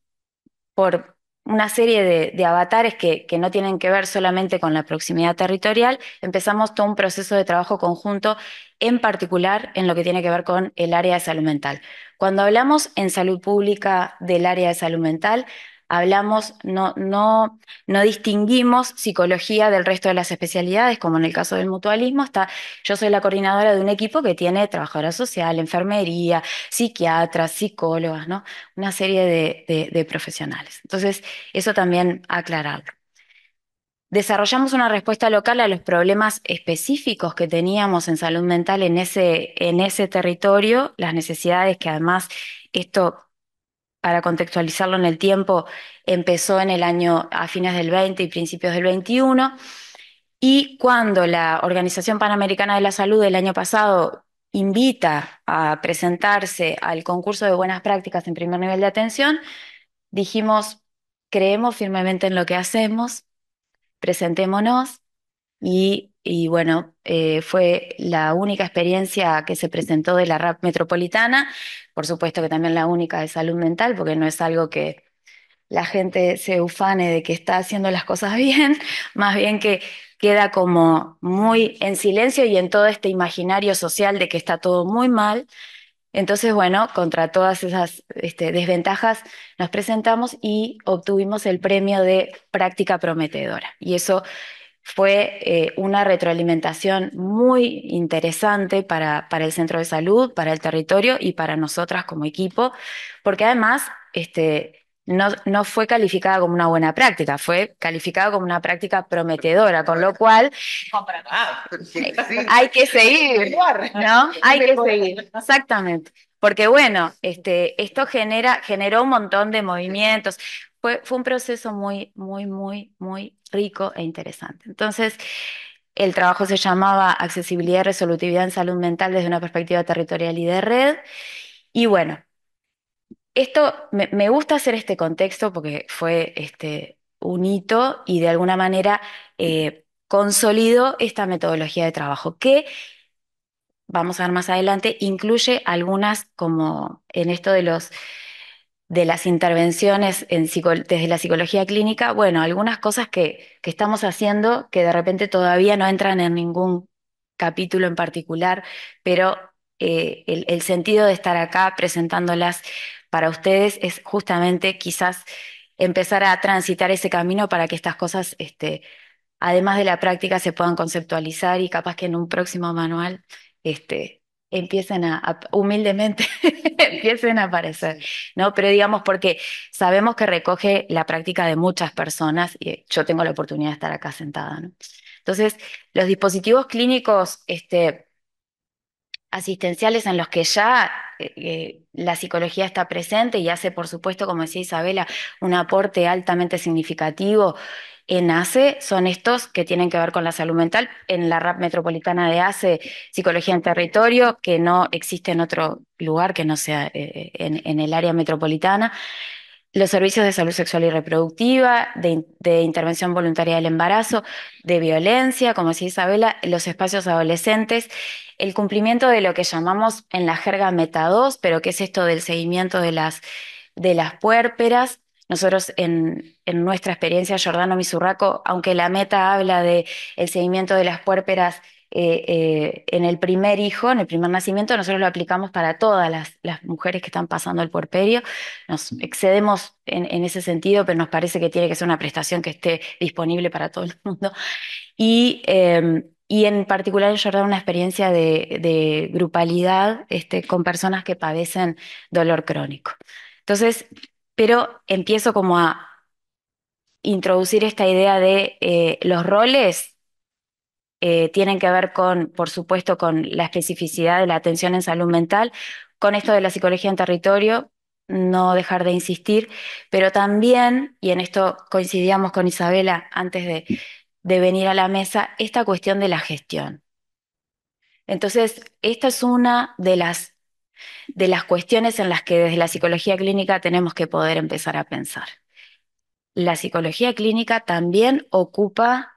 por una serie de, avatares que, no tienen que ver solamente con la proximidad territorial, empezamos todo un proceso de trabajo conjunto, en particular en lo que tiene que ver con el área de salud mental. Cuando hablamos en salud pública del área de salud mental, hablamos, no, no, no distinguimos psicología del resto de las especialidades, como en el caso del mutualismo, está, yo soy la coordinadora de un equipo que tiene trabajadora social, enfermería, psiquiatras, psicólogas, ¿no? Una serie de, profesionales. Entonces, eso también aclararlo. Desarrollamos una respuesta local a los problemas específicos que teníamos en salud mental en ese, en ese territorio, las necesidades que además esto para contextualizarlo en el tiempo, empezó en el año a fines del 20 y principios del 21. Y cuando la Organización Panamericana de la Salud el año pasado invita a presentarse al concurso de buenas prácticas en primer nivel de atención, dijimos, creemos firmemente en lo que hacemos, presentémonos y, bueno, eh, fue la única experiencia que se presentó de la RAP metropolitana por supuesto que también la única de salud mental, porque no es algo que la gente se ufane de que está haciendo las cosas (laughs) bien, más bien que queda como muy en silencio y en todo este imaginario social de que está todo muy mal. Entonces, bueno, contra todas esas este, desventajas nos presentamos y obtuvimos el premio de práctica prometedora. Y eso fue eh, una retroalimentación muy interesante para, para, el centro de salud, para el territorio y para nosotras como equipo, porque además este, no, no, fue calificada como una buena práctica, fue calificada como una práctica prometedora, con lo cual (laughs) hay que seguir, ¿no? Hay que seguir, exactamente. Porque bueno, este, esto genera, generó un montón de movimientos. Fue, un proceso muy, muy, muy, muy rico e interesante. Entonces, el trabajo se llamaba Accesibilidad y Resolutividad en Salud Mental desde una perspectiva territorial y de red. Y bueno, esto me, me gusta hacer este contexto porque fue este, un hito y de alguna manera eh, consolidó esta metodología de trabajo que vamos a ver más adelante, incluye algunas como en esto de los de las intervenciones desde la psicología clínica, bueno, algunas cosas que, estamos haciendo que de repente todavía no entran en ningún capítulo en particular, pero eh, el, sentido de estar acá presentándolas para ustedes es justamente quizás empezar a transitar ese camino para que estas cosas, este, además de la práctica, se puedan conceptualizar y capaz que en un próximo manual este, empiecen a, humildemente, (laughs) empiecen a aparecer, ¿no? Pero digamos, porque sabemos que recoge la práctica de muchas personas y yo tengo la oportunidad de estar acá sentada, ¿no? Entonces, los dispositivos clínicos este, asistenciales en los que ya eh, eh, la psicología está presente y hace, por supuesto, como decía Isabela, un aporte altamente significativo en ACE son estos que tienen que ver con la salud mental. En la RAP metropolitana de ACE, psicología en territorio, que no existe en otro lugar que no sea eh, eh, en, el área metropolitana los servicios de salud sexual y reproductiva, de, intervención voluntaria del embarazo, de violencia, como decía Isabela, los espacios adolescentes, el cumplimiento de lo que llamamos en la jerga meta 2, pero que es esto del seguimiento de las, de las puérperas, nosotros en, nuestra experiencia, Jordano Misurraco, aunque la meta habla de seguimiento de las puérperas eh, eh, en el primer hijo, en el primer nacimiento, nosotros lo aplicamos para todas las, mujeres que están pasando el puerperio. Nos mm. excedemos en, ese sentido, pero nos parece que tiene que ser una prestación que esté disponible para todo el (laughs) mundo. Em, y, en particular Jordano, una experiencia de, grupalidad este, con personas que padecen dolor crónico. Entonces, pero empiezo como a introducir esta idea de eh, los roles eh, tienen que ver con, por supuesto, con la especificidad de la atención en salud mental, con esto de la psicología en territorio, no dejar de insistir, pero también, y en esto coincidíamos con Isabela antes de venir a la mesa, esta cuestión de la gestión. Entonces, esta es una de las de las cuestiones en las que desde la psicología clínica tenemos que poder empezar a pensar. La psicología clínica también ocupa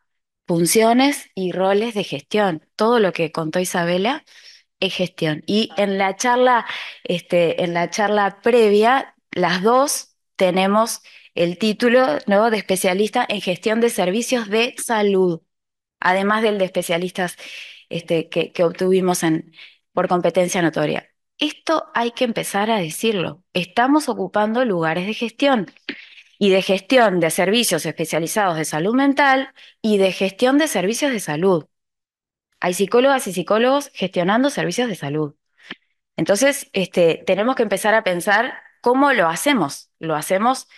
funciones y roles de gestión. Todo lo que contó Isabela es gestión. Y en la charla, este, en la charla previa, las dos tenemos el título nuevo de especialista en gestión de servicios de salud, además del de especialistas este, que, obtuvimos por competencia notoria. Esto hay que empezar a decirlo. Estamos ocupando lugares de gestión y de gestión de servicios especializados de salud mental y de gestión de servicios de salud. Hay psicólogas y psicólogos gestionando servicios de salud. Entonces, este, tenemos que empezar a pensar cómo lo hacemos. Lo hacemos,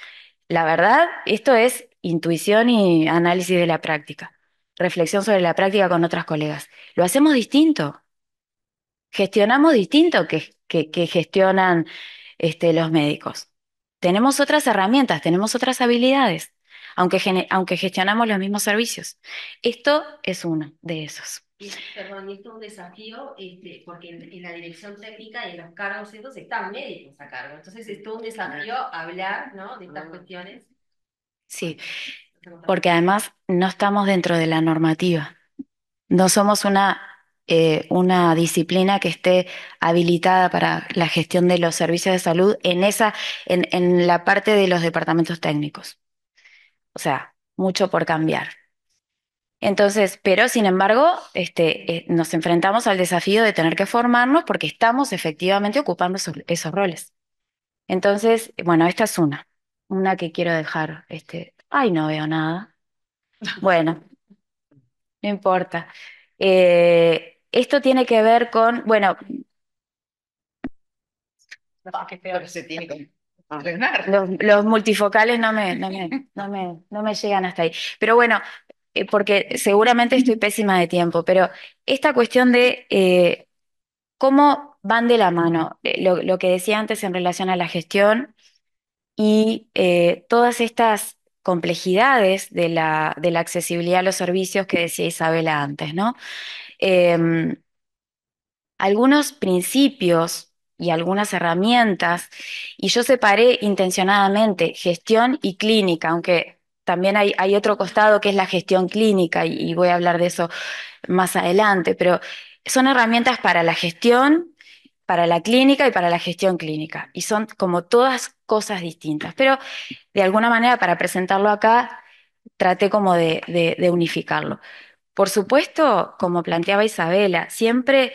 la verdad, esto es intuición y análisis de la práctica, reflexión sobre la práctica con otras colegas. Lo hacemos distinto gestionamos distinto que, gestionan este, los médicos. Tenemos otras herramientas, tenemos otras habilidades, aunque, gestionamos los mismos servicios. Esto es uno de esos. Perdón, esto es un desafío, este, porque en, la dirección técnica y en los cargos estos están médicos a cargo. Entonces es un desafío hablar de estas cuestiones. Sí, porque además no estamos dentro de la normativa. No somos una eh, una disciplina que esté habilitada para la gestión de los servicios de salud en esa, en, la parte de los departamentos técnicos. O sea, mucho por cambiar. Entonces, pero sin embargo, este, eh, nos enfrentamos al desafío de tener que formarnos porque estamos efectivamente ocupando esos, esos roles. Entonces, bueno, esta es una, una que quiero dejar. Este, ay, no veo nada. (laughs) Bueno, no importa. Eh, esto tiene que ver con, bueno, los, multifocales no me, me, no me, llegan hasta ahí. Pero bueno, eh, porque seguramente estoy pésima de tiempo, pero esta cuestión de eh, cómo van de la mano, lo, que decía antes en relación a la gestión y todas estas complejidades de la, de la accesibilidad a los servicios que decía Isabela antes, ¿no? Em, algunos principios y algunas herramientas, y yo separé intencionadamente gestión y clínica, aunque también hay, otro costado que es la gestión clínica, y, y voy a hablar de eso más adelante, pero son herramientas para la gestión, para la clínica y para la gestión clínica, y son como todas cosas distintas. Pero de alguna manera, para presentarlo acá, traté como de, unificarlo. Por supuesto, como planteaba Isabela, siempre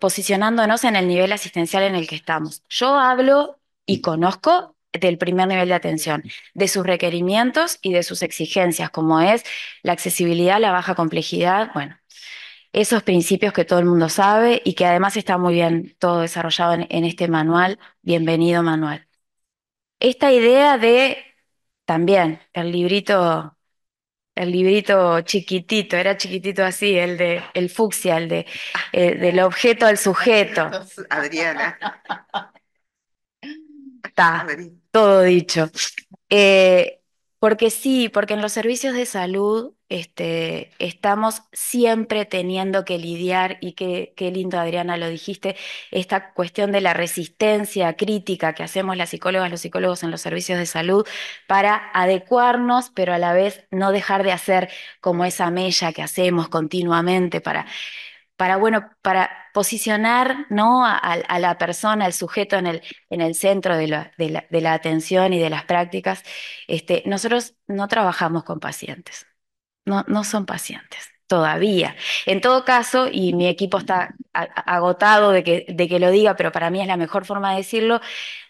posicionándonos en el nivel asistencial en el que estamos. Yo hablo y conozco del primer nivel de atención, de sus requerimientos y de sus exigencias, como es la accesibilidad, la baja complejidad, bueno, esos principios que todo el mundo sabe y que además está muy bien todo desarrollado en este manual. Bienvenido manual esta idea de también el librito, el librito chiquitito, era chiquitito así, el de el fucsia, el de ah. eh, del objeto al sujeto. (laughs) Adriana. Está todo dicho. Eh, porque sí, porque en los servicios de salud este, estamos siempre teniendo que lidiar, y qué, lindo Adriana lo dijiste, esta cuestión de la resistencia crítica que hacemos las psicólogas, los psicólogos en los servicios de salud, para adecuarnos, pero a la vez no dejar de hacer como esa mella que hacemos continuamente para para bueno, para posicionar ¿no? a, la persona, al sujeto en el, en el centro de la, atención y de las prácticas, este, nosotros no trabajamos con pacientes no, no son pacientes todavía. En todo caso, y mi equipo está agotado de que, de que, lo diga, pero para mí es la mejor forma de decirlo,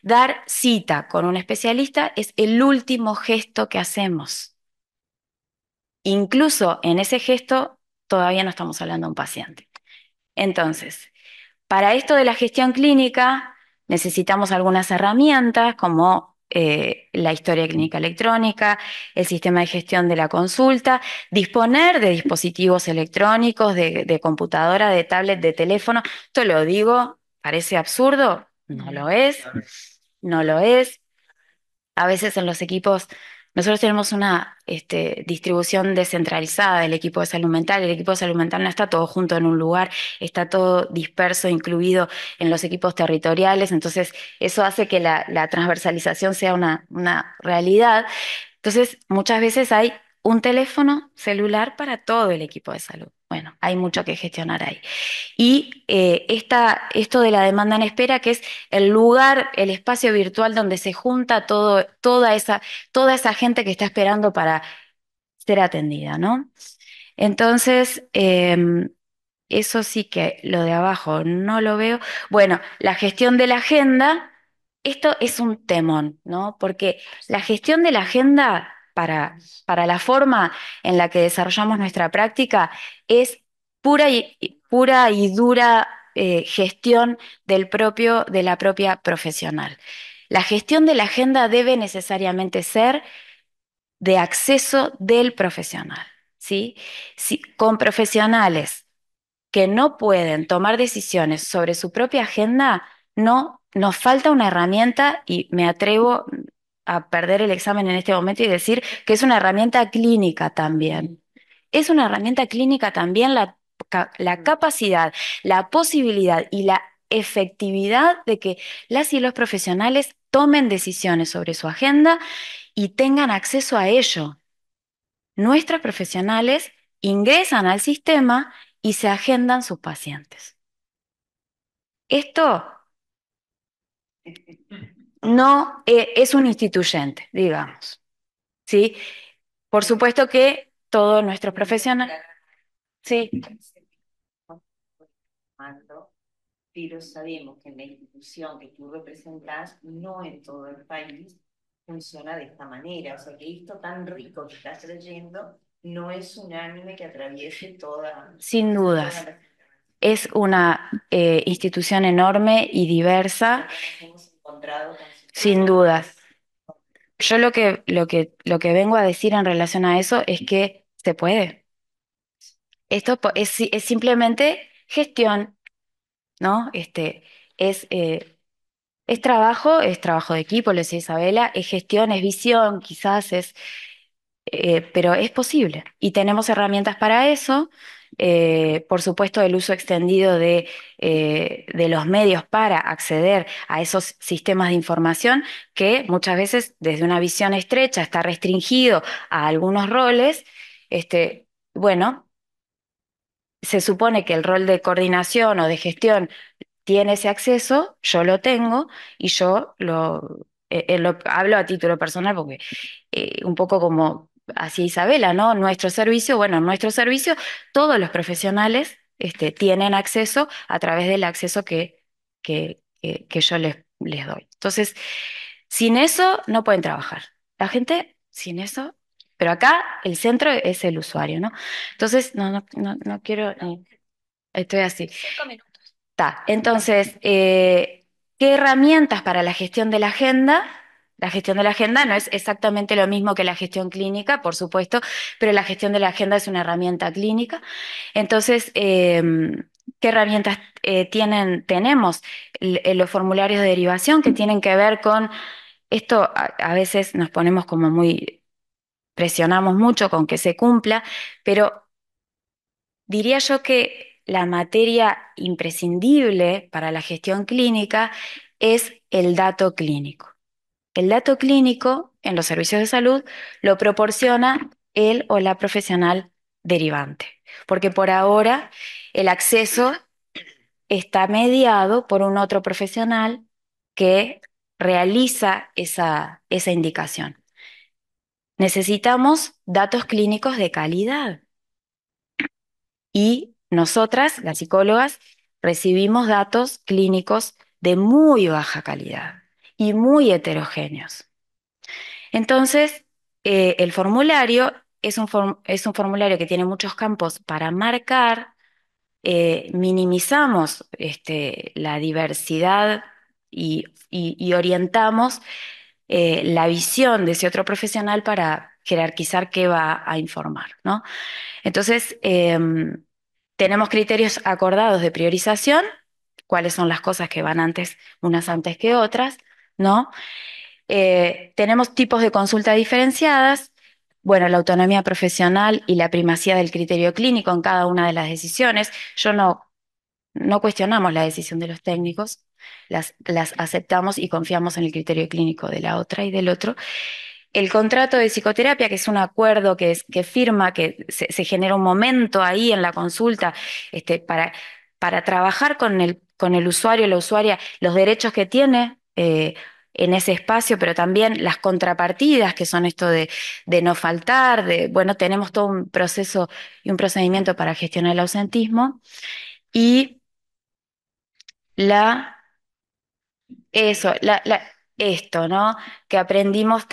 dar cita con un especialista es el último gesto que hacemos. Incluso en ese gesto todavía no estamos hablando de un paciente. Entonces, para esto de la gestión clínica necesitamos algunas herramientas como eh, la historia clínica electrónica, el sistema de gestión de la consulta, disponer de dispositivos electrónicos, de, de computadora, de tablet, de teléfono. Esto lo digo, parece absurdo, no lo es, no lo es. A veces en los equipos nosotros tenemos una este, distribución descentralizada del equipo de salud mental. El equipo de salud mental no está todo junto en un lugar, está todo disperso, incluido en los equipos territoriales. Entonces, eso hace que la, transversalización sea una, una realidad. Entonces, muchas veces hay un teléfono celular para todo el equipo de salud. Bueno, hay mucho que gestionar ahí. Y eh, esto de la demanda en espera, que es el lugar, el espacio virtual donde se junta toda, esa, toda esa gente que está esperando para ser atendida, ¿no? Entonces, em, eso sí que lo de abajo no lo veo. Bueno, la gestión de la agenda, esto es un temón, ¿no? Porque la gestión de la agenda para, para la forma en la que desarrollamos nuestra práctica es pura y, pura y dura eh, gestión del propio, de la propia profesional. La gestión de la agenda debe necesariamente ser de acceso del profesional. ¿sí? Si, con profesionales que no pueden tomar decisiones sobre su propia agenda, no nos falta una herramienta y me atrevo, a perder el examen en este momento y decir que es una herramienta clínica también. Es una herramienta clínica también la, la capacidad, la posibilidad y la efectividad de que las y los profesionales tomen decisiones sobre su agenda y tengan acceso a ello. Nuestros profesionales ingresan al sistema y se agendan sus pacientes. Esto (laughs) no eh, es un instituyente, digamos. ¿Sí? Por supuesto que todos nuestros profesionales. Sí. Pero sabemos que la institución que tú representas no en todo el país funciona de esta manera. O sea, que esto tan rico que estás leyendo no es un anime que atraviese toda. Sin dudas. Es una eh, institución enorme y diversa. Hemos encontrado sin dudas. Yo lo que, lo que, lo que vengo a decir en relación a eso es que se puede. Esto es, es simplemente gestión, ¿no? Este, es, eh, es trabajo, es trabajo de equipo, lo decía Isabela, es gestión, es visión, quizás es, eh, pero es posible. Y tenemos herramientas para eso. Eh, por supuesto el uso extendido eh, de, los medios para acceder a esos sistemas de información que muchas veces desde una visión estrecha está restringido a algunos roles. Este, bueno, se supone que el rol de coordinación o de gestión tiene ese acceso, yo lo tengo y yo lo, eh, lo hablo a título personal porque un poco como Así Isabela, ¿no? Nuestro servicio, bueno, nuestro servicio, todos los profesionales este, tienen acceso a través del acceso que, que, que, yo les, les doy. Entonces, sin eso no pueden trabajar. La gente, sin eso, pero acá el centro es el usuario, ¿no? Entonces, no, no, quiero, estoy así. Cinco minutos. Está, entonces, eh, ¿qué herramientas para la gestión de la agenda? La gestión de la agenda no es exactamente lo mismo que la gestión clínica, por supuesto, pero la gestión de la agenda es una herramienta clínica. Entonces, em, ¿qué herramientas eh, tienen, tenemos? Eh, los formularios de derivación que tienen que ver con esto, a veces nos ponemos como muy, presionamos mucho con que se cumpla, pero diría yo que la materia imprescindible para la gestión clínica es el dato clínico. El dato clínico en los servicios de salud lo proporciona el o la profesional derivante, porque por ahora el acceso está mediado por un otro profesional que realiza esa, esa indicación. Necesitamos datos clínicos de calidad. Y nosotras, las psicólogas, recibimos datos clínicos de muy baja calidad y muy heterogéneos. Entonces, eh, el formulario es un, es un, formulario que tiene muchos campos para marcar, eh, minimizamos este, la diversidad y, orientamos eh, la visión de ese otro profesional para jerarquizar qué va a informar, Entonces, em, tenemos criterios acordados de priorización, cuáles son las cosas que van antes, unas antes que otras, ¿no? Eh, tenemos tipos de consulta diferenciadas, bueno, la autonomía profesional y la primacía del criterio clínico en cada una de las decisiones. Yo no, cuestionamos la decisión de los técnicos, las, aceptamos y confiamos en el criterio clínico de la otra y del otro. El contrato de psicoterapia, que es un acuerdo que, firma, que se, genera un momento ahí en la consulta este, para, para trabajar con el, con el usuario, la usuaria, los derechos que tiene eh, en ese espacio, pero también las contrapartidas, que son esto de, no faltar, de, bueno, tenemos todo un proceso y un procedimiento para gestionar el ausentismo, y la, eso, esto, ¿no? Que aprendimos,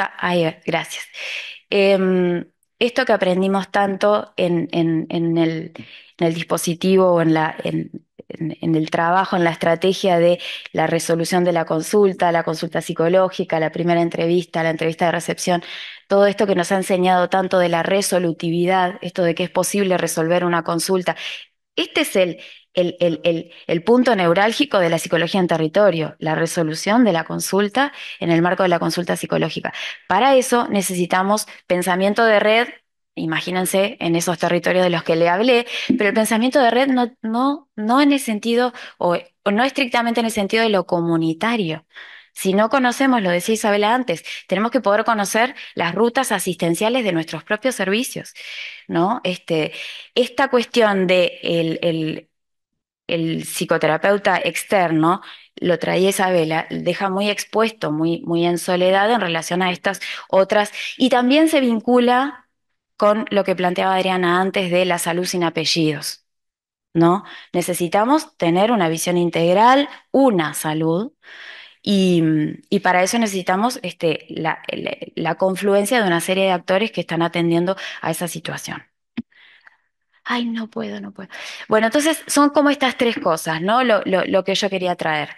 gracias. Em, esto que aprendimos tanto en, el, el, dispositivo o en la, en, en, el trabajo, en la estrategia de la resolución de la consulta, la consulta psicológica, la primera entrevista, la entrevista de recepción, todo esto que nos ha enseñado tanto de la resolutividad, esto de que es posible resolver una consulta. Este es el punto neurálgico de la psicología en territorio, la resolución de la consulta en el marco de la consulta psicológica. Para eso necesitamos pensamiento de red imagínense, en esos territorios de los que le hablé, pero el pensamiento de red no, no, no en el sentido, o, no estrictamente en el sentido de lo comunitario. Si no conocemos, lo decía Isabela antes, tenemos que poder conocer las rutas asistenciales de nuestros propios servicios, ¿no? Este, esta cuestión de el, psicoterapeuta externo, lo traía Isabela, deja muy expuesto, muy, muy en soledad en relación a estas otras, y también se vincula con lo que planteaba Adriana antes de la salud sin apellidos. ¿no? Necesitamos tener una visión integral, una salud, y, para eso necesitamos este, la, confluencia de una serie de actores que están atendiendo a esa situación. Ay, no puedo, no puedo. Bueno, entonces son como estas tres cosas, ¿no? Lo, lo que yo quería traer.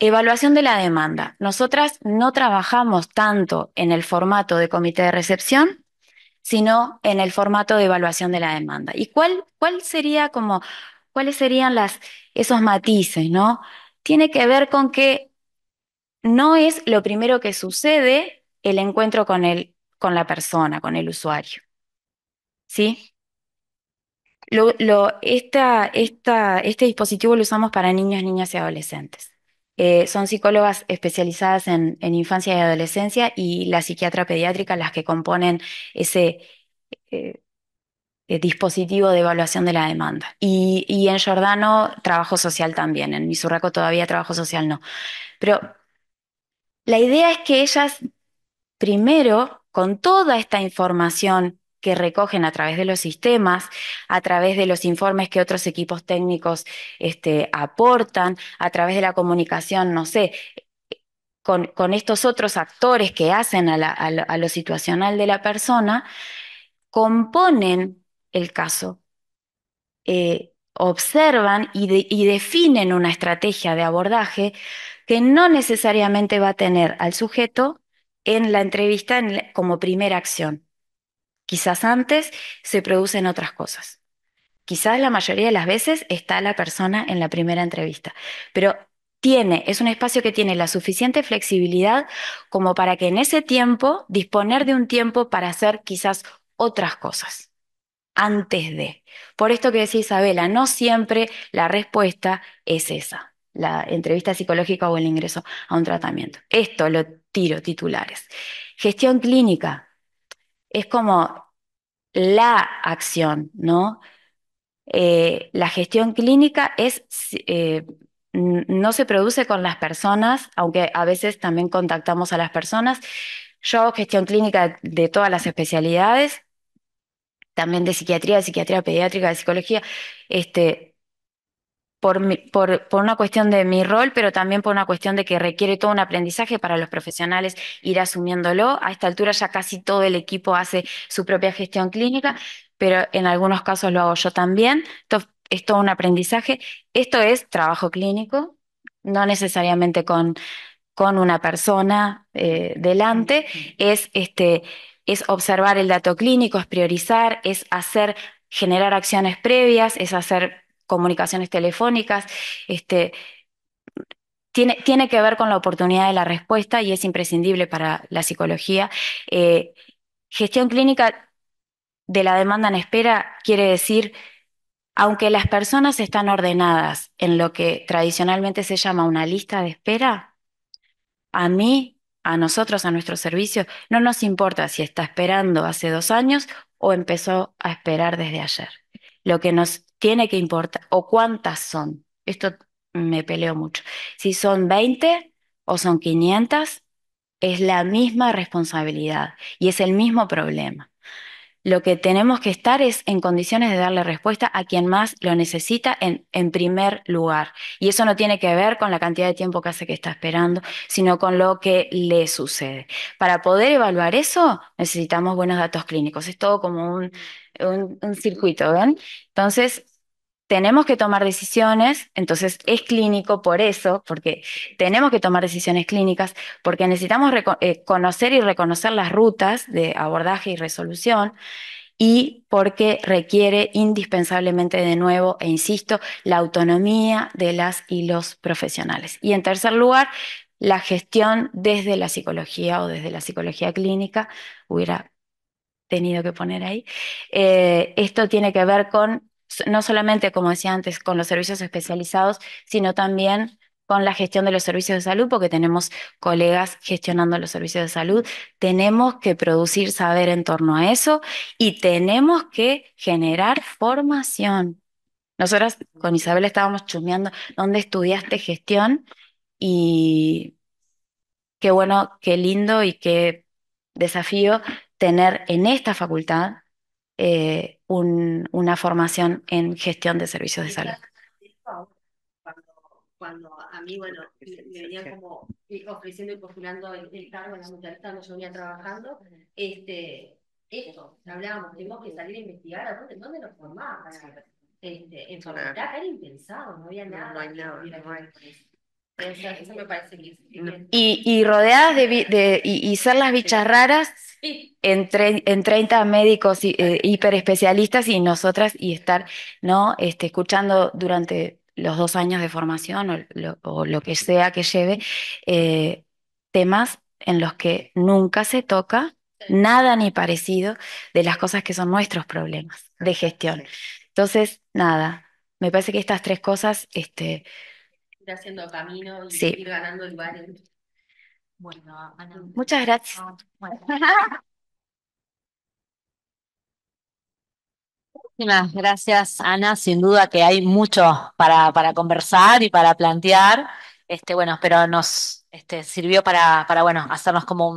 Evaluación de la demanda. Nosotras no trabajamos tanto en el formato de comité de recepción, sino en el formato de evaluación de la demanda. ¿Y cuál, sería como, cuáles serían esos matices, ¿no? Tiene que ver con que no es lo primero que sucede el encuentro con la persona, con el usuario. ¿Sí? este dispositivo lo usamos para niños, niñas y adolescentes. Eh, son psicólogas especializadas en, infancia y adolescencia y la psiquiatra pediátrica las que componen ese eh, eh, dispositivo de evaluación de la demanda. Y, en Giordano, trabajo social también. En Misurraco todavía trabajo social no. Pero la idea es que ellas primero, con toda esta información que recogen a través de los sistemas, a través de los informes que otros equipos técnicos este, aportan, a través de la comunicación, no sé, con, estos otros actores que hacen a, lo, situacional de la persona, componen el caso, eh, observan y, definen una estrategia de abordaje que no necesariamente va a tener al sujeto en la entrevista como primera acción. Quizás antes se producen otras cosas. Quizás la mayoría de las veces está la persona en la primera entrevista, pero tiene, es un espacio que tiene la suficiente flexibilidad como para que en ese tiempo disponer de un tiempo para hacer quizás otras cosas antes de. Por esto que decía Isabela, no siempre la respuesta es esa, la entrevista psicológica o el ingreso a un tratamiento. Esto lo tiro titulares. Gestión clínica, es como la acción, ¿no? Eh, la gestión clínica es, eh, no se produce con las personas, aunque a veces también contactamos a las personas. Yo hago gestión clínica de todas las especialidades, también de psiquiatría, de psiquiatría pediátrica, de psicología. Este, por, por, una cuestión de mi rol, pero también por una cuestión de que requiere todo un aprendizaje para los profesionales ir asumiéndolo. A esta altura ya casi todo el equipo hace su propia gestión clínica, pero en algunos casos lo hago yo también. Esto es todo un aprendizaje. Esto es trabajo clínico, no necesariamente con, con una persona eh, delante, es este es observar el dato clínico, es priorizar, es hacer generar acciones previas, es hacer comunicaciones telefónicas, este, tiene, tiene, que ver con la oportunidad de la respuesta y es imprescindible para la psicología. Eh, gestión clínica de la demanda en espera quiere decir, aunque las personas están ordenadas en lo que tradicionalmente se llama una lista de espera, a mí, a nosotros, a nuestros servicios, no nos importa si está esperando hace dos años o empezó a esperar desde ayer. Lo que nos tiene que importar, o cuántas son. Esto me peleo mucho. Si son 20 o son 500, es la misma responsabilidad y es el mismo problema. Lo que tenemos que estar es en condiciones de darle respuesta a quien más lo necesita en, primer lugar. Y eso no tiene que ver con la cantidad de tiempo que hace que está esperando, sino con lo que le sucede. Para poder evaluar eso, necesitamos buenos datos clínicos. Es todo como un circuito, ¿ven? Entonces, tenemos que tomar decisiones, entonces es clínico por eso, porque tenemos que tomar decisiones clínicas, porque necesitamos eh, conocer y reconocer las rutas de abordaje y resolución y porque requiere indispensablemente de nuevo, e insisto, la autonomía de las y los profesionales. Y en tercer lugar, la gestión desde la psicología o desde la psicología clínica, hubiera tenido que poner ahí, eh, esto tiene que ver con no solamente, como decía antes, con los servicios especializados, sino también con la gestión de los servicios de salud, porque tenemos colegas gestionando los servicios de salud, tenemos que producir saber en torno a eso y tenemos que generar formación. Nosotras con Isabel estábamos chumeando dónde estudiaste gestión y qué bueno, qué lindo y qué desafío tener en esta facultad eh, un, una formación en gestión de servicios de salud. Cuando, a mí, bueno, me venía como ofreciendo y postulando el, cargo en la mutualista donde yo venía trabajando, este, esto, hablábamos, tenemos que salir a investigar a dónde, dónde nos formamos. Este, en claro. era impensado, no había nada. No, hay nada y, rodeadas de, y, ser las bichas raras en 30 médicos eh, hiperespecialistas y nosotras y estar no este, escuchando durante los dos años de formación o lo, que sea que lleve eh, temas en los que nunca se toca nada ni parecido de las cosas que son nuestros problemas de gestión. Entonces, nada, me parece que estas tres cosas este, haciendo camino y ir ganando lugares. Bueno, Muchas gracias. Muchísimas gracias, Ana. Sin duda que hay mucho para, para conversar y para plantear. Este, bueno, pero nos este, sirvió para, para bueno, hacernos como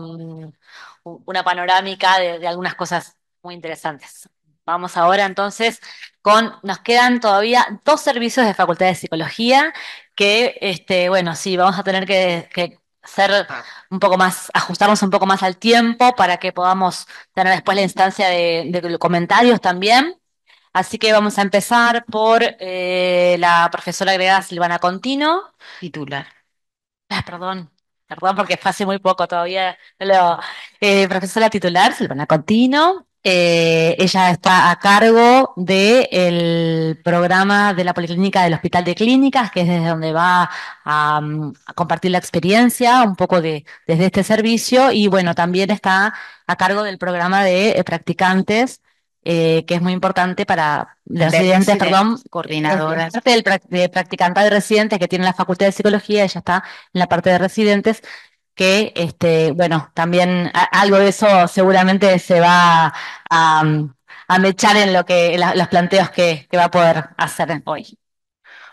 una panorámica de, de algunas cosas muy interesantes. Vamos ahora entonces nos quedan todavía dos servicios de Facultad de Psicología que, este, bueno, sí, vamos a tener que, ser un poco más, ajustarnos un poco más al tiempo para que podamos tener después la instancia de, comentarios también. Así que vamos a empezar por eh, la profesora agregada Silvana Contino. Titular. Ah, perdón, perdón porque fue hace muy poco todavía. Eh, profesora titular Silvana Contino. Eh, ella está a cargo del programa de la Policlínica del Hospital de Clínicas, que es desde donde va a, mm, compartir la experiencia un poco de, desde este servicio. Y bueno, también está a cargo del programa de eh, practicantes, eh, que es muy importante para residentes, perdón, coordinadora. de practicante de residentes que tiene la Facultad de Psicología, ella está en la parte de residentes que, este, bueno, también algo de eso seguramente se va a, um, mechar en lo que los planteos que, va a poder hacer hoy.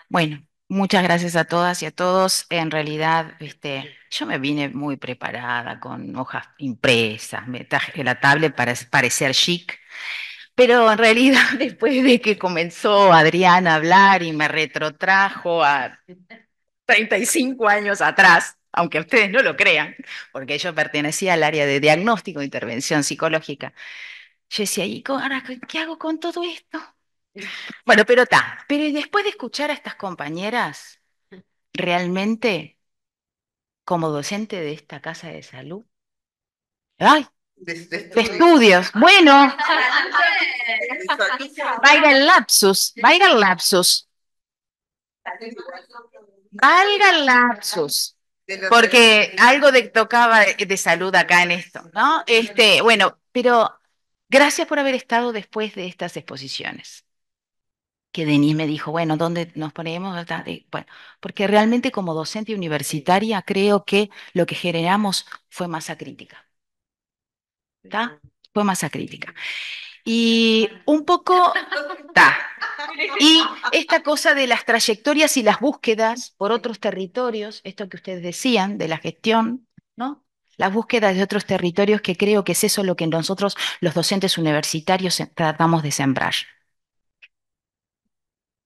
Bueno, muchas gracias a todas y a todos. En realidad, este, yo me vine muy preparada con hojas impresas, me traje la tablet para parecer chic. Pero en realidad, (laughs) después de que comenzó Adriana a hablar y me retrotrajo a 35 años atrás, aunque ustedes no lo crean, porque yo pertenecía al área de diagnóstico e intervención psicológica. Yo decía, ¿y ahora qué hago con todo esto? Bueno, pero está. Pero después de escuchar a estas compañeras, realmente, como docente de esta casa de salud, ¡ay! De, estudios. Bueno, Vaya el lapsus, Vaya el lapsus. Valga el lapsus porque algo de, tocaba de, salud acá en esto, ¿no? Este, bueno, pero gracias por haber estado después de estas exposiciones. Que Denise me dijo, bueno, ¿dónde nos ponemos? Bueno, porque realmente como docente universitaria creo que lo que generamos fue masa crítica. ¿Está? Fue masa crítica. Y un poco, está, (laughs) Y (laughs) esta cosa de las trayectorias y las búsquedas por otros territorios, esto que ustedes decían de la gestión, ¿no? Las búsquedas de otros territorios que creo que es eso lo que nosotros los docentes universitarios eh, tratamos de sembrar.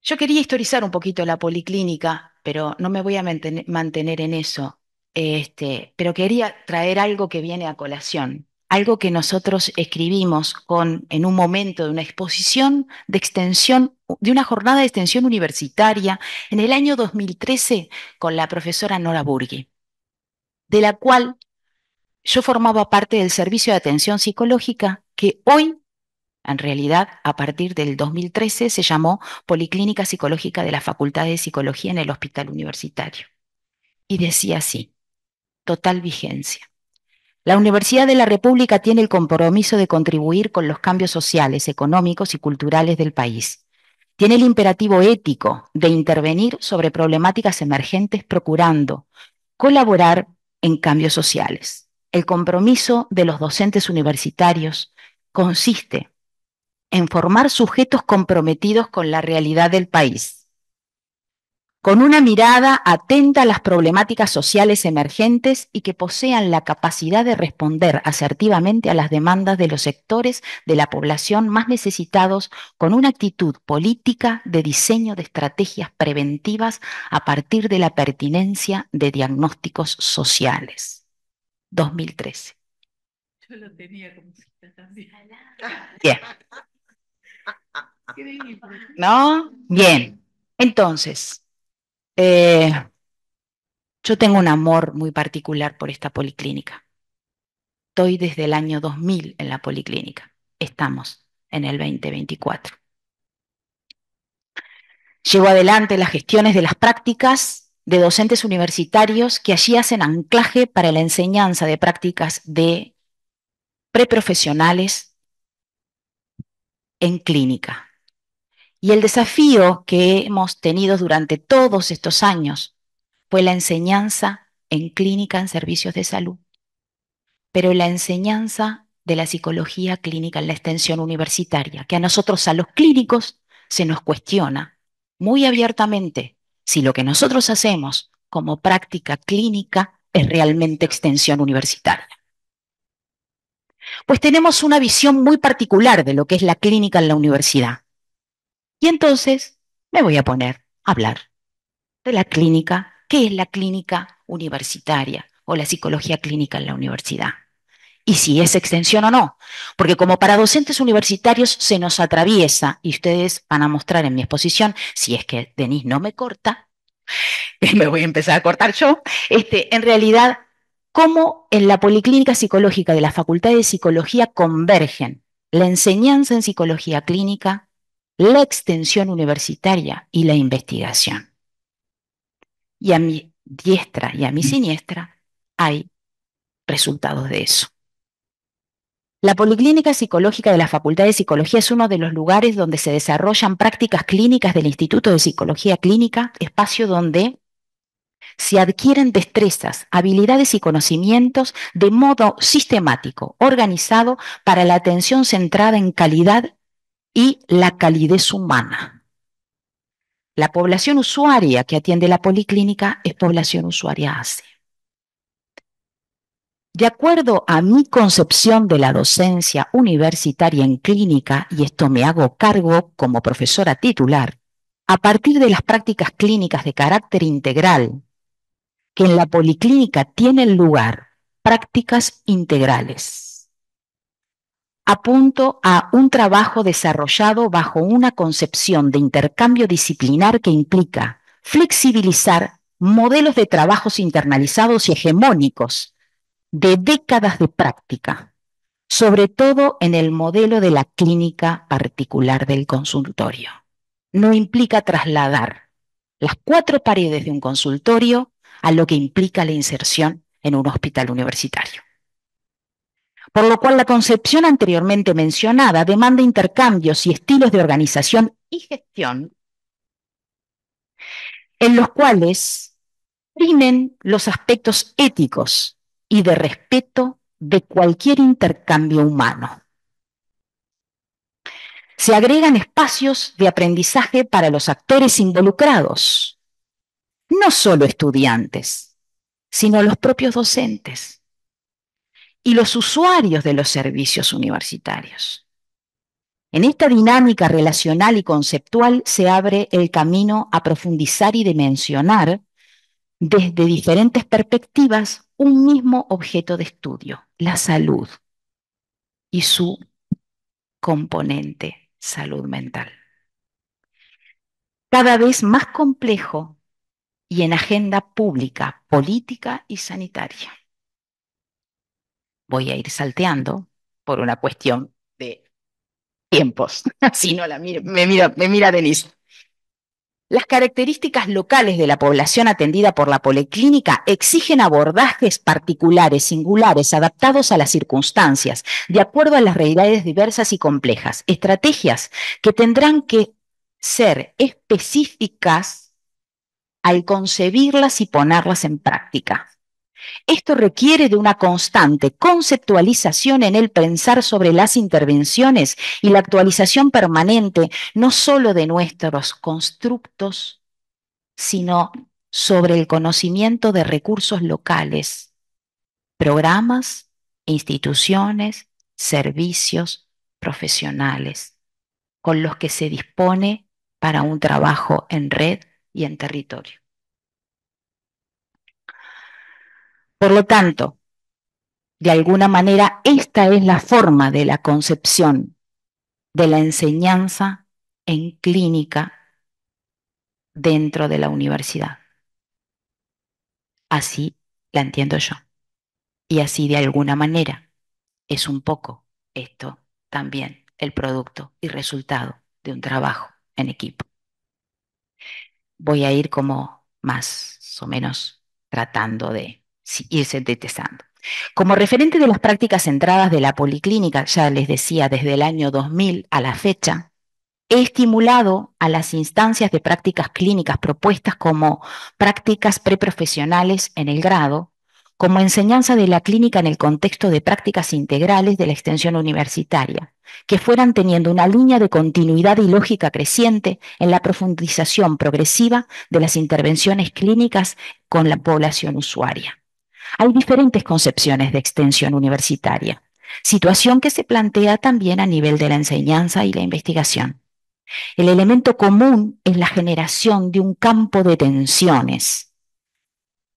Yo quería historizar un poquito la policlínica, pero no me voy a mantener en eso. Este, pero quería traer algo que viene a colación algo que nosotros escribimos en un momento de una exposición de extensión, de una jornada de extensión universitaria en el año 2013 con la profesora Nora Burgi, de la cual yo formaba parte del servicio de atención psicológica que hoy, en realidad, a partir del 2013 se llamó Policlínica Psicológica de la Facultad de Psicología en el Hospital Universitario. Y decía así, total vigencia la Universidad de la República tiene el compromiso de contribuir con los cambios sociales, económicos y culturales del país. Tiene el imperativo ético de intervenir sobre problemáticas emergentes procurando colaborar en cambios sociales. El compromiso de los docentes universitarios consiste en formar sujetos comprometidos con la realidad del país con una mirada atenta a las problemáticas sociales emergentes y que posean la capacidad de responder asertivamente a las demandas de los sectores de la población más necesitados con una actitud política de diseño de estrategias preventivas a partir de la pertinencia de diagnósticos sociales. 2013. Yo lo tenía como cita también. Bien. ¿No? Bien. Entonces, eh, yo tengo un amor muy particular por esta policlínica. Estoy desde el año 2000 en la policlínica. Estamos en el 2024. Llevo adelante las gestiones de las prácticas de docentes universitarios que allí hacen anclaje para la enseñanza de prácticas de preprofesionales en clínica, y el desafío que hemos tenido durante todos estos años fue la enseñanza en clínica, en servicios de salud, pero la enseñanza de la psicología clínica en la extensión universitaria, que a nosotros, a los clínicos, se nos cuestiona muy abiertamente si lo que nosotros hacemos como práctica clínica es realmente extensión universitaria. Pues tenemos una visión muy particular de lo que es la clínica en la universidad. Y entonces me voy a poner a hablar de la clínica, qué es la clínica universitaria o la psicología clínica en la universidad. Y si es extensión o no, porque como para docentes universitarios se nos atraviesa, y ustedes van a mostrar en mi exposición, si es que Denis no me corta, (laughs) me voy a empezar a cortar yo, este, en realidad, cómo en la Policlínica Psicológica de la Facultad de Psicología convergen la enseñanza en psicología clínica la extensión universitaria y la investigación. Y a mi diestra y a mi siniestra hay resultados de eso. La Policlínica Psicológica de la Facultad de Psicología es uno de los lugares donde se desarrollan prácticas clínicas del Instituto de Psicología Clínica, espacio donde se adquieren destrezas, habilidades y conocimientos de modo sistemático, organizado para la atención centrada en calidad y la calidez humana. La población usuaria que atiende la policlínica es población usuaria ACE. De acuerdo a mi concepción de la docencia universitaria en clínica, y esto me hago cargo como profesora titular, a partir de las prácticas clínicas de carácter integral, que en la policlínica tienen lugar prácticas integrales apunto a un trabajo desarrollado bajo una concepción de intercambio disciplinar que implica flexibilizar modelos de trabajos internalizados y hegemónicos de décadas de práctica, sobre todo en el modelo de la clínica particular del consultorio. No implica trasladar las cuatro paredes de un consultorio a lo que implica la inserción en un hospital universitario por lo cual la concepción anteriormente mencionada demanda intercambios y estilos de organización y gestión en los cuales primen los aspectos éticos y de respeto de cualquier intercambio humano. Se agregan espacios de aprendizaje para los actores involucrados, no solo estudiantes, sino los propios docentes y los usuarios de los servicios universitarios. En esta dinámica relacional y conceptual se abre el camino a profundizar y dimensionar desde diferentes perspectivas un mismo objeto de estudio, la salud y su componente salud mental. Cada vez más complejo y en agenda pública, política y sanitaria voy a ir salteando por una cuestión de tiempos. (laughs) si no, la me, mira, me mira Denise. Las características locales de la población atendida por la policlínica exigen abordajes particulares, singulares, adaptados a las circunstancias, de acuerdo a las realidades diversas y complejas, estrategias que tendrán que ser específicas al concebirlas y ponerlas en práctica. Esto requiere de una constante conceptualización en el pensar sobre las intervenciones y la actualización permanente no sólo de nuestros constructos, sino sobre el conocimiento de recursos locales, programas, instituciones, servicios profesionales, con los que se dispone para un trabajo en red y en territorio. Por lo tanto, de alguna manera, esta es la forma de la concepción de la enseñanza en clínica dentro de la universidad. Así la entiendo yo. Y así de alguna manera es un poco esto también el producto y resultado de un trabajo en equipo. Voy a ir como más o menos tratando de irse detestando. Como referente de las prácticas centradas de la policlínica, ya les decía desde el año 2000 a la fecha, he estimulado a las instancias de prácticas clínicas propuestas como prácticas preprofesionales en el grado, como enseñanza de la clínica en el contexto de prácticas integrales de la extensión universitaria, que fueran teniendo una línea de continuidad y lógica creciente en la profundización progresiva de las intervenciones clínicas con la población usuaria hay diferentes concepciones de extensión universitaria, situación que se plantea también a nivel de la enseñanza y la investigación. El elemento común es la generación de un campo de tensiones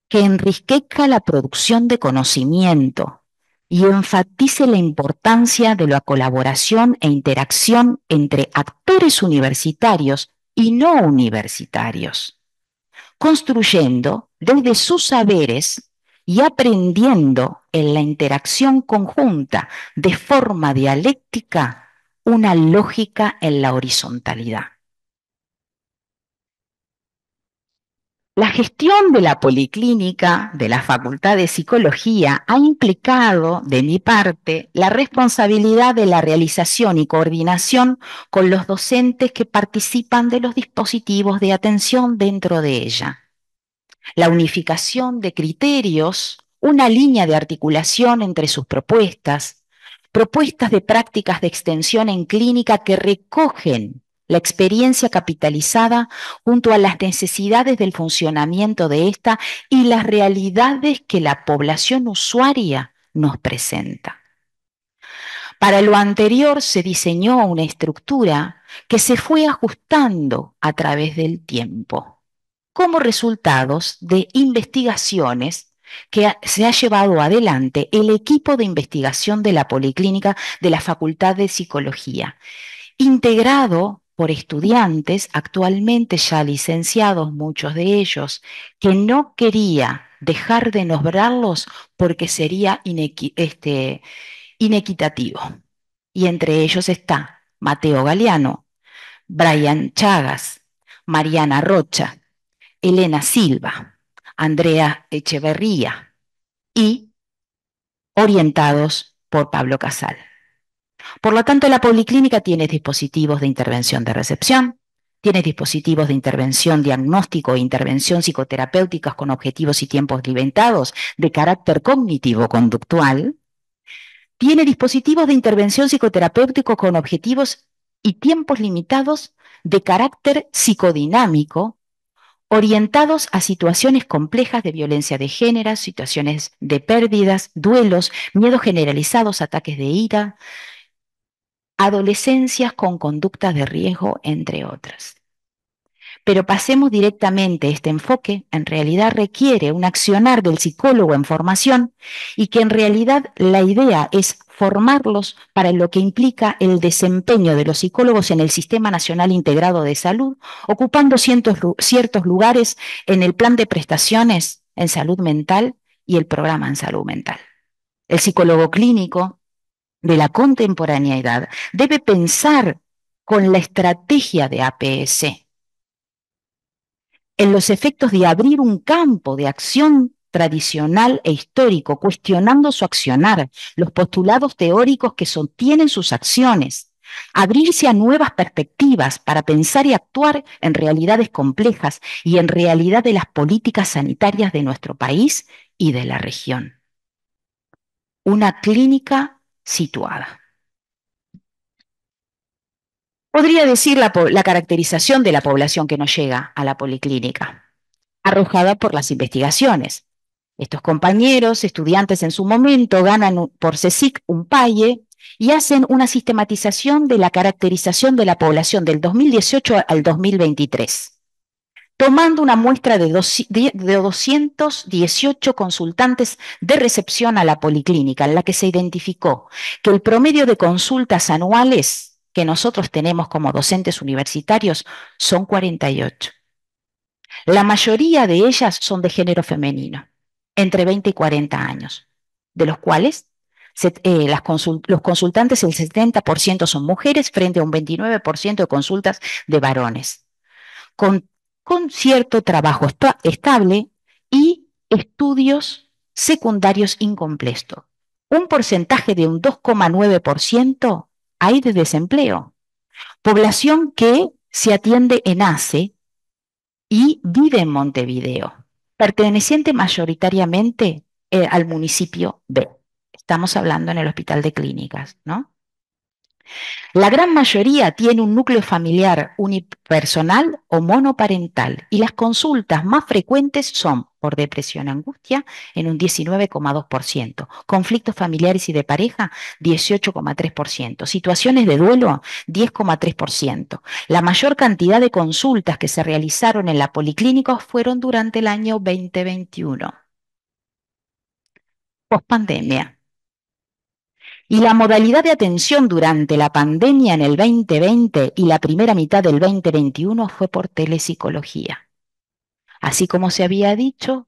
que enriquezca la producción de conocimiento y enfatice la importancia de la colaboración e interacción entre actores universitarios y no universitarios, construyendo desde sus saberes y aprendiendo en la interacción conjunta de forma dialéctica una lógica en la horizontalidad. La gestión de la Policlínica de la Facultad de Psicología ha implicado, de mi parte, la responsabilidad de la realización y coordinación con los docentes que participan de los dispositivos de atención dentro de ella la unificación de criterios, una línea de articulación entre sus propuestas, propuestas de prácticas de extensión en clínica que recogen la experiencia capitalizada junto a las necesidades del funcionamiento de esta y las realidades que la población usuaria nos presenta. Para lo anterior se diseñó una estructura que se fue ajustando a través del tiempo como resultados de investigaciones que se ha llevado adelante el equipo de investigación de la Policlínica de la Facultad de Psicología, integrado por estudiantes actualmente ya licenciados, muchos de ellos, que no quería dejar de nombrarlos porque sería este, inequitativo. Y entre ellos está Mateo Galeano, Brian Chagas, Mariana Rocha, Elena Silva, Andrea Echeverría y orientados por Pablo Casal. Por lo tanto, la policlínica tiene dispositivos de intervención de recepción, tiene dispositivos de intervención diagnóstico e intervención psicoterapéuticas con objetivos y tiempos limitados de carácter cognitivo-conductual, tiene dispositivos de intervención psicoterapéutico con objetivos y tiempos limitados de carácter psicodinámico orientados a situaciones complejas de violencia de género, situaciones de pérdidas, duelos, miedos generalizados, ataques de ira, adolescencias con conductas de riesgo, entre otras. Pero pasemos directamente, a este enfoque en realidad requiere un accionar del psicólogo en formación y que en realidad la idea es formarlos para lo que implica el desempeño de los psicólogos en el Sistema Nacional Integrado de Salud, ocupando ciertos lugares en el plan de prestaciones en salud mental y el programa en salud mental. El psicólogo clínico de la contemporaneidad debe pensar con la estrategia de APS en los efectos de abrir un campo de acción tradicional e histórico, cuestionando su accionar, los postulados teóricos que sostienen sus acciones, abrirse a nuevas perspectivas para pensar y actuar en realidades complejas y en realidad de las políticas sanitarias de nuestro país y de la región. Una clínica situada. Podría decir la, la caracterización de la población que nos llega a la policlínica, arrojada por las investigaciones, estos compañeros, estudiantes en su momento, ganan por CESIC un PAYE y hacen una sistematización de la caracterización de la población del 2018 al 2023, tomando una muestra de 218 consultantes de recepción a la policlínica, en la que se identificó que el promedio de consultas anuales que nosotros tenemos como docentes universitarios son 48. La mayoría de ellas son de género femenino entre 20 y 40 años, de los cuales eh, los consultantes, el 70% son mujeres frente a un 29% de consultas de varones, con, cierto trabajo estable y estudios secundarios incompletos. Un porcentaje de un 2,9% hay de desempleo. Población que se atiende en ACE y vive en Montevideo perteneciente mayoritariamente eh, al municipio B. Estamos hablando en el hospital de clínicas, ¿no? La gran mayoría tiene un núcleo familiar unipersonal o monoparental y las consultas más frecuentes son por depresión angustia en un 19,2%, conflictos familiares y de pareja 18,3%, situaciones de duelo 10,3%. La mayor cantidad de consultas que se realizaron en la policlínica fueron durante el año 2021. postpandemia y la modalidad de atención durante la pandemia en el 2020 y la primera mitad del 2021 fue por telepsicología. Así como se había dicho,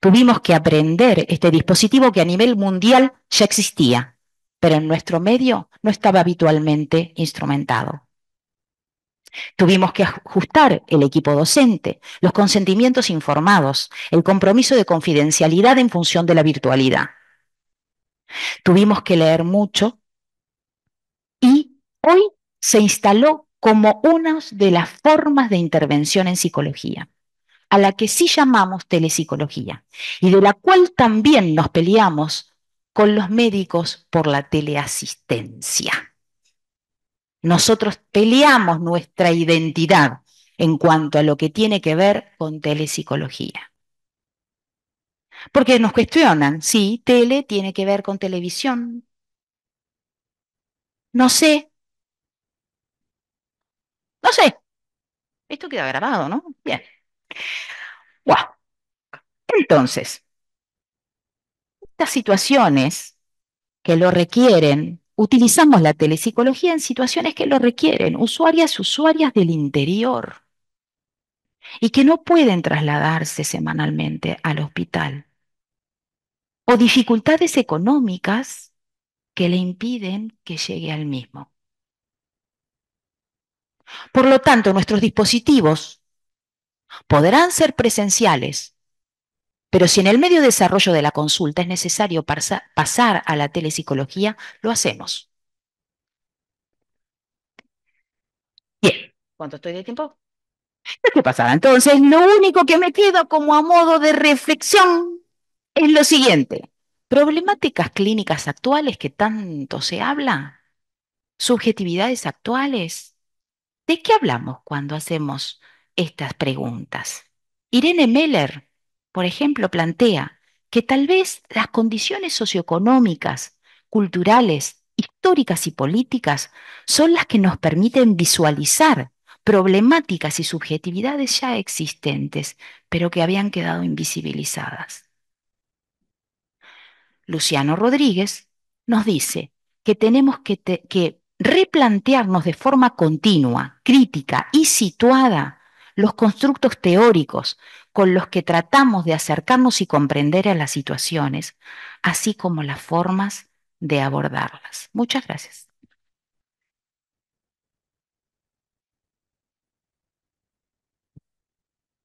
tuvimos que aprender este dispositivo que a nivel mundial ya existía, pero en nuestro medio no estaba habitualmente instrumentado. Tuvimos que ajustar el equipo docente, los consentimientos informados, el compromiso de confidencialidad en función de la virtualidad. Tuvimos que leer mucho y hoy se instaló como una de las formas de intervención en psicología, a la que sí llamamos telepsicología y de la cual también nos peleamos con los médicos por la teleasistencia. Nosotros peleamos nuestra identidad en cuanto a lo que tiene que ver con telepsicología. Porque nos cuestionan, sí, tele tiene que ver con televisión. No sé. No sé. Esto queda grabado, ¿no? Bien. Wow. Entonces, estas situaciones que lo requieren, utilizamos la telepsicología en situaciones que lo requieren, usuarias, usuarias del interior, y que no pueden trasladarse semanalmente al hospital o dificultades económicas que le impiden que llegue al mismo. Por lo tanto, nuestros dispositivos podrán ser presenciales, pero si en el medio desarrollo de la consulta es necesario pasar a la telepsicología, lo hacemos. Bien, ¿cuánto estoy de tiempo? ¿Qué pasará? Entonces, lo único que me queda como a modo de reflexión es lo siguiente. Problemáticas clínicas actuales que tanto se habla, subjetividades actuales. ¿De qué hablamos cuando hacemos estas preguntas? Irene Meller, por ejemplo, plantea que tal vez las condiciones socioeconómicas, culturales, históricas y políticas son las que nos permiten visualizar problemáticas y subjetividades ya existentes, pero que habían quedado invisibilizadas. Luciano Rodríguez, nos dice que tenemos que, replantearnos de forma continua, crítica y situada los constructos teóricos con los que tratamos de acercarnos y comprender a las situaciones, así como las formas de abordarlas. Muchas gracias.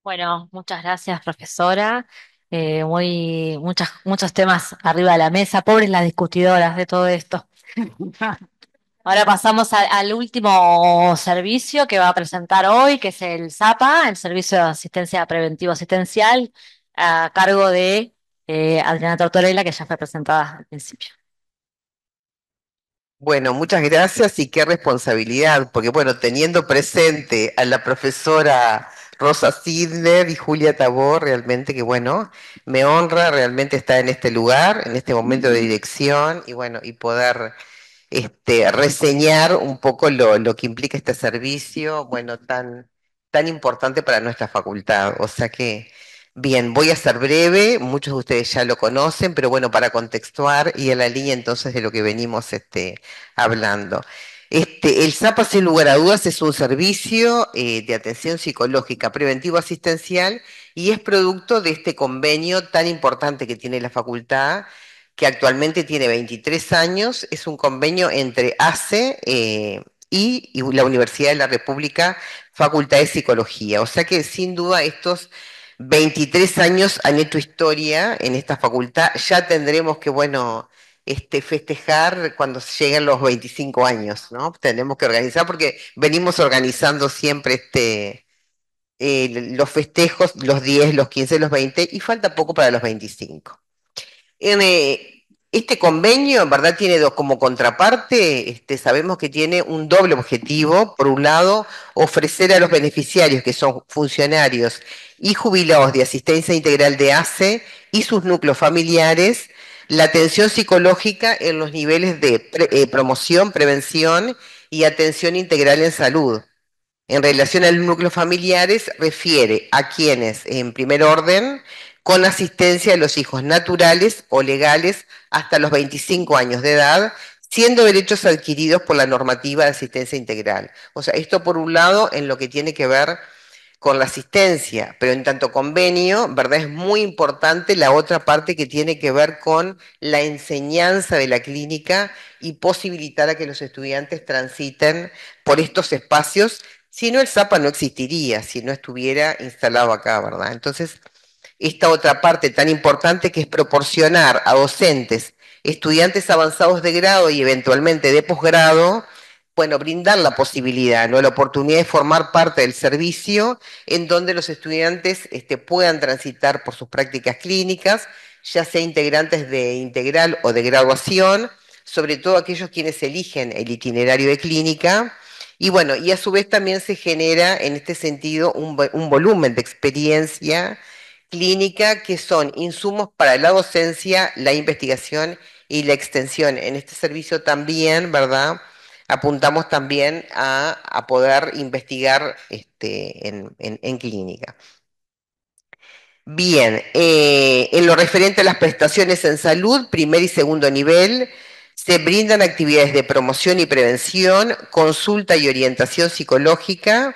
Bueno, muchas gracias, profesora. Eh, muy, muchas, muchos temas arriba de la mesa, pobres las discutidoras de todo esto. (laughs) Ahora pasamos al último servicio que va a presentar hoy, que es el SAPA, el Servicio de Asistencia Preventiva Asistencial, a cargo de eh, Adriana Tortorella, que ya fue presentada al principio. Bueno, muchas gracias y qué responsabilidad, porque bueno, teniendo presente a la profesora Rosa Sidner y Julia Tabor, realmente que bueno, me honra realmente estar en este lugar, en este momento de dirección y bueno, y poder este, reseñar un poco lo, que implica este servicio, bueno, tan, tan importante para nuestra facultad. O sea que, bien, voy a ser breve, muchos de ustedes ya lo conocen, pero bueno, para contextuar y a la línea entonces de lo que venimos este, hablando. Este, el SAPA, sin lugar a dudas, es un servicio eh, de atención psicológica preventivo asistencial y es producto de este convenio tan importante que tiene la facultad, que actualmente tiene 23 años. Es un convenio entre ACE eh, y, y la Universidad de la República, Facultad de Psicología. O sea que, sin duda, estos 23 años han hecho historia en esta facultad. Ya tendremos que, bueno este, festejar cuando lleguen los 25 años, ¿no? Tenemos que organizar porque venimos organizando siempre este, eh, los festejos, los 10, los 15, los 20 y falta poco para los 25. Eh, este convenio, en verdad, tiene dos, como contraparte, este, sabemos que tiene un doble objetivo. Por un lado, ofrecer a los beneficiarios, que son funcionarios y jubilados de asistencia integral de ACE y sus núcleos familiares, la atención psicológica en los niveles de eh, promoción, prevención y atención integral en salud. En relación a los núcleos familiares, refiere a quienes, en primer orden, con asistencia de los hijos naturales o legales hasta los 25 años de edad, siendo derechos adquiridos por la normativa de asistencia integral. O sea, esto por un lado en lo que tiene que ver con la asistencia, pero en tanto convenio, ¿verdad? Es muy importante la otra parte que tiene que ver con la enseñanza de la clínica y posibilitar a que los estudiantes transiten por estos espacios. Si no, el Zapa no existiría, si no estuviera instalado acá, ¿verdad? Entonces, esta otra parte tan importante que es proporcionar a docentes, estudiantes avanzados de grado y eventualmente de posgrado, bueno, brindar la posibilidad, ¿no? la oportunidad de formar parte del servicio en donde los estudiantes este, puedan transitar por sus prácticas clínicas, ya sea integrantes de integral o de graduación, sobre todo aquellos quienes eligen el itinerario de clínica. Y bueno, y a su vez también se genera en este sentido un volumen de experiencia clínica que son insumos para la docencia, la investigación y la extensión. En este servicio también, ¿verdad? apuntamos también a, poder investigar este, en, clínica. Bien, eh, en lo referente a las prestaciones en salud, primer y segundo nivel, se brindan actividades de promoción y prevención, consulta y orientación psicológica,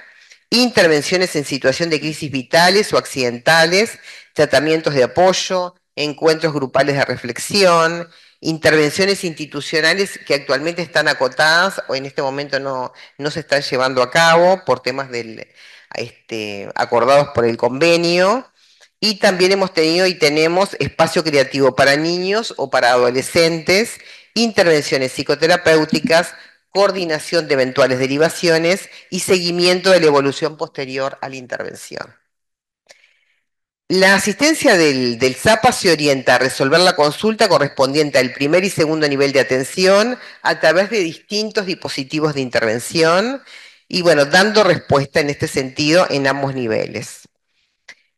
intervenciones en situación de crisis vitales o accidentales, tratamientos de apoyo, encuentros grupales de reflexión, intervenciones institucionales que actualmente están acotadas o en este momento no, se están llevando a cabo por temas del, este, acordados por el convenio. Y también hemos tenido y tenemos espacio creativo para niños o para adolescentes, intervenciones psicoterapéuticas, coordinación de eventuales derivaciones y seguimiento de la evolución posterior a la intervención. La asistencia del, del ZAPA se orienta a resolver la consulta correspondiente al primer y segundo nivel de atención a través de distintos dispositivos de intervención y, bueno, dando respuesta en este sentido en ambos niveles.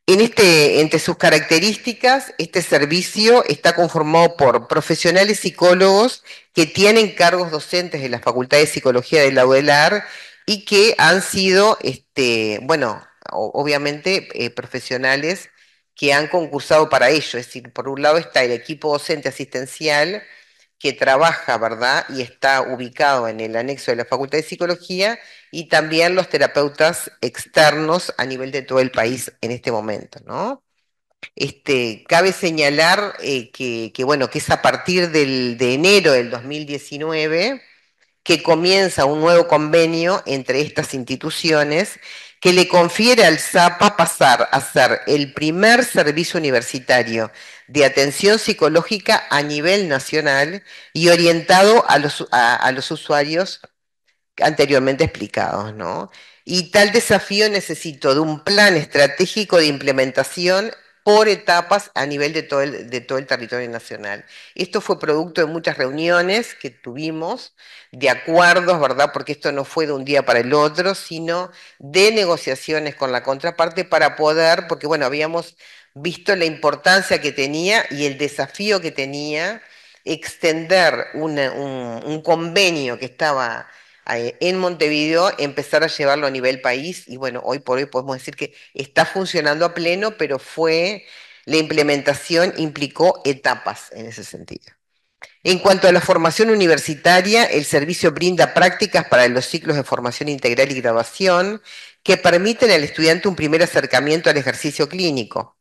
En este, entre sus características, este servicio está conformado por profesionales psicólogos que tienen cargos docentes de la Facultad de Psicología de la UDELAR y que han sido, este, bueno, obviamente eh, profesionales que han concursado para ello. Es decir, por un lado está el equipo docente asistencial que trabaja, ¿verdad? Y está ubicado en el anexo de la Facultad de Psicología y también los terapeutas externos a nivel de todo el país en este momento, ¿no? Este, cabe señalar eh, que, bueno, que es a partir de enero del 2019 que comienza un nuevo convenio entre estas instituciones que le confiere al SAPA pasar a ser el primer servicio universitario de atención psicológica a nivel nacional y orientado a los, a, los usuarios anteriormente explicados, ¿no? Y tal desafío necesito de un plan estratégico de implementación por etapas a nivel de todo, el, de todo el territorio nacional. Esto fue producto de muchas reuniones que tuvimos, de acuerdos, ¿verdad? Porque esto no fue de un día para el otro, sino de negociaciones con la contraparte para poder, porque bueno, habíamos visto la importancia que tenía y el desafío que tenía extender un, un convenio que estaba eh, en Montevideo, empezar a llevarlo a nivel país y bueno, hoy por hoy podemos decir que está funcionando a pleno, pero fue, la implementación implicó etapas en ese sentido. En cuanto a la formación universitaria, el servicio brinda prácticas para los ciclos de formación integral y graduación que permiten al estudiante un primer acercamiento al ejercicio clínico.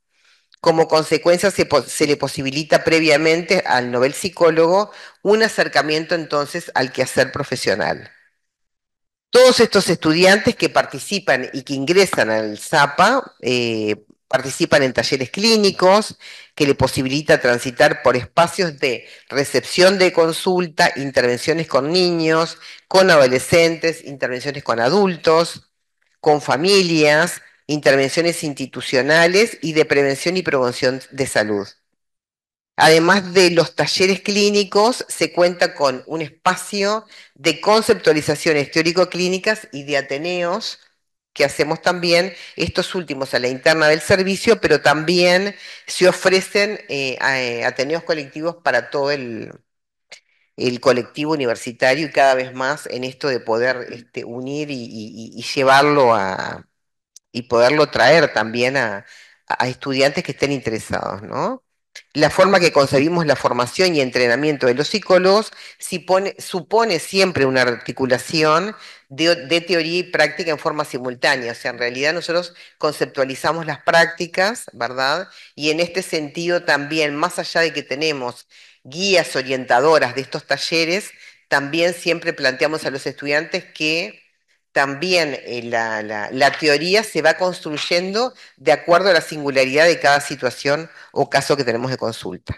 Como consecuencia, se, se, le posibilita previamente al novel psicólogo un acercamiento entonces al quehacer profesional. Todos estos estudiantes que participan y que ingresan al SAPA eh, participan en talleres clínicos que le posibilita transitar por espacios de recepción de consulta, intervenciones con niños, con adolescentes, intervenciones con adultos, con familias, intervenciones institucionales y de prevención y promoción de salud. Además de los talleres clínicos, se cuenta con un espacio de conceptualizaciones teórico-clínicas y de ateneos que hacemos también estos últimos a la interna del servicio, pero también se ofrecen eh, eh, ateneos colectivos para todo el, colectivo universitario y cada vez más en esto de poder este, unir y, llevarlo a y poderlo traer también a, a estudiantes que estén interesados, ¿no? la forma que concebimos la formación y entrenamiento de los psicólogos supone, siempre una articulación de, de, teoría y práctica en forma simultánea. O sea, en realidad nosotros conceptualizamos las prácticas, ¿verdad? Y en este sentido también, más allá de que tenemos guías orientadoras de estos talleres, también siempre planteamos a los estudiantes que también eh, la, teoría se va construyendo de acuerdo a la singularidad de cada situación o caso que tenemos de consulta.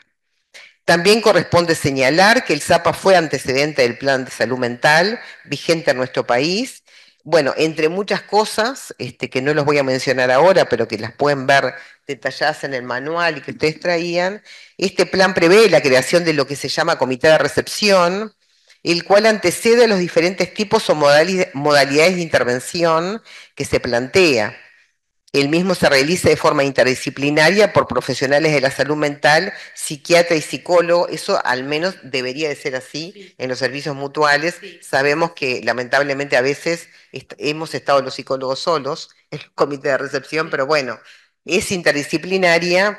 También corresponde señalar que el SAPA fue antecedente del Plan de Salud Mental vigente en nuestro país. Bueno, entre muchas cosas, este, que no los voy a mencionar ahora, pero que las pueden ver detalladas en el manual y que ustedes traían, este plan prevé la creación de lo que se llama comité de recepción, el cual antecede a los diferentes tipos o modalidades de intervención que se plantea. El mismo se realiza de forma interdisciplinaria por profesionales de la salud mental, psiquiatra y psicólogo. Eso al menos debería de ser así en los servicios mutuales. Sabemos que lamentablemente a veces hemos estado los psicólogos solos en el comité de recepción, pero bueno, es interdisciplinaria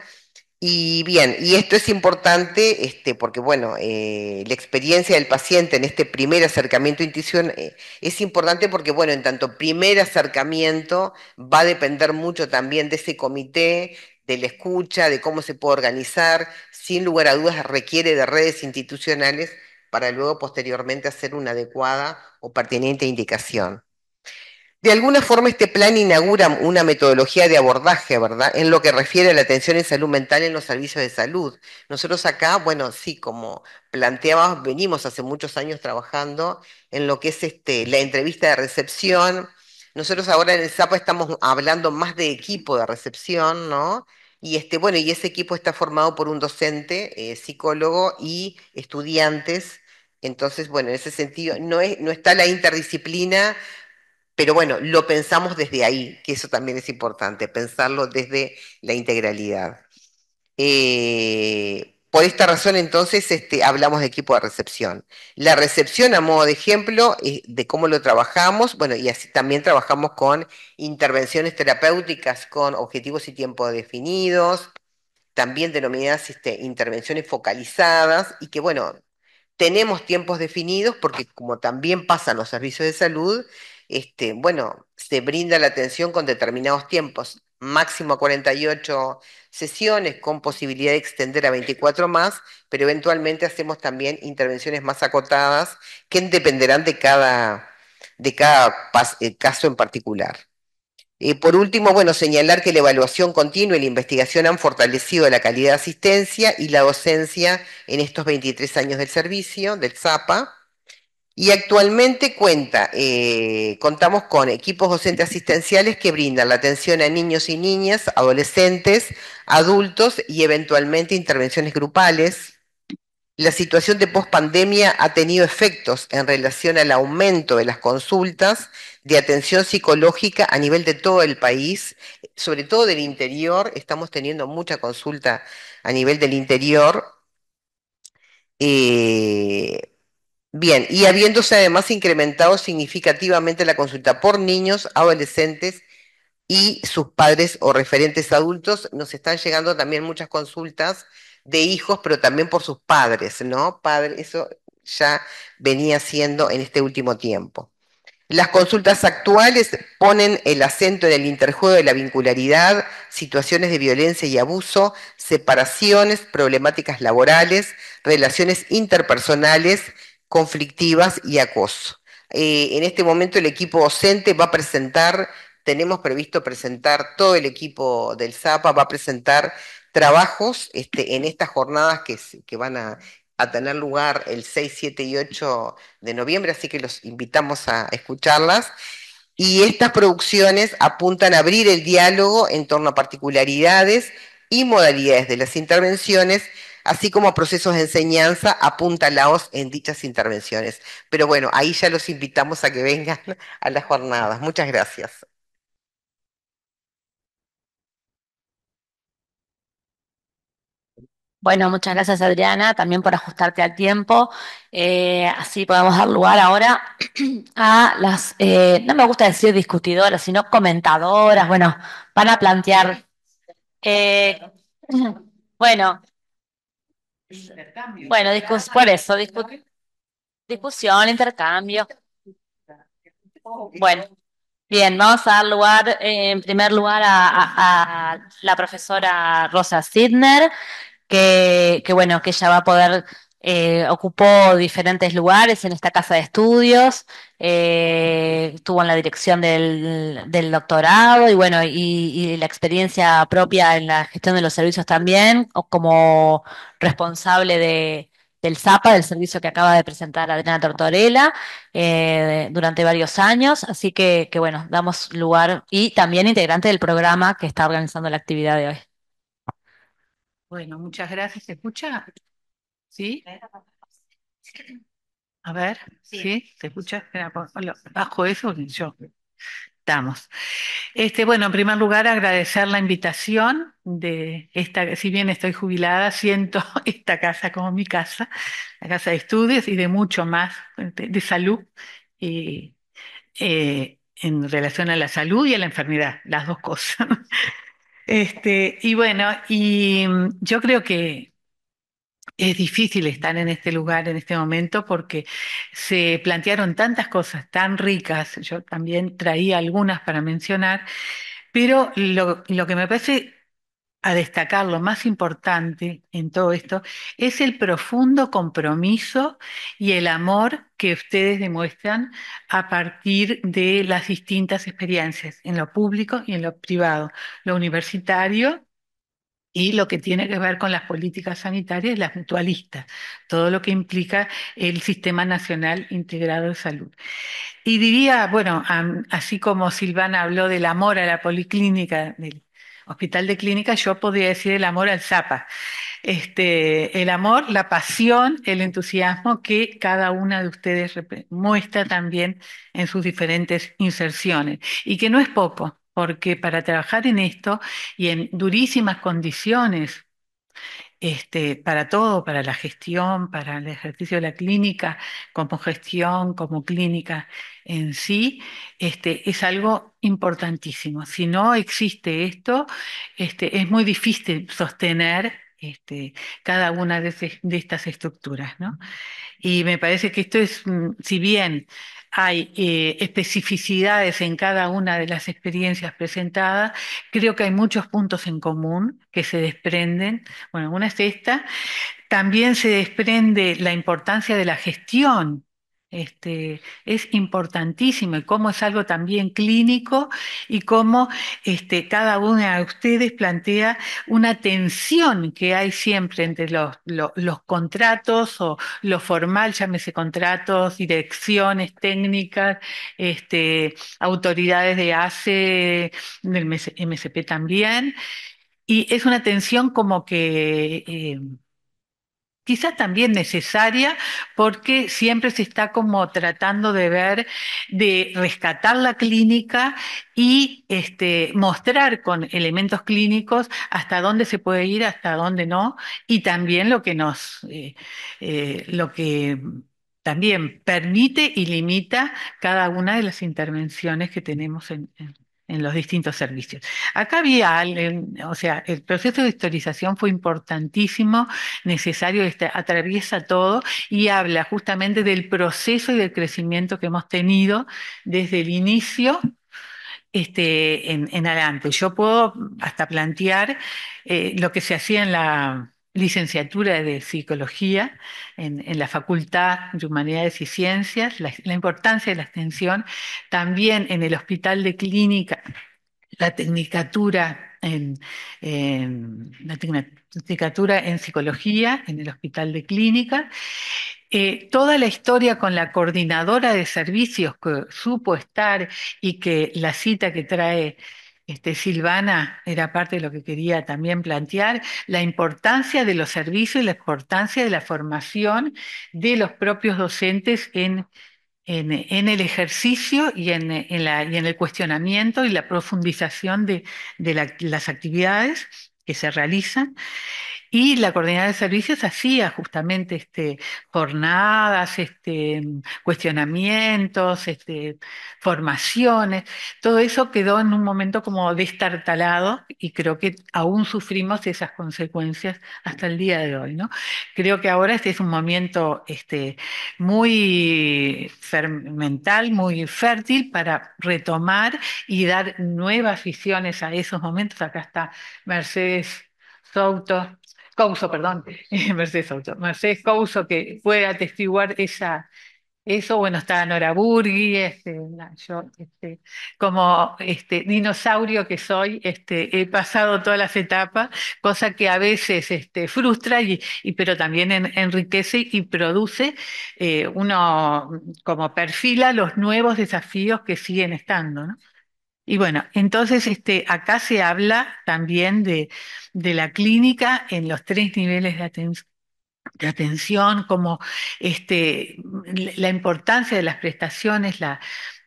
y bien, y esto es importante este, porque, bueno, eh, la experiencia del paciente en este primer acercamiento a eh, es importante porque, bueno, en tanto primer acercamiento va a depender mucho también de ese comité, de la escucha, de cómo se puede organizar. Sin lugar a dudas requiere de redes institucionales para luego posteriormente hacer una adecuada o pertinente indicación. De alguna forma, este plan inaugura una metodología de abordaje, ¿verdad?, en lo que refiere a la atención en salud mental en los servicios de salud. Nosotros acá, bueno, sí, como planteábamos, venimos hace muchos años trabajando en lo que es este, la entrevista de recepción. Nosotros ahora en el SAPA estamos hablando más de equipo de recepción, ¿no? Y este, bueno, y ese equipo está formado por un docente, eh, psicólogo y estudiantes. Entonces, bueno, en ese sentido, no, no está la interdisciplina pero bueno, lo pensamos desde ahí, que eso también es importante, pensarlo desde la integralidad. Eh, por esta razón, entonces, este, hablamos de equipo de recepción. La recepción, a modo de ejemplo, eh, de cómo lo trabajamos, bueno, y así también trabajamos con intervenciones terapéuticas con objetivos y tiempos definidos, también denominadas este, intervenciones focalizadas, y que, bueno, tenemos tiempos definidos porque, como también pasa en los servicios de salud, este, bueno, se brinda la atención con determinados tiempos, máximo 48 sesiones con posibilidad de extender a 24 más, pero eventualmente hacemos también intervenciones más acotadas que dependerán de cada, eh, caso en particular. Eh, por último, bueno, señalar que la evaluación continua y la investigación han fortalecido la calidad de asistencia y la docencia en estos 23 años del servicio, del Zapa. Y actualmente cuenta, eh, contamos con equipos docentes asistenciales que brindan la atención a niños y niñas, adolescentes, adultos y eventualmente intervenciones grupales. La situación de pospandemia ha tenido efectos en relación al aumento de las consultas de atención psicológica a nivel de todo el país, sobre todo del interior. Estamos teniendo mucha consulta a nivel del interior. Eh, Bien, y habiéndose además incrementado significativamente la consulta por niños, adolescentes y sus padres o referentes adultos, nos están llegando también muchas consultas de hijos, pero también por sus padres, ¿no? Padre, eso ya venía siendo en este último tiempo. Las consultas actuales ponen el acento en el interjuego de la vincularidad, situaciones de violencia y abuso, separaciones, problemáticas laborales, relaciones interpersonales conflictivas y acoso. Eh, en este momento el equipo docente va a presentar, tenemos previsto presentar, todo el equipo del SAPA va a presentar trabajos este, en estas jornadas que, van a, tener lugar el 6, 7 y 8 de noviembre, así que los invitamos a escucharlas. Y estas producciones apuntan a abrir el diálogo en torno a particularidades y modalidades de las intervenciones así como procesos de enseñanza, apunta OS en dichas intervenciones. Pero bueno, ahí ya los invitamos a que vengan a las jornadas. Muchas gracias. Bueno, muchas gracias Adriana, también por ajustarte al tiempo. Eh, así podemos dar lugar ahora (clears throat) a las, eh, no me gusta decir discutidoras, sino comentadoras. Bueno, van a plantear. Eh, (clears throat) bueno, bueno, discus por eso, discusión, intercambio. Bueno, bien, vamos a dar lugar, eh, en primer lugar, a, la profesora Rosa Sidner, que, que bueno, que ella va a poder eh, ocupó diferentes lugares en esta casa de estudios, eh, estuvo en la dirección del, doctorado y bueno, y, la experiencia propia en la gestión de los servicios también, como responsable del SAPA, del servicio que acaba de presentar Adriana Tortorella, eh, durante varios años. Así que, bueno, damos lugar y también integrante del programa que está organizando la actividad de hoy. Bueno, muchas gracias. ¿Se escucha? ¿Sí? A ver, ¿sí? Sí. te escuchas? Bajo eso, yo. Estamos. Este, bueno, en primer lugar, agradecer la invitación de esta, si bien estoy jubilada, siento (laughs) esta casa como mi casa, la casa de estudios y de mucho más, de, salud, eh, en relación a la salud y a la enfermedad, las dos cosas. (laughs) Este, y bueno, y yo creo que es difícil estar en este lugar, en este momento, porque se plantearon tantas cosas tan ricas. Yo también traía algunas para mencionar, pero lo, que me parece a destacar lo más importante en todo esto es el profundo compromiso y el amor que ustedes demuestran a partir de las distintas experiencias en lo público y en lo privado, lo universitario y lo que tiene que ver con las políticas sanitarias, las mutualistas, todo lo que implica el Sistema Nacional Integrado de Salud. Y diría, bueno, así como Silvana habló del amor a la policlínica, del hospital de clínica, yo podría decir el amor al Zapa. Este, el amor, la pasión, el entusiasmo que cada una de ustedes muestra también en sus diferentes inserciones, y que no es poco, porque para trabajar en esto y en durísimas condiciones, este, para todo, para la gestión, para el ejercicio de la clínica, como gestión, como clínica en sí, este, es algo importantísimo. Si no existe esto, este, es muy difícil sostener este, cada una de, estas estructuras. ¿no? Y me parece que esto es, mm, si bien hay eh, especificidades en cada una de las experiencias presentadas. Creo que hay muchos puntos en común que se desprenden. Bueno, una es esta. También se desprende la importancia de la gestión este, es importantísimo y cómo es algo también clínico y cómo este, cada una de ustedes plantea una tensión que hay siempre entre los, contratos o lo formal, llámese contratos, direcciones técnicas, este, autoridades de ACE, del MSP también. Y es una tensión como que... Eh, quizás también necesaria porque siempre se está como tratando de ver, de rescatar la clínica y este, mostrar con elementos clínicos hasta dónde se puede ir, hasta dónde no, y también lo que nos, eh, eh, lo que también permite y limita cada una de las intervenciones que tenemos en en los distintos servicios. Acá había, o sea, el proceso de historización fue importantísimo, necesario, este, atraviesa todo y habla justamente del proceso y del crecimiento que hemos tenido desde el inicio este, en, adelante. Yo puedo hasta plantear eh, lo que se hacía en la licenciatura de psicología en, la Facultad de Humanidades y Ciencias, la, importancia de la extensión, también en el Hospital de Clínica, la tecnicatura en, psicología, en el Hospital de Clínica. Eh, toda la historia con la coordinadora de servicios que supo estar y que la cita que trae este, Silvana era parte de lo que quería también plantear, la importancia de los servicios y la importancia de la formación de los propios docentes en, en, el ejercicio y en, la, y en el cuestionamiento y la profundización de, las actividades que se realizan y la coordinadora de servicios hacía justamente este, jornadas, este, cuestionamientos, este, formaciones. Todo eso quedó en un momento como destartalado y creo que aún sufrimos esas consecuencias hasta el día de hoy. ¿no? Creo que ahora este es un momento muy fermental, muy fértil para retomar y dar nuevas visiones a esos momentos. Acá está Mercedes Souto Couso, perdón, (laughs) Mercedes Couso, que puede atestiguar esa, eso, bueno, está Nora Burgi, este, yo, este, como este, dinosaurio que soy, este, he pasado todas las etapas, cosa que a veces este, frustra, y, y pero también enriquece y produce, eh, uno como perfila los nuevos desafíos que siguen estando, ¿no? Y bueno, entonces este, acá se habla también de, de la clínica en los tres niveles de atención de atención, como este, la importancia de las prestaciones, la,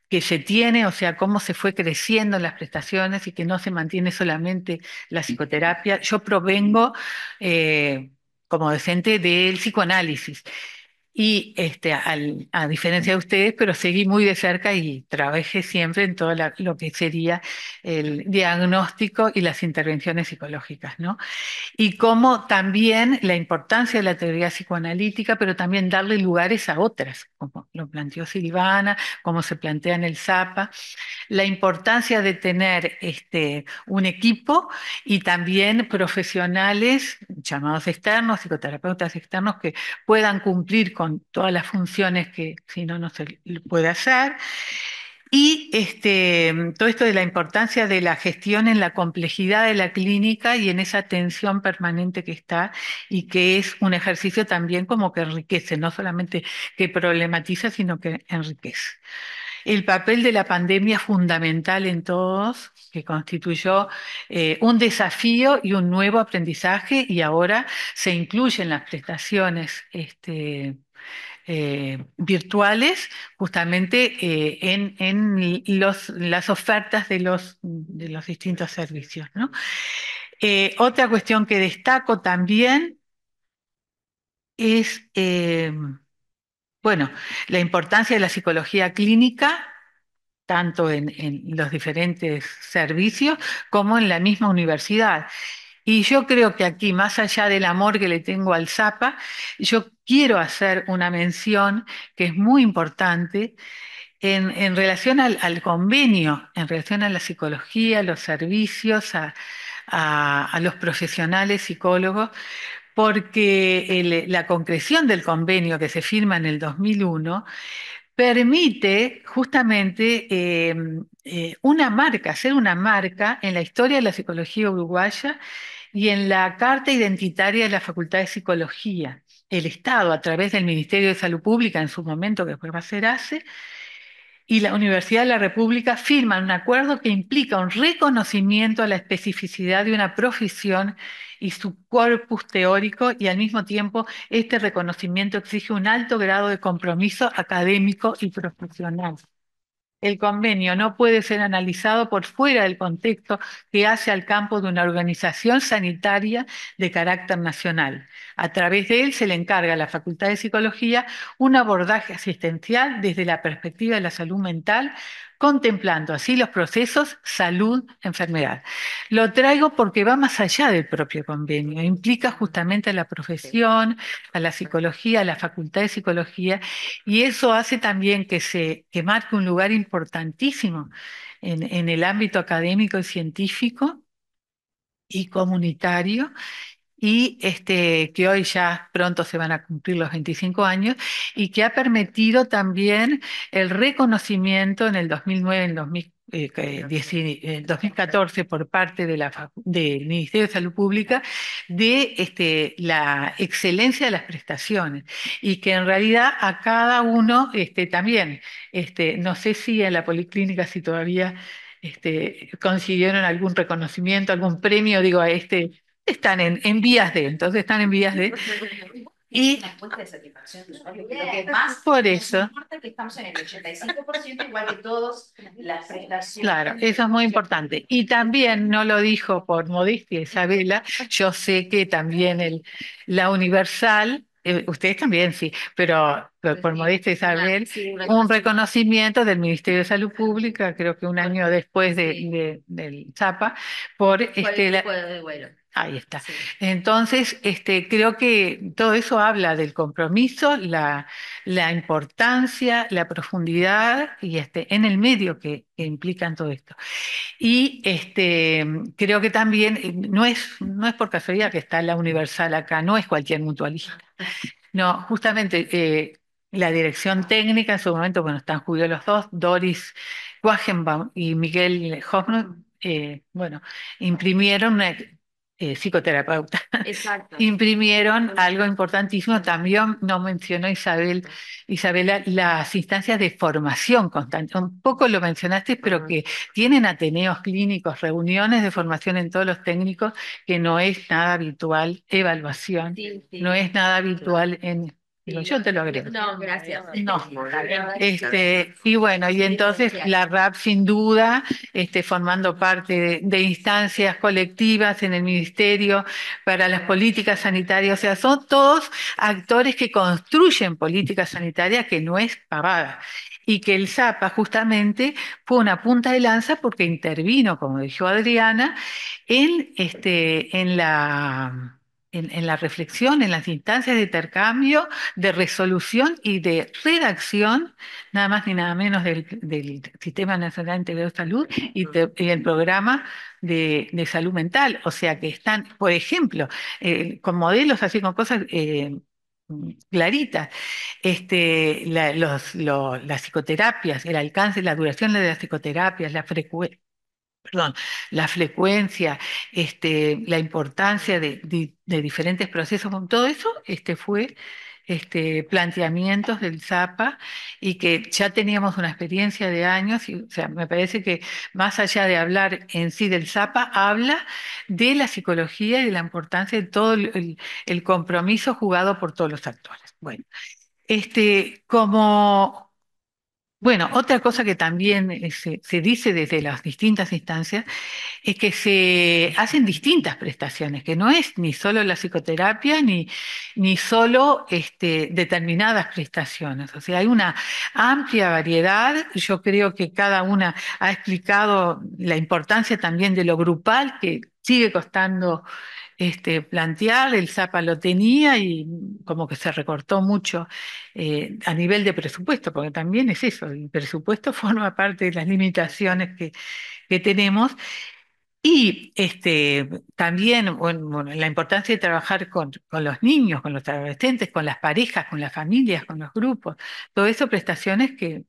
que se tiene, o sea, cómo se fue creciendo las prestaciones y que no se mantiene solamente la psicoterapia. Yo provengo eh, como docente del psicoanálisis y este, a diferencia de ustedes, pero seguí muy de cerca y trabajé siempre en todo lo que sería el diagnóstico y las intervenciones psicológicas, ¿no? Y como también la importancia de la teoría psicoanalítica, pero también darle lugares a otras, como lo planteó Silvana, como se plantea en el Zapa, la importancia de tener este, un equipo y también profesionales llamados externos, psicoterapeutas externos, que puedan cumplir con con todas las funciones que si no, no se puede hacer. Y este, todo esto de la importancia de la gestión en la complejidad de la clínica y en esa tensión permanente que está y que es un ejercicio también como que enriquece, no solamente que problematiza, sino que enriquece. El papel de la pandemia fundamental en todos, que constituyó eh, un desafío y un nuevo aprendizaje y ahora se incluyen las prestaciones. Este, eh, virtuales justamente eh, en, en las ofertas de los, de los distintos servicios. ¿no? Eh, otra cuestión que destaco también es, bueno, la importancia de la psicología clínica tanto en, en los diferentes servicios como en la misma universidad. Y yo creo que aquí, más allá del amor que le tengo al Zapa, yo quiero hacer una mención que es muy importante en, relación al, convenio, en relación a la psicología, a los servicios, a, los profesionales psicólogos, porque la concreción del convenio que se firma en el 2001 permite justamente eh, eh, una marca, hacer una marca en la historia de la psicología uruguaya y en la Carta Identitaria de la Facultad de Psicología. El Estado, a través del Ministerio de Salud Pública en su momento, que después va a ser y la Universidad de la República firman un acuerdo que implica un reconocimiento a la especificidad de una profesión y su corpus teórico y al mismo tiempo este reconocimiento exige un alto grado de compromiso académico y profesional el convenio no puede ser analizado por fuera del contexto que hace al campo de una organización sanitaria de carácter nacional. A través de él se le encarga a la Facultad de Psicología un abordaje asistencial desde la perspectiva de la salud mental contemplando así los procesos salud-enfermedad. Lo traigo porque va más allá del propio convenio, implica justamente a la profesión, a la psicología, a la facultad de psicología, y eso hace también que se marque un lugar importantísimo en, en el ámbito académico y científico y comunitario y este, que hoy ya pronto se van a cumplir los 25 años, y que ha permitido también el reconocimiento en el 2009, en el 2014 eh, eh, eh, por parte de la, del Ministerio de Salud Pública de este, la excelencia de las prestaciones y que en realidad a cada uno este, también, este, no sé si en la policlínica si todavía este, consiguieron algún reconocimiento, algún premio, digo, a este están en, vías de, entonces están en vías de. Y más por eso. que estamos en el 85% igual que todos las Claro, eso es muy importante. Y también, no lo dijo por modestia Isabela, yo sé que también el, la Universal, eh, ustedes también sí, pero por, modestia Isabel, un reconocimiento del Ministerio de Salud Pública, creo que un año después de, del ZAPA, por este, Ahí está. Entonces, este, creo que todo eso habla del compromiso, la, importancia, la profundidad y este, en el medio que, implican todo esto. Y este, creo que también eh, no es, no es por casualidad que está la Universal acá, no es cualquier mutualista. No, justamente eh, la dirección técnica en su momento, bueno, están Julio los dos, Doris Wagenbaum y Miguel Hoffman, eh, bueno, imprimieron eh, psicoterapeuta, (laughs) imprimieron algo importantísimo. También no mencionó Isabel, Isabela las instancias de formación constante. Un poco lo mencionaste, pero que tienen ateneos clínicos, reuniones de formación en todos los técnicos, que no es nada habitual, evaluación, no es nada habitual en, yo te lo agrego. No, gracias. No, este, y bueno, y entonces la RAP sin duda, este, formando parte de, instancias colectivas en el Ministerio para las políticas sanitarias, o sea, son todos actores que construyen políticas sanitarias que no es pavada y que el ZAPA justamente fue una punta de lanza porque intervino, como dijo Adriana, en, este, en la en, la reflexión, en las instancias de intercambio, de resolución y de redacción, nada más ni nada menos del, Sistema Nacional Integral de Salud y, el programa de, salud mental. O sea que están, por ejemplo, eh, con modelos así, con cosas... Eh, claritas. Este, las psicoterapias, el alcance, la duración de las psicoterapias, la, frecuencia, perdón, la frecuencia, este, la importancia de, diferentes procesos, todo eso este, fue este, planteamientos del Zapa y que ya teníamos una experiencia de años, o sea, me parece que más allá de hablar en sí del Zapa, habla de la psicología y de la importancia de todo el, compromiso jugado por todos los actores. Bueno, este, como, bueno, otra cosa que también eh, se, dice desde las distintas instancias es que se hacen distintas prestaciones, que no es ni solo la psicoterapia ni, ni solo este, determinadas prestaciones. O sea, hay una amplia variedad. Yo creo que cada una ha explicado la importancia también de lo grupal que sigue costando este, plantear, el Zapa lo tenía y como que se recortó mucho eh, a nivel de presupuesto, porque también es eso, el presupuesto (laughs) forma parte de las limitaciones que, tenemos. Y este, también la importancia de trabajar con, con, los niños, con los adolescentes, con las parejas, con las familias, con los grupos, todo eso prestaciones que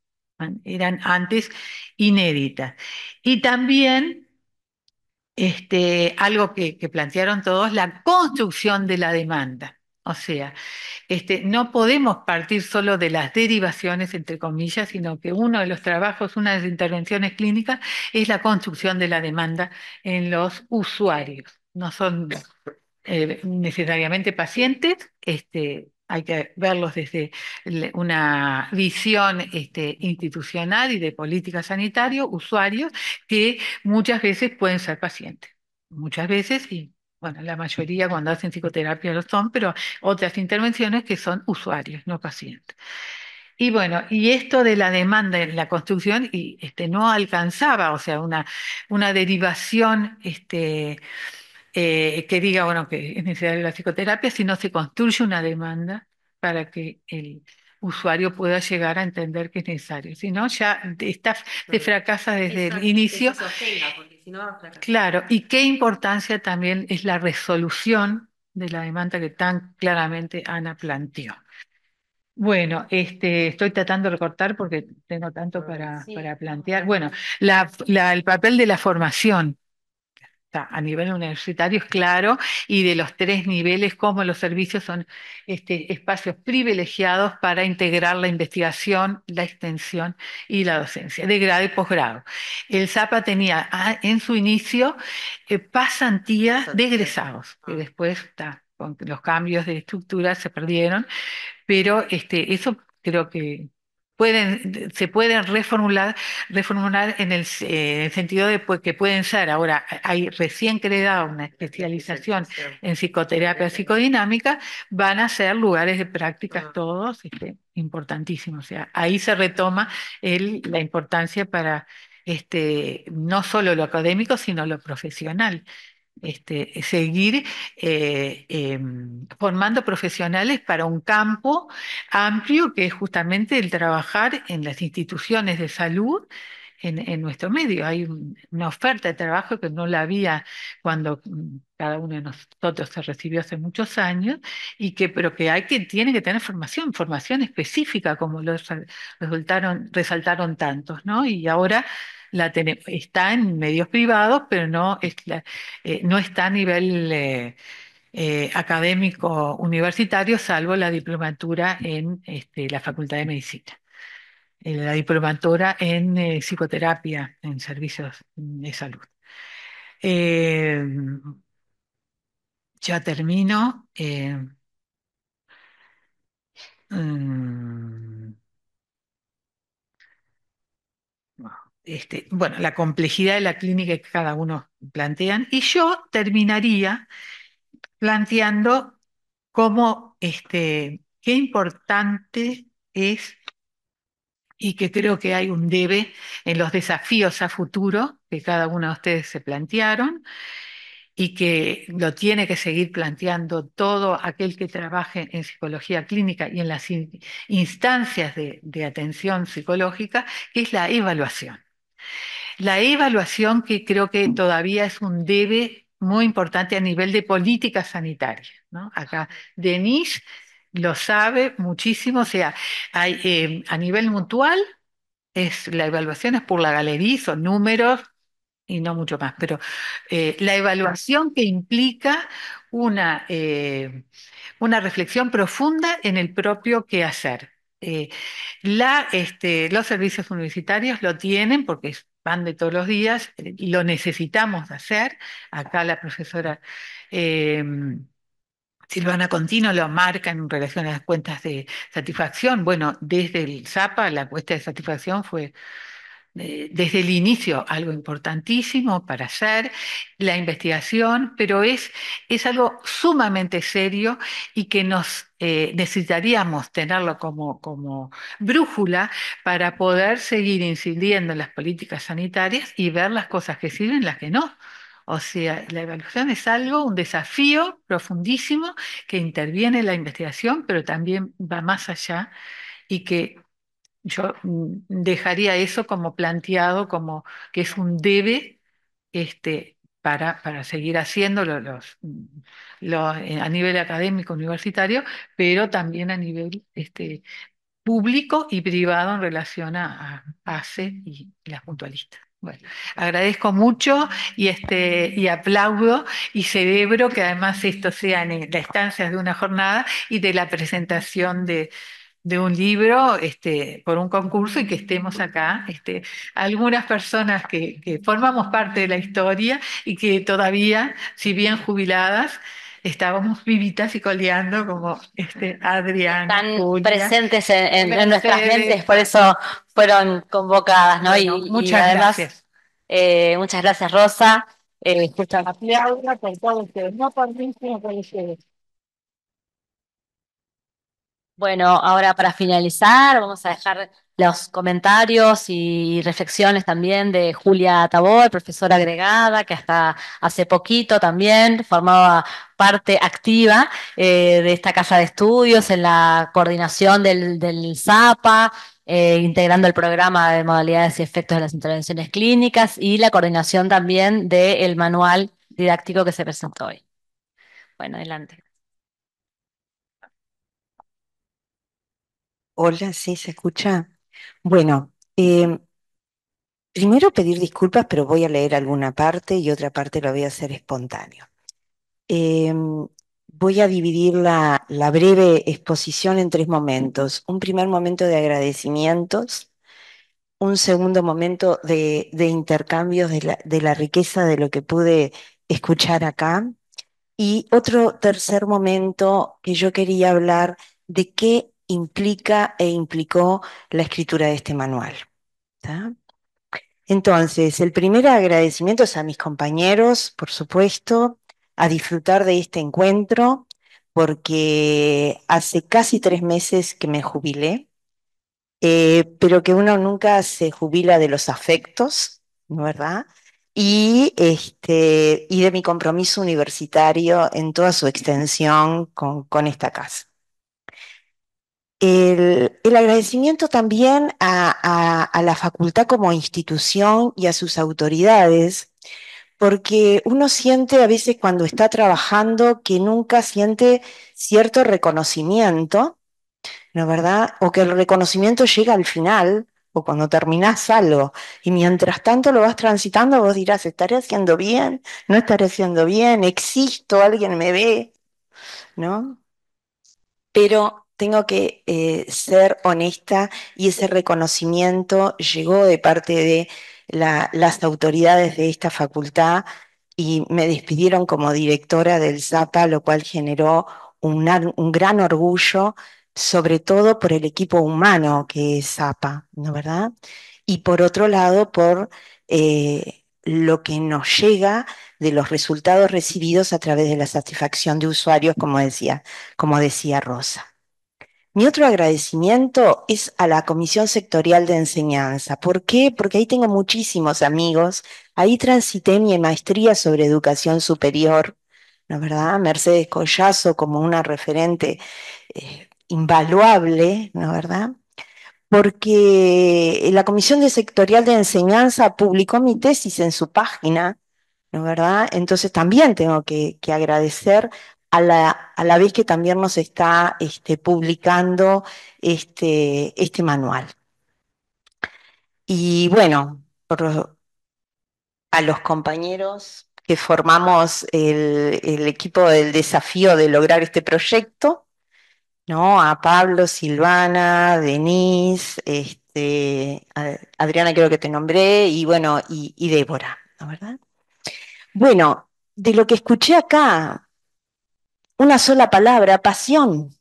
eran antes inéditas. Y también este, algo que, plantearon todos, la construcción de la demanda. O sea, este, no podemos partir solo de las derivaciones, entre comillas, sino que uno de los trabajos, una de las intervenciones clínicas, es la construcción de la demanda en los usuarios. No son eh, necesariamente pacientes, este, hay que verlos desde una visión este, institucional y de política sanitaria, usuarios que muchas veces pueden ser pacientes. Muchas veces, y bueno, la mayoría cuando hacen psicoterapia lo son, pero otras intervenciones que son usuarios, no pacientes. Y bueno, y esto de la demanda en la construcción y, este, no alcanzaba, o sea, una, una derivación este, eh, que diga, bueno, que es necesaria la psicoterapia, sino se construye una demanda para que el usuario pueda llegar a entender que es necesario. Si no, ya está, te fracasa desde el inicio. claro, y qué importancia también es la resolución de la demanda que tan claramente Ana planteó. Bueno, este, estoy tratando de recortar porque tengo tanto para, para plantear. Bueno, el papel de la formación a nivel universitario es (laughs) claro, y de los tres niveles, como los servicios son este, espacios privilegiados para integrar la investigación, la extensión y la docencia, de grado y posgrado. El ZAPA tenía ah, en su inicio eh, pasantías de egresados, que después con los cambios de estructura se perdieron, pero este, eso creo que se pueden reformular, reformular en el, eh, sentido de pues, que pueden ser, ahora hay recién creada una especialización en psicoterapia psicodinámica, van a ser lugares de prácticas ah. todos este, importantísimos. O sea, ahí se retoma el, la importancia para este, no solo lo académico, sino lo profesional. Este, seguir eh, em, formando profesionales para un campo amplio que es justamente el trabajar en las instituciones de salud en, nuestro medio. Hay una oferta de trabajo que no la había cuando mm, cada uno de nosotros se recibió hace muchos años, y que, pero que hay que tiene que tener formación, formación específica, como los resaltaron, resaltaron tantos, ¿no? Y ahora está en medios privados, pero no, eh, no está a nivel eh, eh, académico universitario, salvo la diplomatura en este, la Facultad de Medicina. La diplomatura en psicoterapia, en servicios de salud. ya termino. Mm, Este, bueno, la complejidad de la clínica que cada uno plantean. Y yo terminaría planteando cómo, este, qué importante es y que creo que hay un debe en los desafíos a futuro que cada uno de ustedes se plantearon y que lo tiene que seguir planteando todo aquel que trabaje en psicología clínica y en las instancias de atención psicológica, que es la evaluación. La evaluación, que creo que todavía es un debe muy importante a nivel de política sanitaria. ¿no? Acá Denise lo sabe muchísimo, o sea, eh, a nivel mutual es, la evaluación es por la galería, son números y no mucho más, pero eh, la evaluación que implica una, eh, una reflexión profunda en el propio hacer. Eh, este, los servicios universitarios lo tienen porque van de todos los días eh, y lo necesitamos hacer. Acá la profesora em, Silvana Contino lo marca en relación a las cuentas de satisfacción. Bueno, desde el SAPA la cuesta de satisfacción fue eh, desde el inicio algo importantísimo para hacer, la investigación, pero es, es algo sumamente serio y que nos eh, necesitaríamos tenerlo como, como brújula para poder seguir incidiendo en las políticas sanitarias y ver las cosas que sirven y las que no. O sea, la evaluación es algo, un desafío profundísimo que interviene en la investigación, pero también va más allá y que yo mm, dejaría eso como planteado, como que es un debe este, para, para seguir haciéndolo los, mm, los, eh, a nivel académico, universitario, pero también a nivel este, público y privado en relación a, a ACE y las puntualistas. Bueno, agradezco mucho y, este, y aplaudo y celebro que además esto sea en las estancias de una jornada y de la presentación de, de un libro este, por un concurso y que estemos acá, este, algunas personas que, formamos parte de la historia y que todavía, si bien jubiladas, estábamos vivitas y coleando como este, Adrián. Están presentes en, nuestras mentes, por eso fueron convocadas, ¿no? y, muchas gracias. Eh, muchas gracias, Rosa. Eh, escucha, por no por mí, sino por ustedes. Bueno, ahora para finalizar, vamos a dejar los comentarios y reflexiones también de Julia Tabor, profesora agregada, que hasta hace poquito también formaba parte activa eh, de esta casa de estudios en la coordinación del, del ZAPA, eh, integrando el programa de modalidades y efectos de las intervenciones clínicas y la coordinación también del manual didáctico que se presentó hoy. Bueno, adelante. Hola, sí, se escucha. Bueno, em, primero pedir disculpas, pero voy a leer alguna parte y otra parte lo voy a hacer espontáneo. Em, voy a dividir la, breve exposición en tres momentos. Un primer momento de agradecimientos, un segundo momento de, de intercambios de la, de la riqueza de lo que pude escuchar acá y otro tercer momento que yo quería hablar de qué implica e implicó la escritura de este manual. Entonces, el primer agradecimiento es a mis compañeros, por supuesto, a disfrutar de este encuentro, porque hace casi tres meses que me jubilé, eh, pero que uno nunca se jubila de los afectos, ¿verdad? Y, este, y de mi compromiso universitario en toda su extensión con esta casa. El, el agradecimiento también a, a, a la facultad como institución y a sus autoridades, porque uno siente a veces cuando está trabajando que nunca siente cierto reconocimiento, ¿no verdad? O que el reconocimiento llega al final o cuando terminás algo y mientras tanto lo vas transitando vos dirás, ¿estaré haciendo bien? ¿No estaré haciendo bien? ¿Existo? ¿Alguien me ve? ¿No? Pero tengo que eh, ser honesta y ese reconocimiento llegó de parte de las autoridades de esta facultad y me despidieron como directora del ZAPA, lo cual generó un, gran orgullo, sobre todo por el equipo humano que es ZAPA, ¿no verdad? Y por otro lado, por eh, lo que nos llega de los resultados recibidos a través de la satisfacción de usuarios, como decía, como decía Rosa. Mi otro agradecimiento es a la Comisión Sectorial de Enseñanza. ¿Por qué? Porque ahí tengo muchísimos amigos. Ahí transité mi maestría sobre educación superior, ¿no es verdad? Mercedes Collazo como una referente eh, invaluable, ¿no es verdad? Porque la Comisión de Sectorial de Enseñanza publicó mi tesis en su página, ¿no es verdad? Entonces también tengo que agradecer a la, vez que también nos está este, publicando este, este manual. Y bueno, a los compañeros que formamos el, equipo del desafío de lograr este proyecto, ¿no? A Pablo, Silvana, Denise, este, Adriana creo que te nombré, y bueno, y, Débora, ¿no, verdad? Bueno, de lo que escuché acá, una sola palabra, pasión.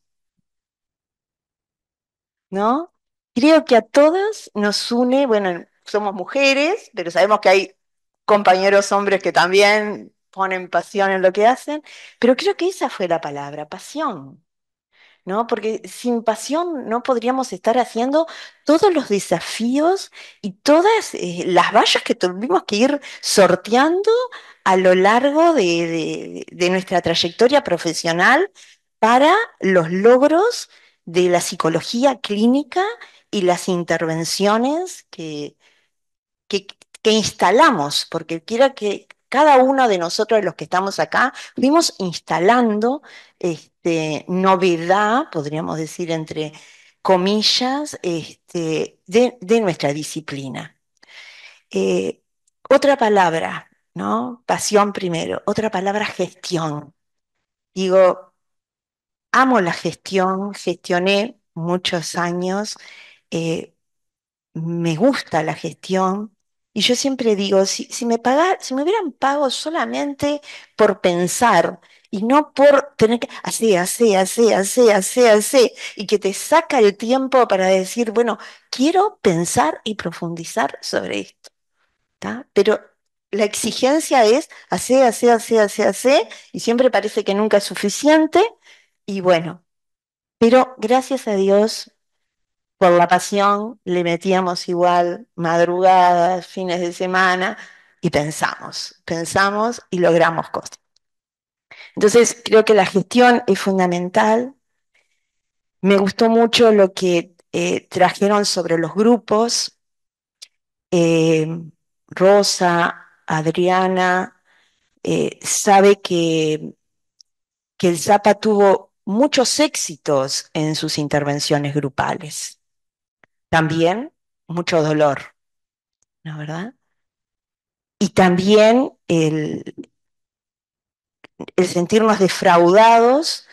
¿No? Creo que a todas nos une, bueno, somos mujeres, pero sabemos que hay compañeros hombres que también ponen pasión en lo que hacen, pero creo que esa fue la palabra, pasión. ¿no? Porque sin pasión no podríamos estar haciendo todos los desafíos y todas eh, las vallas que tuvimos que ir sorteando a lo largo de, nuestra trayectoria profesional para los logros de la psicología clínica y las intervenciones que, que, que instalamos, porque quiera que, cada uno de nosotros, los que estamos acá, fuimos instalando este, novedad, podríamos decir entre comillas, este, de, nuestra disciplina. Eh, otra palabra, ¿no? Pasión primero, otra palabra, gestión. Digo, amo la gestión, gestioné muchos años, eh, me gusta la gestión, y yo siempre digo, si, me si me hubieran pago solamente por pensar y no por tener que hacer, hacer, hacer, hacer, hacer, hacer, y que te saca el tiempo para decir, bueno, quiero pensar y profundizar sobre esto. Pero la exigencia es hacer, hacer, hacer, hacer, hacer, y siempre parece que nunca es suficiente, y bueno, pero gracias a Dios por la pasión le metíamos igual madrugadas, fines de semana y pensamos, pensamos y logramos cosas. Entonces creo que la gestión es fundamental. Me gustó mucho lo que eh, trajeron sobre los grupos. Eh, Rosa, Adriana, eh, sabe que, que el Zapa tuvo muchos éxitos en sus intervenciones grupales también mucho dolor, ¿no verdad? Y también el, sentirnos defraudados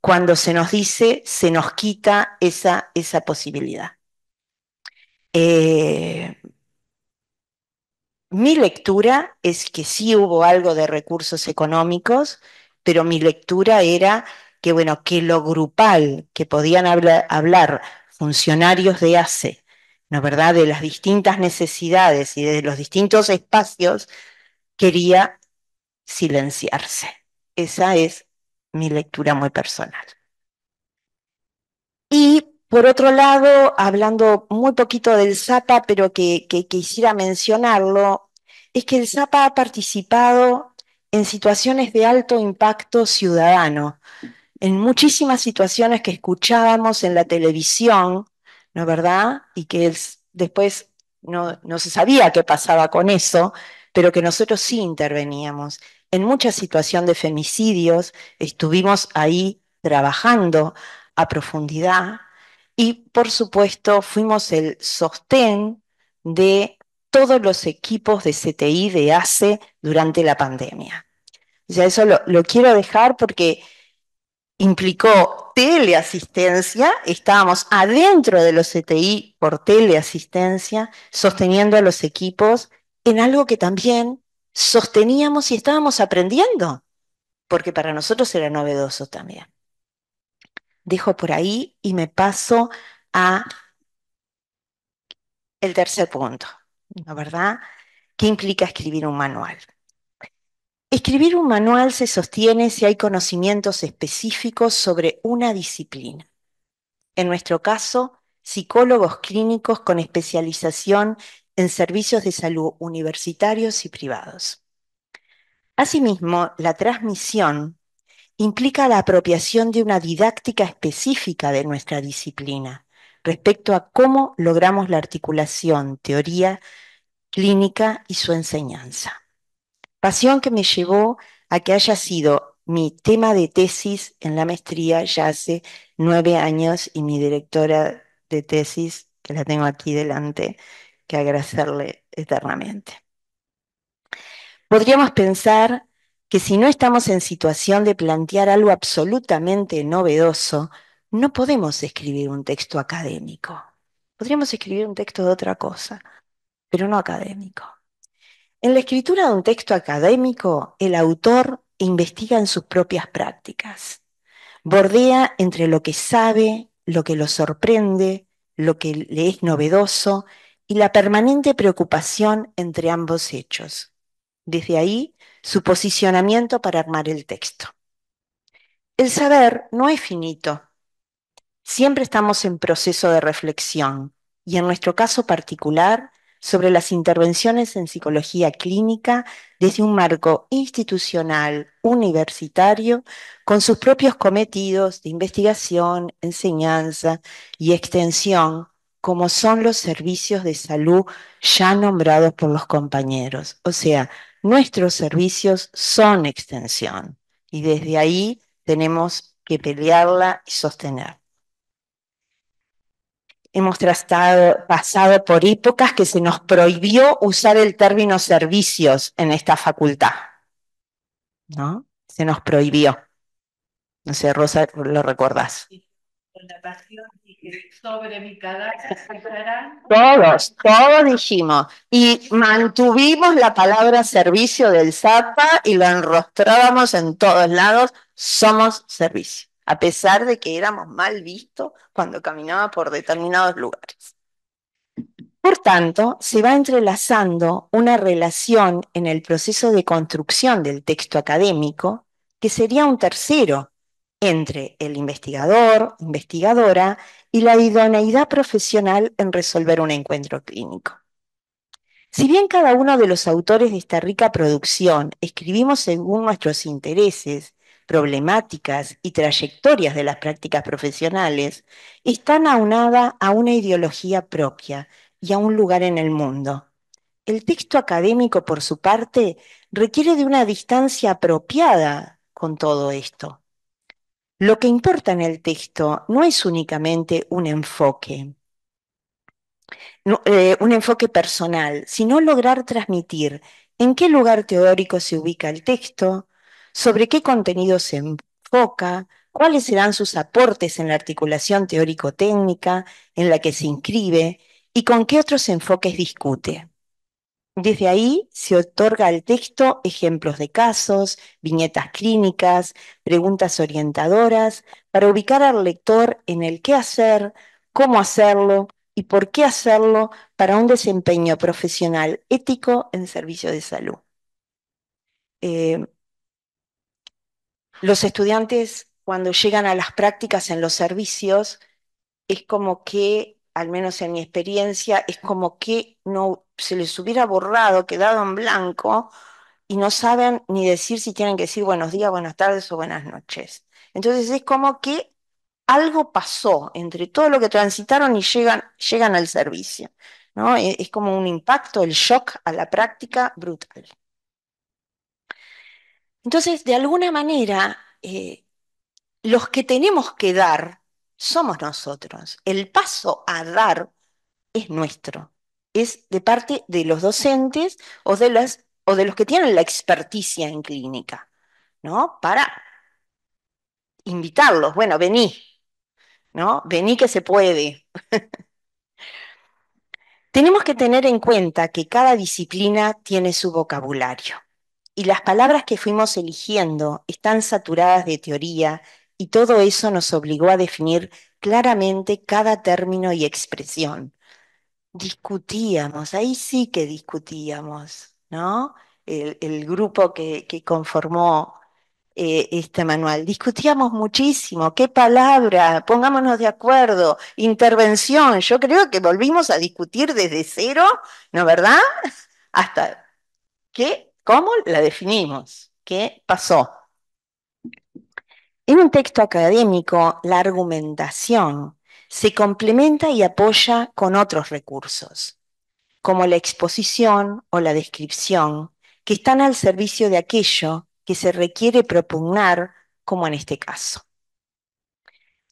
cuando se nos dice, se nos quita esa, esa posibilidad. Eh, mi lectura es que sí hubo algo de recursos económicos, pero mi lectura era que, bueno, que lo grupal, que podían hablar funcionarios de ACE, ¿no verdad? De las distintas necesidades y de los distintos espacios, quería silenciarse. Esa es mi lectura muy personal. Y por otro lado, hablando muy poquito del Zapa, pero que, que quisiera mencionarlo, es que el Zapa ha participado en situaciones de alto impacto ciudadano, en muchísimas situaciones que escuchábamos en la televisión, ¿no es verdad? Y que después no, se sabía qué pasaba con eso, pero que nosotros sí interveníamos. En muchas situaciones de femicidios estuvimos ahí trabajando a profundidad y, por supuesto, fuimos el sostén de todos los equipos de CTI de ACE durante la pandemia. Ya eso lo quiero dejar porque implicó teleasistencia, estábamos adentro de los CTI por teleasistencia, sosteniendo a los equipos en algo que también sosteníamos y estábamos aprendiendo, porque para nosotros era novedoso también. Dejo por ahí y me paso a el tercer punto, la verdad? ¿Qué implica escribir un manual? Escribir un manual se sostiene si hay conocimientos específicos sobre una disciplina. En nuestro caso, psicólogos clínicos con especialización en servicios de salud universitarios y privados. Asimismo, la transmisión implica la apropiación de una didáctica específica de nuestra disciplina respecto a cómo logramos la articulación teoría clínica y su enseñanza. Pasión que me llevó a que haya sido mi tema de tesis en la maestría ya hace nueve años y mi directora de tesis, que la tengo aquí delante, que agradecerle eternamente. Podríamos pensar que si no estamos en situación de plantear algo absolutamente novedoso, no podemos escribir un texto académico. Podríamos escribir un texto de otra cosa, pero no académico. En la escritura de un texto académico, el autor investiga en sus propias prácticas, bordea entre lo que sabe, lo que lo sorprende, lo que le es novedoso y la permanente preocupación entre ambos hechos. Desde ahí, su posicionamiento para armar el texto. El saber no es finito. Siempre estamos en proceso de reflexión y en nuestro caso particular, sobre las intervenciones en psicología clínica desde un marco institucional, universitario, con sus propios cometidos de investigación, enseñanza y extensión, como son los servicios de salud ya nombrados por los compañeros. O sea, nuestros servicios son extensión y desde ahí tenemos que pelearla y sostenerla. Hemos pasado por épocas que se nos prohibió usar el término servicios en esta facultad. ¿No? Se nos prohibió. No sé, Rosa, ¿lo recordás? Todos, todos dijimos. Y mantuvimos la palabra servicio del Zapa y lo enrostrábamos en todos lados. Somos servicio a pesar de que éramos mal vistos cuando caminaba por determinados lugares. Por tanto, se va entrelazando una relación en el proceso de construcción del texto académico, que sería un tercero entre el investigador, investigadora y la idoneidad profesional en resolver un encuentro clínico. Si bien cada uno de los autores de esta rica producción escribimos según nuestros intereses problemáticas y trayectorias de las prácticas profesionales están aunadas a una ideología propia y a un lugar en el mundo. El texto académico, por su parte, requiere de una distancia apropiada con todo esto. Lo que importa en el texto no es únicamente un enfoque, eh, un enfoque personal, sino lograr transmitir en qué lugar teórico se ubica el texto, sobre qué contenido se enfoca, cuáles serán sus aportes en la articulación teórico-técnica en la que se inscribe y con qué otros enfoques discute. Desde ahí se otorga al texto ejemplos de casos, viñetas clínicas, preguntas orientadoras, para ubicar al lector en el qué hacer, cómo hacerlo y por qué hacerlo para un desempeño profesional ético en servicio de salud. Eh, los estudiantes cuando llegan a las prácticas en los servicios, es como que, al menos en mi experiencia, es como que no se les hubiera borrado, quedado en blanco, y no saben ni decir si tienen que decir buenos días, buenas tardes o buenas noches. Entonces es como que algo pasó entre todo lo que transitaron y llegan, llegan al servicio. ¿no? E, es como un impacto, el shock a la práctica brutal. Entonces, de alguna manera, eh, los que tenemos que dar somos nosotros. El paso a dar es nuestro. Es de parte de los docentes o de, o de los que tienen la experticia en clínica, ¿no? Para invitarlos, bueno, vení, ¿no? Vení que se puede. (laughs) Tenemos que tener en cuenta que cada disciplina tiene su vocabulario y las palabras que fuimos eligiendo están saturadas de teoría y todo eso nos obligó a definir claramente cada término y expresión. Discutíamos, ahí sí que discutíamos, ¿no? El, grupo que, conformó eh, este manual. Discutíamos muchísimo, qué palabra, pongámonos de acuerdo, intervención. Yo creo que volvimos a discutir desde cero, ¿no verdad? (laughs) Hasta, ¿qué? ¿Cómo la definimos? ¿Qué pasó? En un texto académico, la argumentación se complementa y apoya con otros recursos, como la exposición o la descripción, que están al servicio de aquello que se requiere propugnar, como en este caso.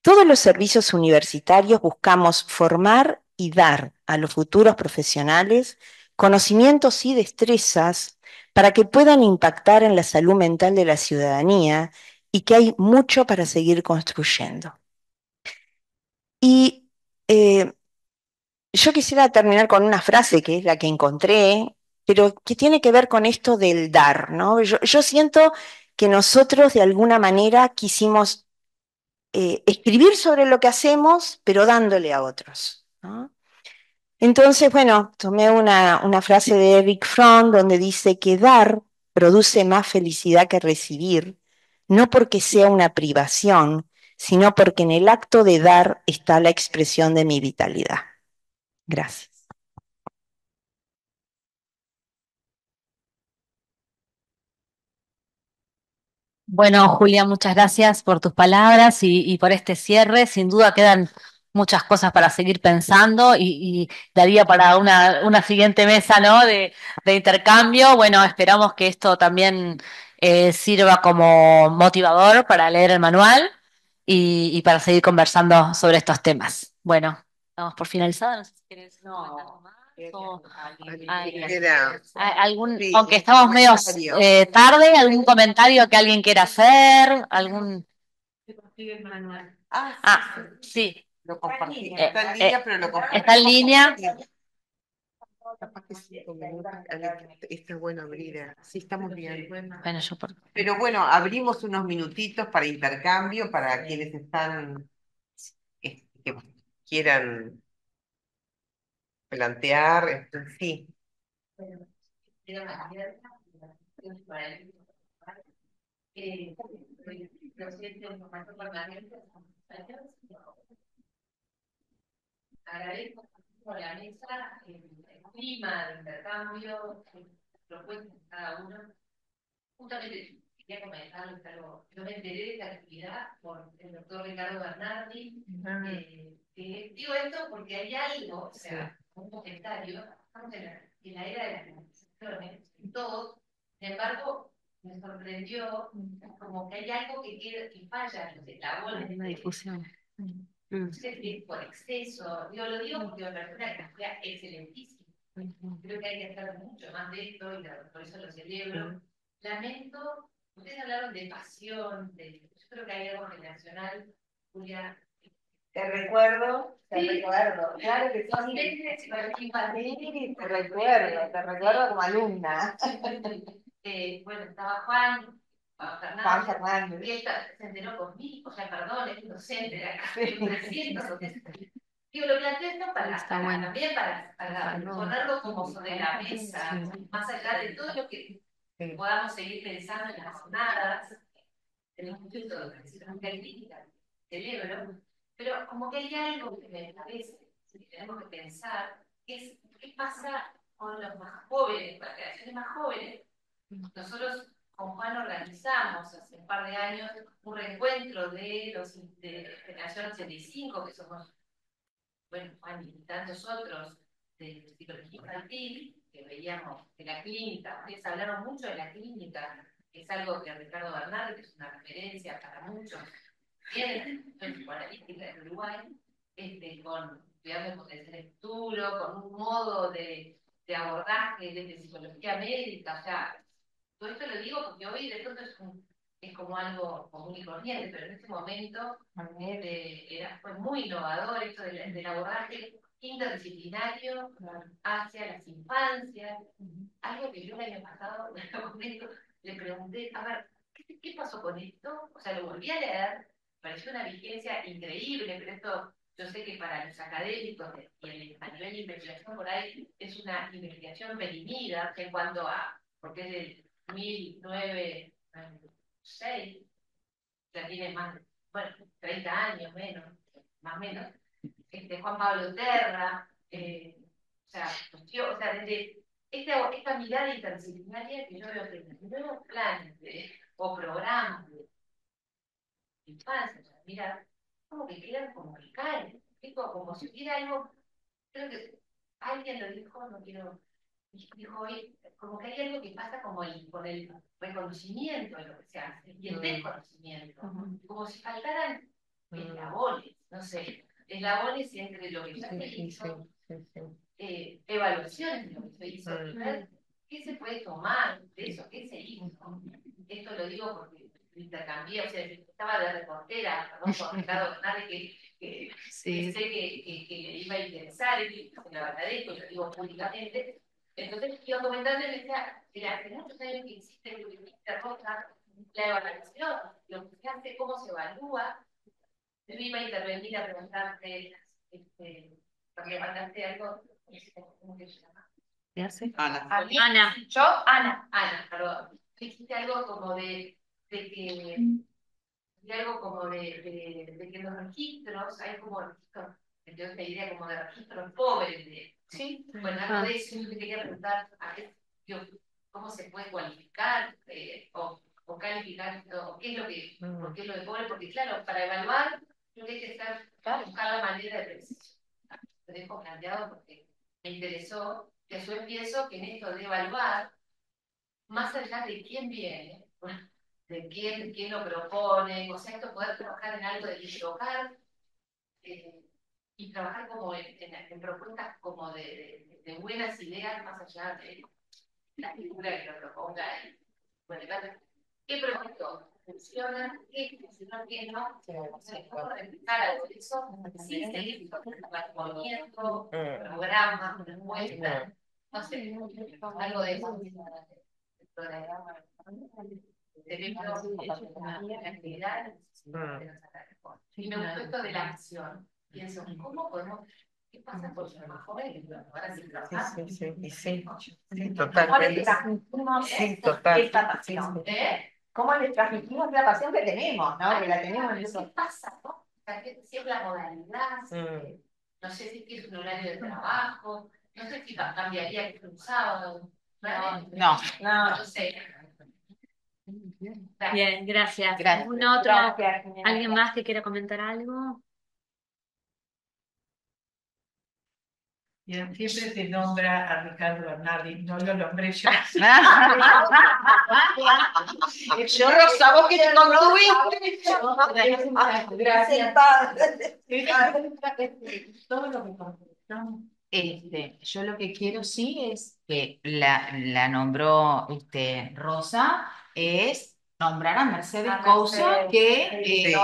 Todos los servicios universitarios buscamos formar y dar a los futuros profesionales conocimientos y destrezas para que puedan impactar en la salud mental de la ciudadanía y que hay mucho para seguir construyendo. Y eh, yo quisiera terminar con una frase que es la que encontré, pero que tiene que ver con esto del dar, ¿no? Yo, siento que nosotros de alguna manera quisimos eh, escribir sobre lo que hacemos, pero dándole a otros, ¿no? Entonces, bueno, tomé una, frase de Eric Fromm donde dice que dar produce más felicidad que recibir, no porque sea una privación, sino porque en el acto de dar está la expresión de mi vitalidad. Gracias. Bueno, Julia, muchas gracias por tus palabras y, y por este cierre. Sin duda quedan muchas cosas para seguir pensando y, daría para una, siguiente mesa, ¿no? De, intercambio. Bueno, esperamos que esto también eh, sirva como motivador para leer el manual y, para seguir conversando sobre estos temas. Bueno, estamos por finalizada. No sé si quieres algún, aunque estamos medio eh, tarde, algún comentario que alguien quiera hacer, algún. Ah, sí. Lo compartí. está en eh, línea, eh, pero lo compartí. Está en línea. Capaz que cinco minutos. Está bueno abrir. Eh. Sí, estamos bien. Bueno, yo por... Pero bueno, abrimos unos minutitos para intercambio, para quienes están, eh, que quieran plantear, sí agradezco a la mesa el, clima de intercambio, propuestas de cada uno. Justamente quería comentarles algo. Yo me enteré de esta actividad por el doctor Ricardo Bernardi. Eh, digo esto porque hay algo, o sea, un comentario, estamos en la, era de las en todos, sin embargo, me sorprendió como que hay algo que, que falla en los eslabones. Hay una difusión. Mm. por exceso, yo lo digo porque la persona que excelentísima. Creo que hay que hablar mucho más de esto y por eso lo celebro. Mm. Lamento, ustedes hablaron de pasión, de, yo creo que hay algo relacional, Julia. Te recuerdo, te recuerdo, claro que sí. Te recuerdo, te recuerdo como alumna. (laughs) Eh, bueno, estaba Juan, Juan Fernández. Y él se enteró conmigo, o sea, perdón, es inocente, era casi 300 Digo, lo planteo para, para también para, ponerlo como sobre la mesa, más allá de todo lo que podamos seguir pensando en las jornadas, en el es de Crítica, celebro, pero como que hay algo que a veces tenemos que pensar, es qué pasa con los más jóvenes, con las creaciones más jóvenes. Mm. Nosotros con Juan organizamos hace un par de años un reencuentro de los de Generación 85, que somos, bueno, Juan y tantos otros de psicología infantil, que veíamos de la clínica. Ustedes hablaron mucho de la clínica, que es algo que Ricardo Bernal, que es una referencia para muchos, tiene en psicoanalística en Uruguay, este, con el con un modo de, de abordaje desde psicología médica, o sea, todo esto lo digo porque hoy de pronto es, como algo común y corriente, pero en este momento eh, era, fue muy innovador esto del, abordaje interdisciplinario hacia las infancias. Algo que yo el año pasado le pregunté, a ver, ¿qué, pasó con esto? O sea, lo volví a leer, pareció una vigencia increíble, pero esto yo sé que para los académicos y el, a nivel de investigación por ahí es una investigación venimida, en cuanto a, porque es el, 1996, ya tiene más de, bueno, 30 años menos, más o menos, este, Juan Pablo Terra, eh, o sea, o sea, desde esta, mirada interdisciplinaria que yo veo que nuevos planes o programas de infancia, o sea, mira, como que quedan como que caen, como si hubiera algo, creo que alguien lo dijo, no quiero dijo, como que hay algo que pasa como el, con el reconocimiento de lo que se hace y el mm. desconocimiento, como si faltaran mm. eslabones, no sé, eslabones entre lo que se hizo, eh, evaluaciones de lo que se hizo, mm. ¿qué se puede tomar de eso? ¿Qué se hizo? Esto lo digo porque intercambié, o sea, estaba de reportera, perdón, con (laughs) Ricardo que, que, que, sé que, que, le iba a interesar, y se lo agradezco, lo digo públicamente, entonces, yo comentaba decía que hace muchos años que existe el la evaluación, lo que se hace, cómo se evalúa, yo iba a intervenir a preguntarte, este, porque mandaste algo, ¿cómo se llama? ¿Qué hace? Ana. Ah, Ana. ¿Yo? Ana. Ana, perdón. Dijiste algo como de, de que, algo como de, de, que los registros, hay como registros, entonces la idea como de registros pobres de Sí, bueno, pues, ah. pues, yo me quería preguntar, a ver, ¿cómo se puede cualificar eh, o, o, calificar o qué es lo que, mm. por qué es lo de pobre? Porque claro, para evaluar yo hay que estar, claro. buscar la manera de precisión. Lo dejo planteado porque me interesó que yo empiezo, que en esto de evaluar, más allá de quién viene, de quién, quién lo propone, o sea, esto poder trabajar en algo de equivocar, eh, y trabajar como en, propuestas como de, buenas ideas más allá de la figura que lo proponga. ¿qué proyectos funcionan? ¿Qué funcionan? ¿Qué no? ¿Cómo algo eso? Sí, seguir mm. programas, propuestas, mm. no sé, algo de eso. Tenemos una actividad mm. y me gustó de la acción pienso, ¿cómo podemos? ¿Qué pasa con los más jóvenes? Ahora sí, sí, sí, sí, sí, sí, transmitimos ¿eh? Sí, pasión? ¿eh? ¿Cómo les transmitimos la pasión que tenemos, ¿no? Que la tenemos en ¿Qué pasa, no? es la modalidad, mm. no sé si es un horario de trabajo, no sé si cambiaría que un sábado. No, no, no sé. Bien, gracias. Gracias, ¿Alguien más que quiera comentar algo? siempre se nombra a Ricardo Bernardi, no lo nombré yo. (laughs) yo sabía que te nombró. Gracias. Todo lo que Este, yo lo que quiero sí es que la, la nombró este, Rosa, es nombrar a Mercedes Couso, que eh,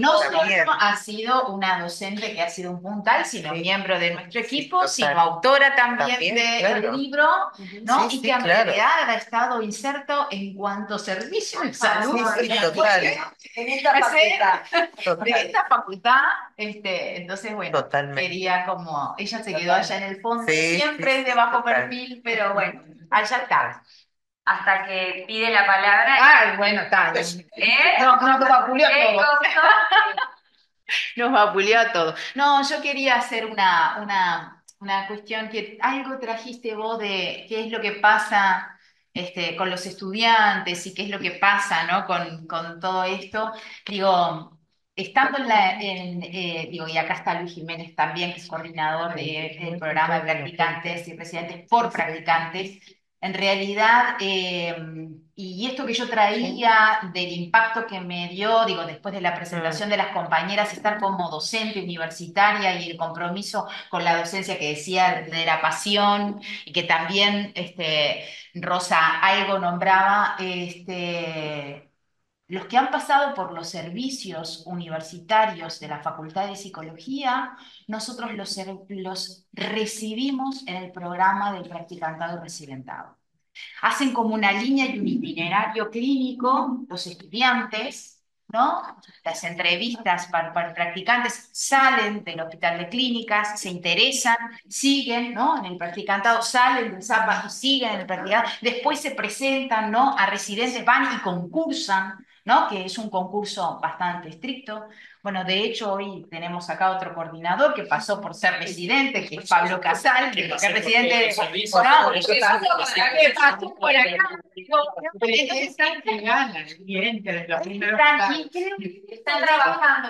no solo ha sido una docente que ha sido un puntal, sino miembro de nuestro equipo, sino autora también, del libro, ¿no? y que en realidad ha estado inserto en cuanto servicio en salud. En esta pues, ¿eh? facultad. En esta facultad, este, entonces, bueno, sería como, ella se quedó allá en el fondo, siempre es de bajo perfil, pero bueno, allá está hasta que pide la palabra. Ah, bueno, está. (laughs) ¿Eh? No, no, nos va todo. (laughs) nos a todo. No, yo quería hacer una, una, cuestión que algo trajiste vos de qué es lo que pasa este, con los estudiantes y qué es lo que pasa ¿no? con, todo esto. Digo, estando en la, eh, digo, y acá está Luis Jiménez también, que es coordinador del de, programa de practicantes y residentes por practicantes, en realidad, eh, y esto que yo traía del impacto que me dio, digo, después de la presentación mm. de las compañeras, estar como docente universitaria y el compromiso con la docencia que decía de la pasión, y que también este, Rosa algo nombraba, este, los que han pasado por los servicios universitarios de la Facultad de Psicología, nosotros los, recibimos en el programa del practicantado residentado. Hacen como una línea y un itinerario clínico los estudiantes, ¿no? Las entrevistas para, practicantes salen del hospital de clínicas, se interesan, siguen, ¿no? En el practicantado salen del SAPA siguen en el practicantado. Después se presentan, ¿no? A residentes, van y concursan ¿no? que es un concurso bastante estricto. Bueno, de hecho, hoy tenemos acá otro coordinador que pasó por ser presidente, que es Pablo Casal, que es presidente de... por acá. Están trabajando,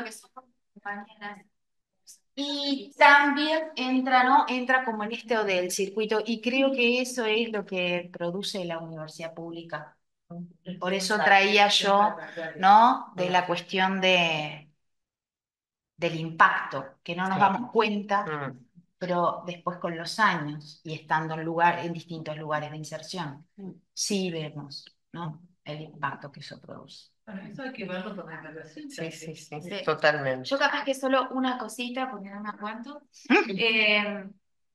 que son Y también entra, ¿no? Entra como en este del circuito, y creo que eso es lo que produce la universidad pública por eso traía yo, ¿no? De mm. la cuestión de, del impacto, que no nos damos cuenta, mm. pero después con los años y estando en, lugar, en distintos lugares de inserción, mm. sí vemos, ¿no? El impacto que eso produce. Bueno, eso hay que verlo con la relación. Sí, sí, sí, totalmente. Yo capaz que solo una cosita, porque no me acuerdo. (laughs) Eh,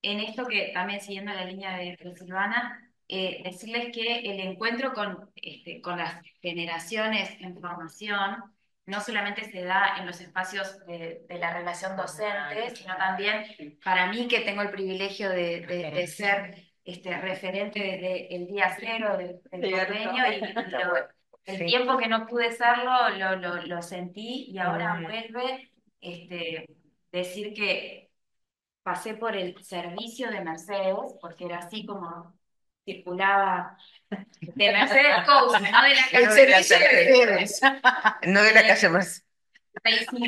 en esto que también siguiendo la línea de, de Silvana, eh, decirles que el encuentro con, este, con las generaciones en formación no solamente se da en los espacios de, la relación docente, sino también para mí que tengo el privilegio de, de, ser este, referente desde el día cero del, convenio y, (laughs) el tiempo que no pude serlo lo, lo, lo sentí y ahora vuelve este, decir que pasé por el servicio de Mercedes, porque era así como circulaba (laughs) de Mercedes Cosa, no de la (laughs) calle. de Mercedes. No de la calle Mercedes.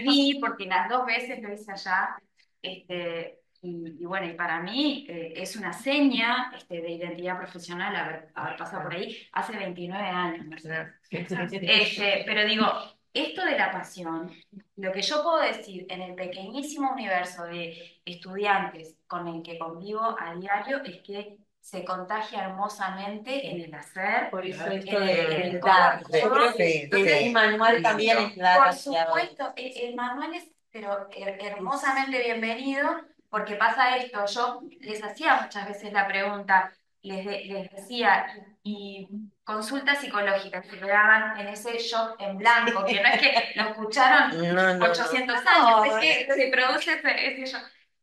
vi, porque las dos veces lo hice allá, este, y, bueno, y para mí eh, es una seña este, de identidad profesional haber, pasado por ahí hace 29 años, este, pero digo, esto de la pasión, lo que yo puedo decir en el pequeñísimo universo de estudiantes con el que convivo a diario es que se contagia hermosamente en el hacer, por eso esto en, el, el dar. el manual también es la Por supuesto, el, e-, manual es pero hermosamente bienvenido, porque pasa esto. Yo les hacía muchas veces la pregunta, les, les decía, y consultas psicológicas, que quedaban en ese shock en blanco, que no es que lo escucharon 800 (laughs) años, es que se produce ese, ese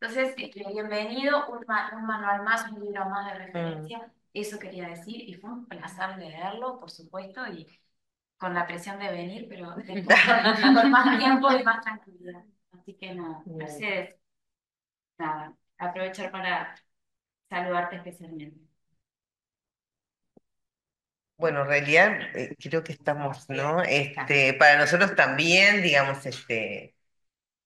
entonces, eh, bienvenido, un, manual más, un libro más de referencia. Mm. Eso quería decir y fue un placer leerlo, por supuesto, y con la presión de venir, pero (laughs) con más tiempo y más tranquilidad. Así que no, Mercedes, nada, aprovechar para saludarte especialmente. Bueno, en realidad eh, creo que estamos, ¿no? Este, para nosotros también, digamos, este,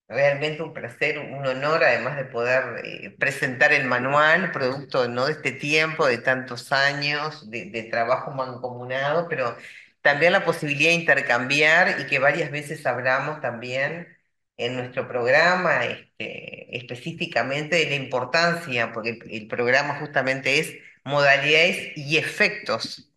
Realmente un placer, un honor, además de poder eh, presentar el manual, producto ¿no? de este tiempo, de tantos años de, trabajo mancomunado, pero también la posibilidad de intercambiar y que varias veces hablamos también en nuestro programa este, específicamente de la importancia, porque el, el, programa justamente es modalidades y efectos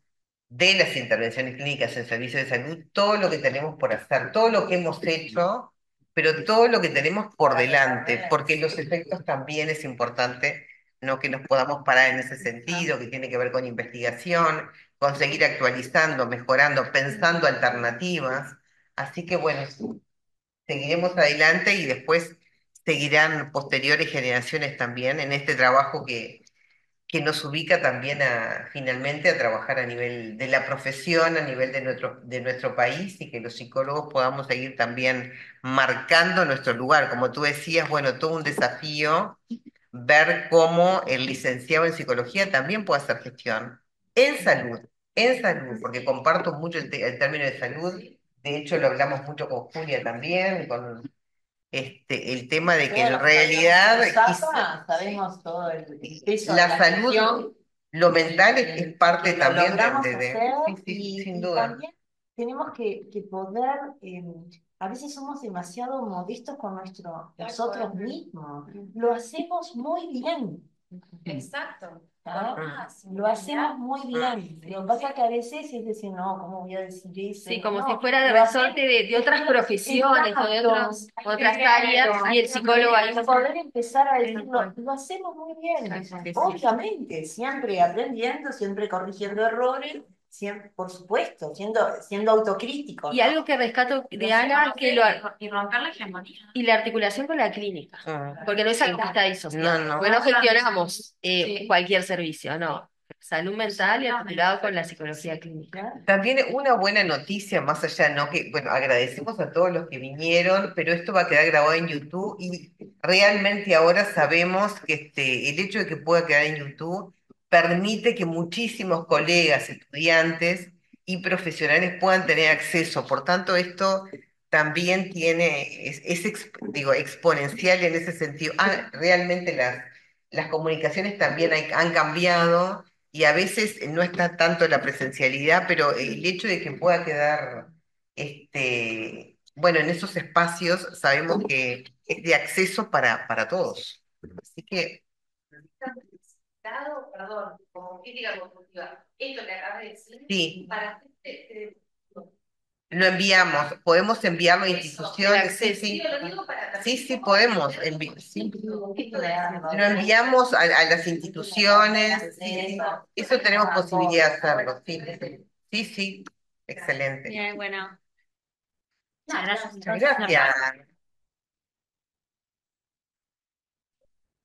de las intervenciones clínicas en servicios de salud, todo lo que tenemos por hacer, todo lo que hemos hecho pero todo lo que tenemos por delante, porque los efectos también es importante, ¿no? Que nos podamos parar en ese sentido, que tiene que ver con investigación, conseguir actualizando, mejorando, pensando alternativas. Así que bueno, seguiremos adelante y después seguirán posteriores generaciones también en este trabajo que, que nos ubica también a, finalmente a trabajar a nivel de la profesión, a nivel de nuestro, de nuestro país y que los psicólogos podamos seguir también marcando nuestro lugar. Como tú decías, bueno, todo un desafío ver cómo el licenciado en psicología también puede hacer gestión en salud, en salud, porque comparto mucho el, el término de salud, de hecho lo hablamos mucho con Julia también, con, este, el tema de que en realidad sabemos todo la, salud, lo mental eh, es, parte también de, de sí, sin duda. también tenemos que, que poder, em, a veces somos demasiado modestos con nuestro, nosotros mismos, lo hacemos muy bien. Exacto. Ah, lo hacemos muy bien. Lo que pasa que a veces es decir, no, ¿cómo voy a decir eso? Sí, como si fuera de resorte de, de, otras profesiones o de otras áreas y el psicólogo ahí. Poder empezar a decirlo, lo hacemos muy bien. Obviamente, siempre aprendiendo, siempre corrigiendo errores por supuesto, siendo, siendo autocrítico. Y algo que rescato de Ana que lo, y romper la hegemonía. Y la articulación con la clínica, ah. porque no es algo que está ahí. No, no. gestionamos eh, cualquier servicio, no. Salud mental y articulado con la psicología clínica. También una buena noticia, más allá, ¿no? Que, bueno, agradecemos a todos los que vinieron, pero esto va a quedar grabado en YouTube y realmente ahora sabemos que este, el hecho de que pueda quedar en YouTube permite que muchísimos colegas, estudiantes y profesionales puedan tener acceso. Por tanto, esto también tiene, es, digo, exponencial en ese sentido. Ah, realmente las, las comunicaciones también han cambiado y a veces no está tanto la presencialidad, pero el hecho de que pueda quedar, este, bueno, en esos espacios sabemos que es de acceso para, para todos. Así que preparado, perdón, como crítica constructiva, esto que acabas de decir, para este, lo enviamos, podemos enviarlo a instituciones, sí, sí. Sí, podemos. Envi Lo enviamos a, las instituciones, eso tenemos ah, posibilidad de hacerlo, sí, sí, sí. excelente. Bien, bueno. Gracias. Gracias.